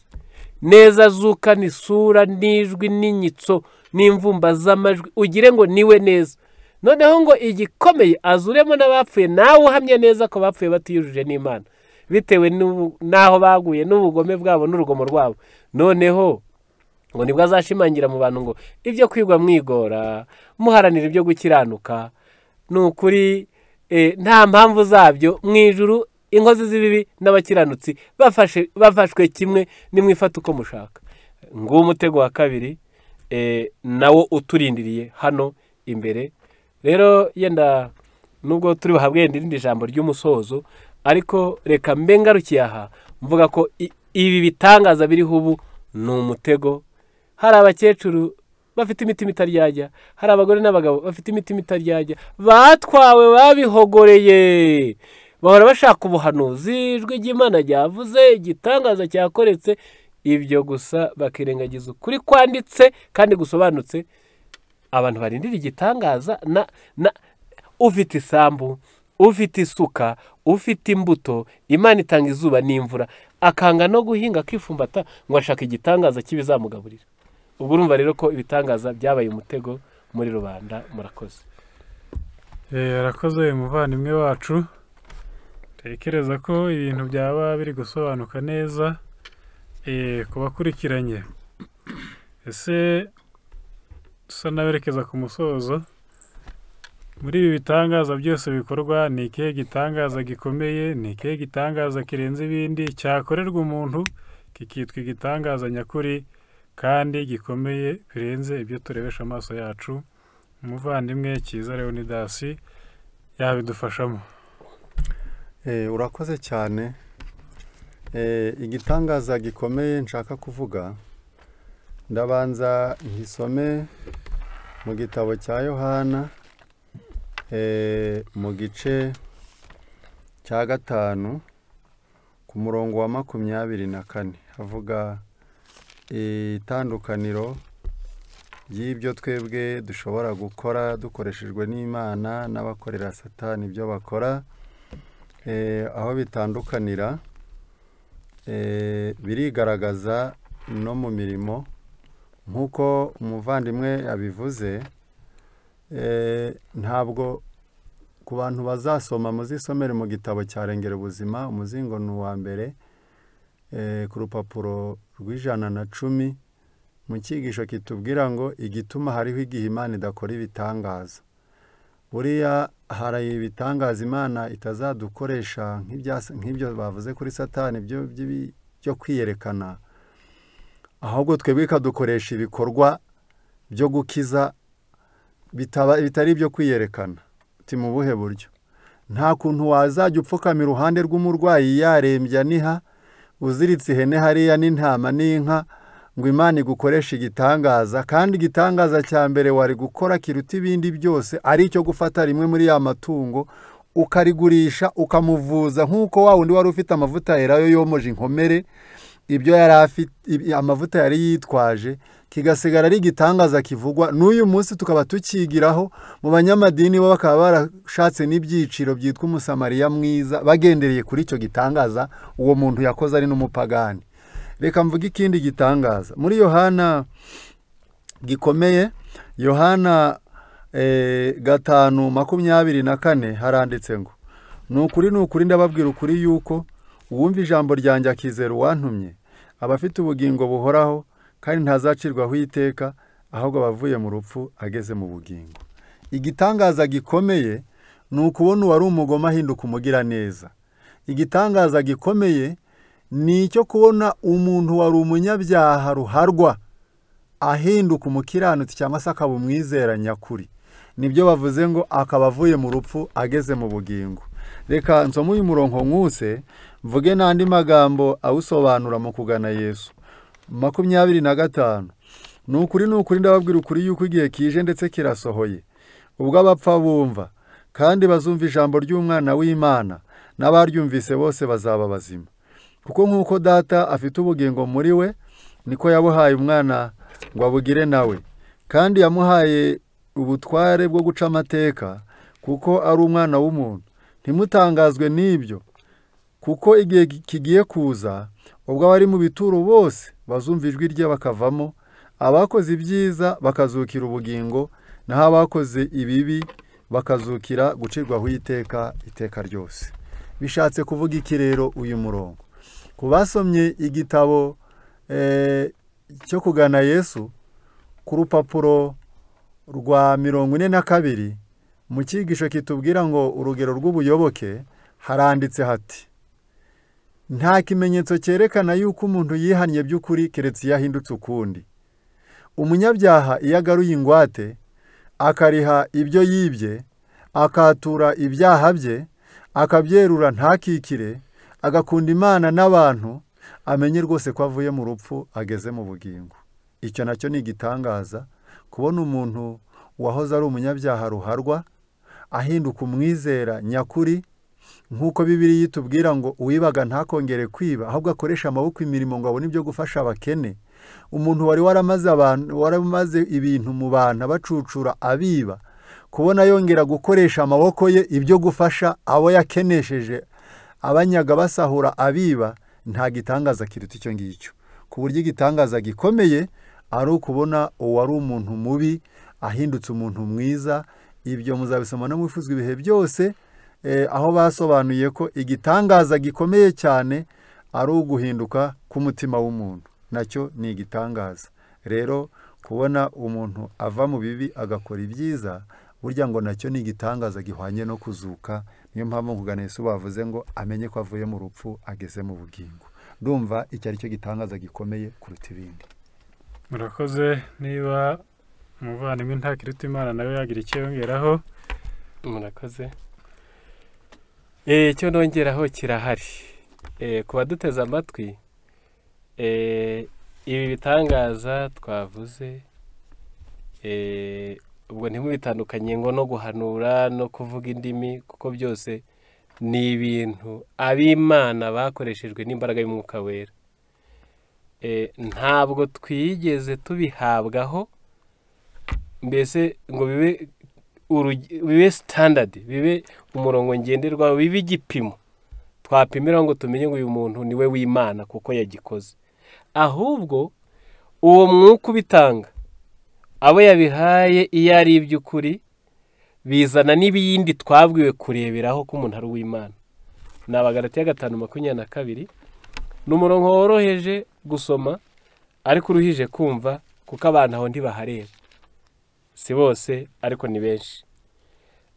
neza zukana isura n'ijwi n'inyitso n'imvumba z'amajwi ugire ngo niwe neza noneho ngo igikomeye azuremo n'abapfuye nawe uhamye neza ko bapfuye batiyujuje n'imana bitewe n'aho baguye n'ubugome bwabo n'urugomo rwabo noneho ngo nibwo azashimangira mu bantu ngo ibyo kwigwa mwigora muharanira ibyo gukiranuka ni ukuri eh, nta mpamvu zabyo mu ijuru inkozi z'ibibi n'abakiranutsi bafashwe kimwe nimwe ifata uko mushaka nguwo umutego wa kabiri eh, nawo uturindiriye hano imbere rero yenda nubwo turi buhabwe irindi jambo ry'umusozo ariko reka mbe ngarukiye aha mvuga ko ibi bitangaza biriho ubu ni umutego hari abakecuru bafite imitima itaryajya hari abagore n'abagabo bafite imitima itaryajya batwawe babihogoreye bahora bashaka ubuhanuzi ijwi ry'imana ryavuze igitangaza cyakoretse ibyo gusa bakirengagiza ukuri kwanditse kandi gusobanutse abantu barindira igitangaza na na ufite isambu ufite isuka ufite imbuto imana itanga izuba n'imvura akanga no guhinga akifumbata ngo ashaka igitangaza cy'ibizamugaburira ubwo urumva rero ko ibitangaza byabaye umutego muri rubanda murakoze eh, uyu muvandimwe wacu tekereza ko ibintu byaba biri gusobanuka neza eh, ku bakurikiranye ese dusa n'aberekeza ku musozo muri ibi bitangaza byose bikorwa ni ikihe gitangaza gikomeye ni ikihe gitangaza kirenze ibindi cyakorerwa umuntu kikitwa igitangaza nyakuri kandi gikomeye birenze ibyo turebesha amaso yacu umuvandimwe cyiza leonidasi yabidufashamo Eh, urakoze cyane eh, igitangaza gikomeye nshaka kuvuga ndabanza ngisome mu gitabo cya yohana eh, mu gice cya gatanu ku murongo wa makumyabiri na kane havuga itandukaniro ry'ibyo twebwe dushobora gukora dukoreshejwe n'imana n'abakorera satani ibyo bakora Eh, aho bitandukanira eh, birigaragaza no mu mirimo nk'uko umuvandimwe yabivuze eh, ntabwo ku bantu bazasoma muzisomere mu gitabo cyarengera ubuzima umuzingo ni uwa mbere ku rupapuro rw'ijana na cumi mu cyigisho kitubwira ngo igituma hariho igihe imana idakora ibitangaza buriya hari ibitangaza imana itazadukoresha nk'ibyo bavuze kuri satani byo kwiyerekana ahubwo twebwe ikadukoresha ibikorwa byo gukiza bitari ibyo kwiyerekana uti mu buhe buryo nta kuntu wazajya upfukama iruhande rw'umurwayi yarembye aniha uziritse ihene hariya n'intama n'inka ngo imana igukoreshe igitangaza kandi igitangaza cya mbere wari gukora kiruta ibindi byose ari icyo gufata rimwe muri ya matungo ukarigurisha ukamuvuza nk'uko wa wundi wari ufite amavuta yerayo yomoje inkomere ibyo yari afite amavuta yari yitwaje kigasigara ari igitangaza kivugwa n'uyu munsi tukaba tukigiraho mu banyamadini bo bakaba barashatse n'ibyiciro byitwa umusamariya mwiza bagendereye kuri icyo gitangaza uwo muntu yakoze ari n'umupagani reka mvuge ikindi gitangaza muri yohana gikomeye yohana eh, gatanu makumyabiri na kane haranditse ngo ni ukuri ni ukuri ndababwira ukuri yuko uwumva ijambo ryanjye akizera uwantumye aba afite ubugingo buhoraho kandi ntazacirwaho iteka ahubwo abavuye mu rupfu ageze mu bugingo igitangaza gikomeye ni ukubona uwari umugoma ahinduka umugiraneza igitangaza gikomeye ni icyo kubona umuntu wari umunyabyaha ruharwa ahinduka umukiranutsi cyangwa se akaba umwizera nyakuri nibyo bavuze ngo akaba avuye mu rupfu ageze mu bugingo reka nsome uyu murongo nkuse mvuge n'andi magambo awusobanura mu kugana yesu makumyabiri na gatanu ni ukuri ni ukuri ndababwira ukuri yuko igihe kije ndetse kirasohoye ubwo abapfa bumva kandi bazumva ijambo ry'umwana w'imana n'abaryumvise bose bazaba bazima kuko nk'uko data afite ubugingo muri we niko yabuhaye umwana ngo abugire nawe kandi yamuhaye ubutware bwo guca amateka kuko ari umwana w'umuntu ntimutangazwe n'ibyo kuko igihe kigiye kuza ubwo abari mu bituro bose bazumva ijwi rye bakavamo abakoze ibyiza bakazukira ubugingo naho abakoze ibibi bakazukira gucirwaho iteka iteka ryose bishatse kuvuga iki rero uyu murongo ku basomye igitabo eh, cyo kugana yesu ku rupapuro rwa mirongo ine na kabiri mu cyigisho kitubwira ngo urugero rw'ubuyoboke haranditse hati nta kimenyetso cyerekana yuko umuntu yihannye by'ukuri keretse iyo ahindutse ukundi umunyabyaha iyo agaruye ingwate akariha ibyo yibye akatura ibyaha bye akabyerura ntakikire agakunda imana n'abantu amenye rwose ko avuye mu rupfu ageze mu bugingo icyo nacyo ni igitangaza kubona umuntu wahoze ari umunyabyaha ruharwa ahinduka umwizera nyakuri nk'uko bibiri yitubwira ngo uwibaga ntakongere kwiba ahubwo akoresha amaboko imirimo ngo abone ibyo gufasha abakene umuntu wari waramaze abantu waramaze ibintu mu bantu abacucura abiba kubona yongera gukoresha amaboko ye ibyo gufasha abo yakenesheje abanyaga basahura abiba nta gitangaza kiruta icyo ngicyo ku buryo igitangaza gikomeye ari ukubona uwari umuntu mubi ahindutse umuntu mwiza ibyo muzabisoma no mwifuzwa ibihe byose eh, aho basobanuye ko igitangaza gikomeye cyane ari uguhinduka k'umutima w'umuntu nacyo ni igitangaza rero kubona umuntu ava mu bibi agakora ibyiza burya ngo nacyo ni igitangaza gihwanye no kuzuka niyo mpamvu nkuganiye ubu bavuze ngo amenye ko avuye mu rupfu ageze mu bugingo ndumva icyo ari cyo gitangaza gikomeye kuruta ibindi murakoze niba umuvandimwe nta kiruta imana nawe yagira icyiyongeraho murakoze eh, icyo nongeraho kirahari eh, ku baduteze amatwi eh, ibi bitangaza twavuze ubwo ntimubitandukanye ngo no guhanura no kuvuga indimi kuko byose ni ibintu ab'imana bakoreshejwe n'imbaraga y'umwuka wera e, ntabwo twigeze tubihabwaho mbese ngo bibe bibe sitandadi bibe umurongo ngenderwaho bibe igipimo twapimiraho ngo tumenye ngo uyu muntu ni we w'imana kuko yagikoze ahubwo uwo mwuka ubitanga abo yabihaye iyo ari iby'ukuri bizana n'ibindi twabwiwe kureberaho ko umuntu ari uw'imana ni abagarati ya gatanu makumyabiri na kabiri ni umurongo woroheje gusoma ariko uruhije kumva kuko abantu aho ntibahareba si bose ariko ni benshi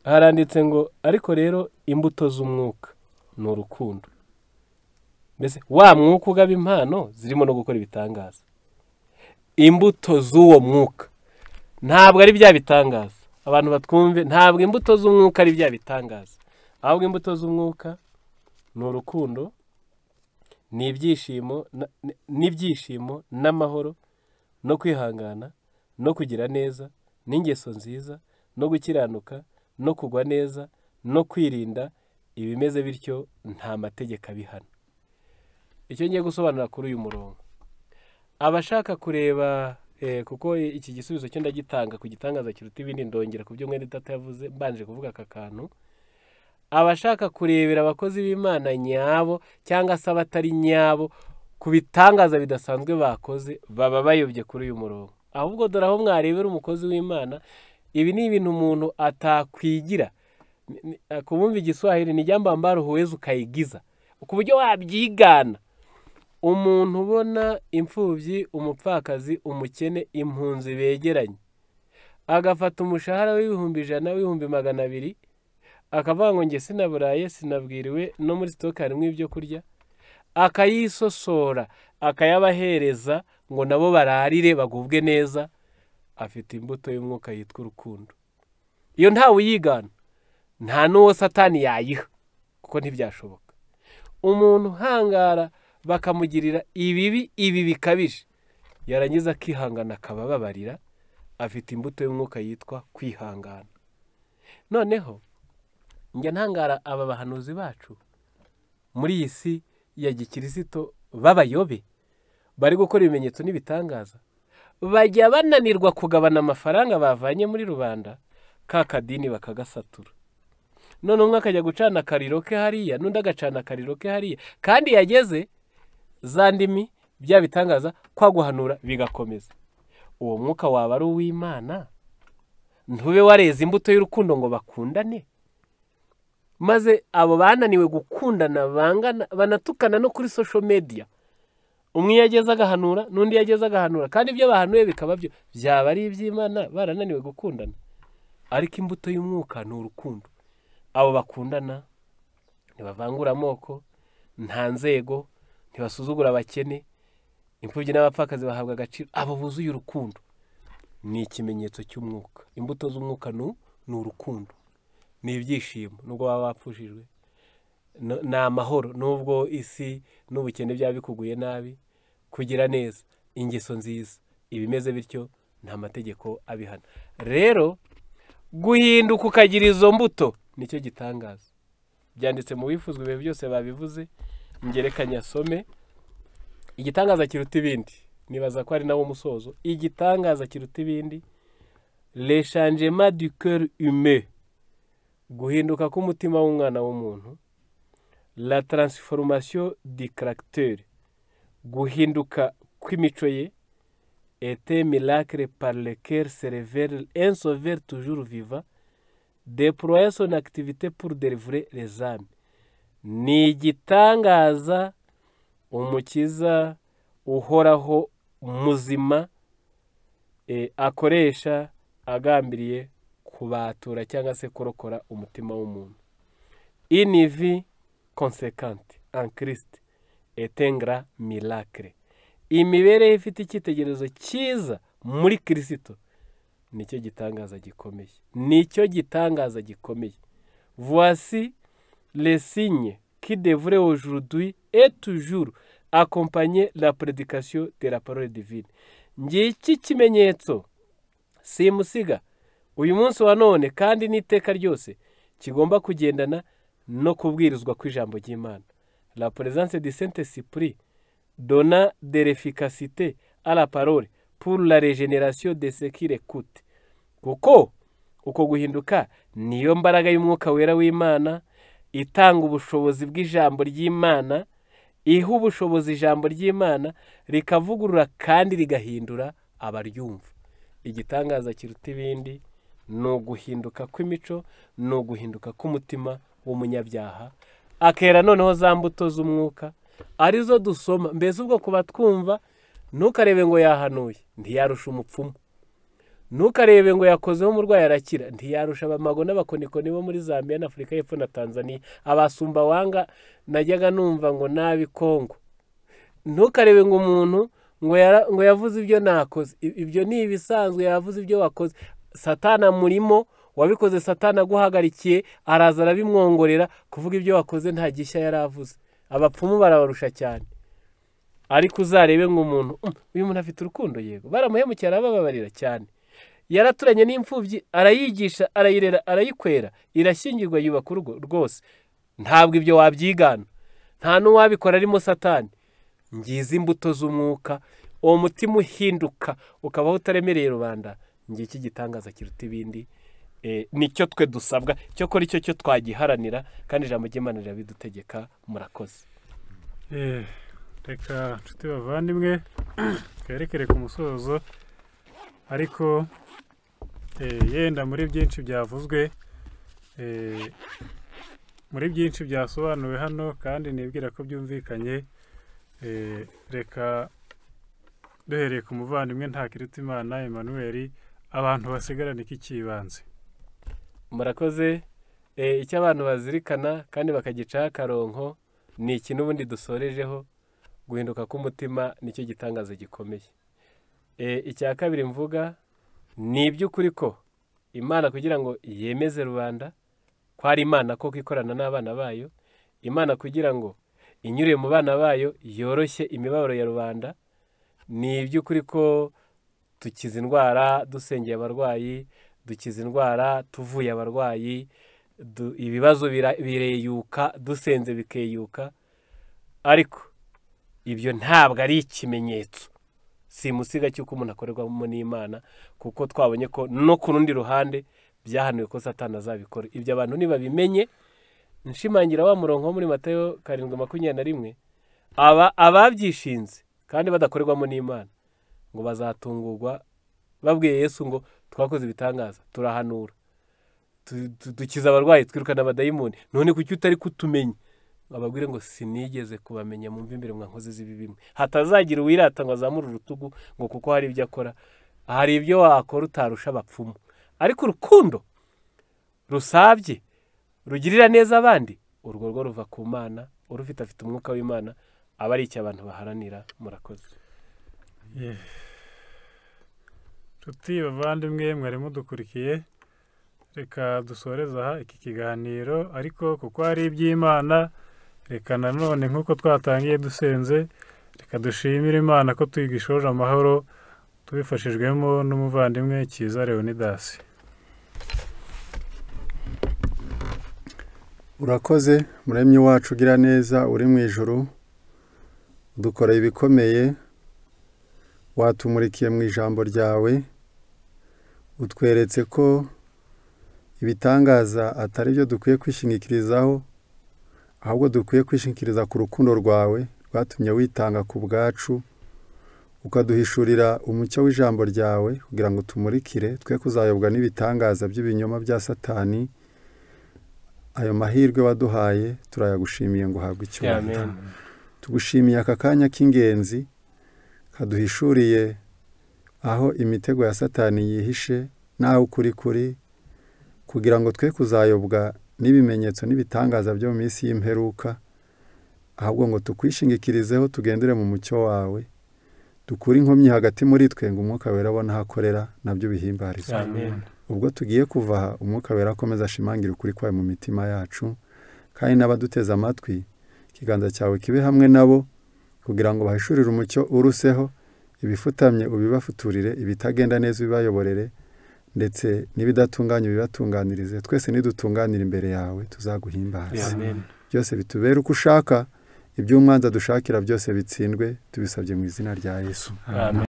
haranditse ngo ariko rero imbuto z'umwuka ni urukundo mbese wa mwuka ugaba impano zirimo no gukora ibitangaza imbuto z'uwo mwuka ntabwo ari bya bitangaza abantu batwumve ntabwo imbuto z'umwuka ari bya bitangaza ahubwo imbuto z'umwuka ni urukundo ni ibyishimo n'ibyishimo n'amahoro no kwihangana no kugira neza n'ingeso nziza no gukiranuka no kugwa neza no kwirinda ibimeze bityo nta mategeko abihana icyo ngiye gusobanura kuri uyu murongo abashaka kureba Eh, kuko iki gisubizo cyo ndagitanga ku gitangaza kiruta ibindi ndongera ku byo mwenda itatu yavuze mbanje kuvuga aka kantu abashaka kurebera abakozi b'imana nyabo cyangwa se abatari nyabo ku bitangaza bidasanzwe bakoze baba bayobye kuri uyu murongo ahubwo dore aho mwarebera umukozi w'imana ibi ni ibintu umuntu atakwigira kubumva igiswahili ni ijyambambaro huwezi ukayigiza ku buryo wabyigana umuntu ubona imfubyi umupfakazi umukene impunzi begeranye agafata umushahara w'ibihumbi ijana w'ibihumbi magana abiri akavuga ngo nge sinaburaye sinabwiriwe no muri sitoke harimo ibyo kurya akayisosora akayabahereza ngo nabo bararire bagubwe neza afite imbuto y'umwuka yitwa urukundo iyo ntawe uyigana nta n'uwo satani yayiha kuko ntibyashoboka umuntu uhangara bakamugirira ibibi ibi bikabije yarangiza akihangana akaba afite imbuto y'umwuka yitwa kwihangana noneho njya ntangara aba bahanuzi bacu muri iyi si ya gikirisito b'abayobe bari gukora ibimenyetso n'ibitangaza bajya bananirwa kugabana amafaranga bavanye muri rubanda ka kadini bakagasatura none umwe akajya gucana akariro ke hariya n'undi agacana akariro ke hariya kandi yageze za ndimi bya bitangaza kwa guhanura bigakomeza uwo mwuka waba ari uw'imana ntube wareza imbuto y'urukundo ngo bakundane maze abo bananiwe gukundana bangana banatukana no kuri social media umwe iyo ageze agahanura n'undi iyo ageze agahanura kandi ibyo bahanuye bikaba byo byaba ari iby'imana barananiwe gukundana ariko imbuto y'umwuka ni urukundo abo bakundana ntibavangura amoko nta nzego ntibasuzugura abakene imfubyi n'abapfakazi bahabwa agaciro abo buzuye urukundo ni ikimenyetso cy'umwuka imbuto z'umwuka ni urukundo ni ibyishimo nubwo baba bapfushijwe ni amahoro nubwo isi n'ubukene byaba bikuguye nabi kugira neza ingeso nziza ibimeze bityo nta mategeko abihana rero guhinduka ukagira izo mbuto nicyo gitangaza byanditse mu bifuzwa ibihe byose babivuze ngerekanye asome igitangaza kiruta ibindi nibaza ko ari nawo musozo igitangaza kiruta ibindi reshanjema du cœur humain guhinduka k'umutima w'umwana w'umuntu la transformation du caractère guhinduka kw'imico ye ete miracle par lequel se révèle un toujours vivant déployer son activité pour délivrer les âmes ni igitangaza umukiza uhoraho muzima e, akoresha agambiriye kubatura cyangwa se kurokora umutima w'umuntu inivi konsekanti ankirisiti etengera mirakire imibereho ifite icyitegererezo cyiza muri kirisito nicyo gitangaza gikomeye nicyo gitangaza gikomeye vuwasi Les signes qui devrait aujourd'hui et toujours accompagner la prédication de la parole divine ngiki kimenyetso simusiga uyu munsi wa none kandi n'iteka ryose kigomba kugendana no kubwirizwa kw'ijambo ry'imana la présence de saint esprit dona de l'efficacité à la parole pour la régénération de ce qui l'écoute kuko uko guhinduka niyo mbaraga y'umwuka wera w'imana itanga ubushobozi bw'ijambo ry'imana iha ubushobozi ijambo ry'imana rikavugurura kandi rigahindura abaryumva igitangaza kiruta ibindi ni uguhinduka kw'imico ni uguhinduka k'umutima w'umunyabyaha akera noneho za mbuto z'umwuka arizo dusoma mbese ubwo kuba twumva ntukarebe ngo yahanuye ntiyarusha umupfumu ntukarebe ngo yakozeho umurwayi arakira ntiyarusha abamago n'abakonikoni bo muri zambia na afurika y'epfo na tanzania abasumba wanga najyaga numva ngo nabi kongo ntukarebe ngo umuntu ngo yavuze ibyo nakoze ibyo ni ibisanzwe yavuze ibyo wakoze satana murimo wabikoze satana aguhagarikiye araza arabimwongorera kuvuga ibyo wakoze nta gishya yari avuze abapfumu barabarusha cyane ariko uzarebe ngo umuntu uhm, uyu muntu afite urukundo yego baramuhemukira arabababarira cyane yaraturanye n'imfubyi arayigisha arayirera arayikwera irashyingirwa yubaka urugo rwose ntabwo ibyo wabyigana nta n'uwabikora arimo satani ngize imbuto z'umwuka uwo mutima uhinduka ukabaho utaremereye rubanda ngiki gitangaza kiruta ibindi eh, nicyo twe dusabwa cyo kora icyo cyo twagiharanira kandi ijambo ry'imana rirabidutegeka murakoze eh, reka nshuti bavandimwe twerekere ku musozo ariko Eh, yenda muri byinshi byavuzwe eh, muri byinshi byasobanuwe hano kandi nibwira ko byumvikanye eh, reka duhereye ku muvandimwe ntakirutimana Emmanuel abantu basigarana iki cy'ibanze murakoze icyo abantu bazirikana kandi bakagicaho akaronko ni iki n'ubundi dusorejeho guhinduka k'umutima nicyo gitangazo gikomeye icya kabiri mvuga ni iby'ukuri ko imana kugira ngo yemeze rubanda ko ari imana koko ikorana n'abana bayo imana kugira ngo inyure mu bana bayo yoroshye imibabaro ya rubanda ni iby'ukuri ko dukiza indwara dusengeye abarwayi dukiza indwara tuvuye abarwayi ibibazo bireyuka dusenze bikeyuka ariko ibyo ntabwo ari ikimenyetso si musiga cy'uko umuntu akorerwamo n'imana kuko twabonye ko no ku rundi ruhande byahanuwe ko satana azabikora ibyo abantu ntibabimenye nshimangira wa murongo wo muri matayo karindwi makumyabiri na rimwe aba ababyishinze kandi badakorerwamo n'imana ngo bazatungurwa babwiye yesu ngo twakoze ibitangaza turahanura dukiza abarwayi twirukana abadayimoni none kuki utari kutumenya bababwire ngo sinigeze kubamenya mu imbere mwakoze z'ibi bimwe hatazagira uwirata ngo azamure urutugu ngo kuko hari ibyo akora hari ibyo wakora utarusha abapfumu ariko urukundo rusabye rugirira neza abandi urwo rwo ruva ku mana urufite afite umwuka w'imana aba ari icyo abantu baharanira murakoze nshuti bavandimwe mwari mudukurikiye reka dusoreza iki kiganiro ariko kuko hari iby'imana reka nanone nk'uko twatangiye dusenze reka dushimire imana ko tuyigishoje amahoro tubifashijwemo n'umuvandimwe cyiza leonidasi urakoze muremyi wacu ugira neza uri mu ijoro dukoreye ibikomeye watumurikiye mu ijambo ryawe utweretse ko ibitangaza atari byo dukwiye kwishingikirizaho ahubwo dukwiye kwishingikiriza ku rukundo rwawe rwatumye witanga ku bwacu ukaduhishurira umucyo w'ijambo ryawe kugira ngo tumurikire twe kuzayobwa n'ibitangaza by'ibinyoma bya satani ayo mahirwe waduhaye turayagushimiye ngo uhabwe icyubahiro tugushimiye aka kanya k'ingenzi kaduhishuriye aho imitego ya satani yihishe naho ukuri kuri kugira ngo twe kuzayobwa n'ibimenyetso n'ibitangaza byo mu minsi y'imperuka ahubwo ngo tukwishingikirizeho tugendere mu mucyo wawe dukure inkomyi hagati muri twe ngo umwuka wera abone aho akorera nabyo bihimbarizwa ubwo tugiye kuva umwuka wera akomeza ashimangira ukuri kwawe mu mitima yacu kandi n'abaduteze amatwi ikiganza cyawe kibe hamwe nabo kugira ngo bahishurire umucyo uruseho ibifutamye ubibafuturire ibitagenda neza ubibayoborere ndetse n'ibidatunganye bibatunganirize twese nidutunganire imbere yawe tuzaguhimbaza byose bitubere uko ushaka iby’umwanza dushakira byose bitsindwe tubisabye mu izina rya yesu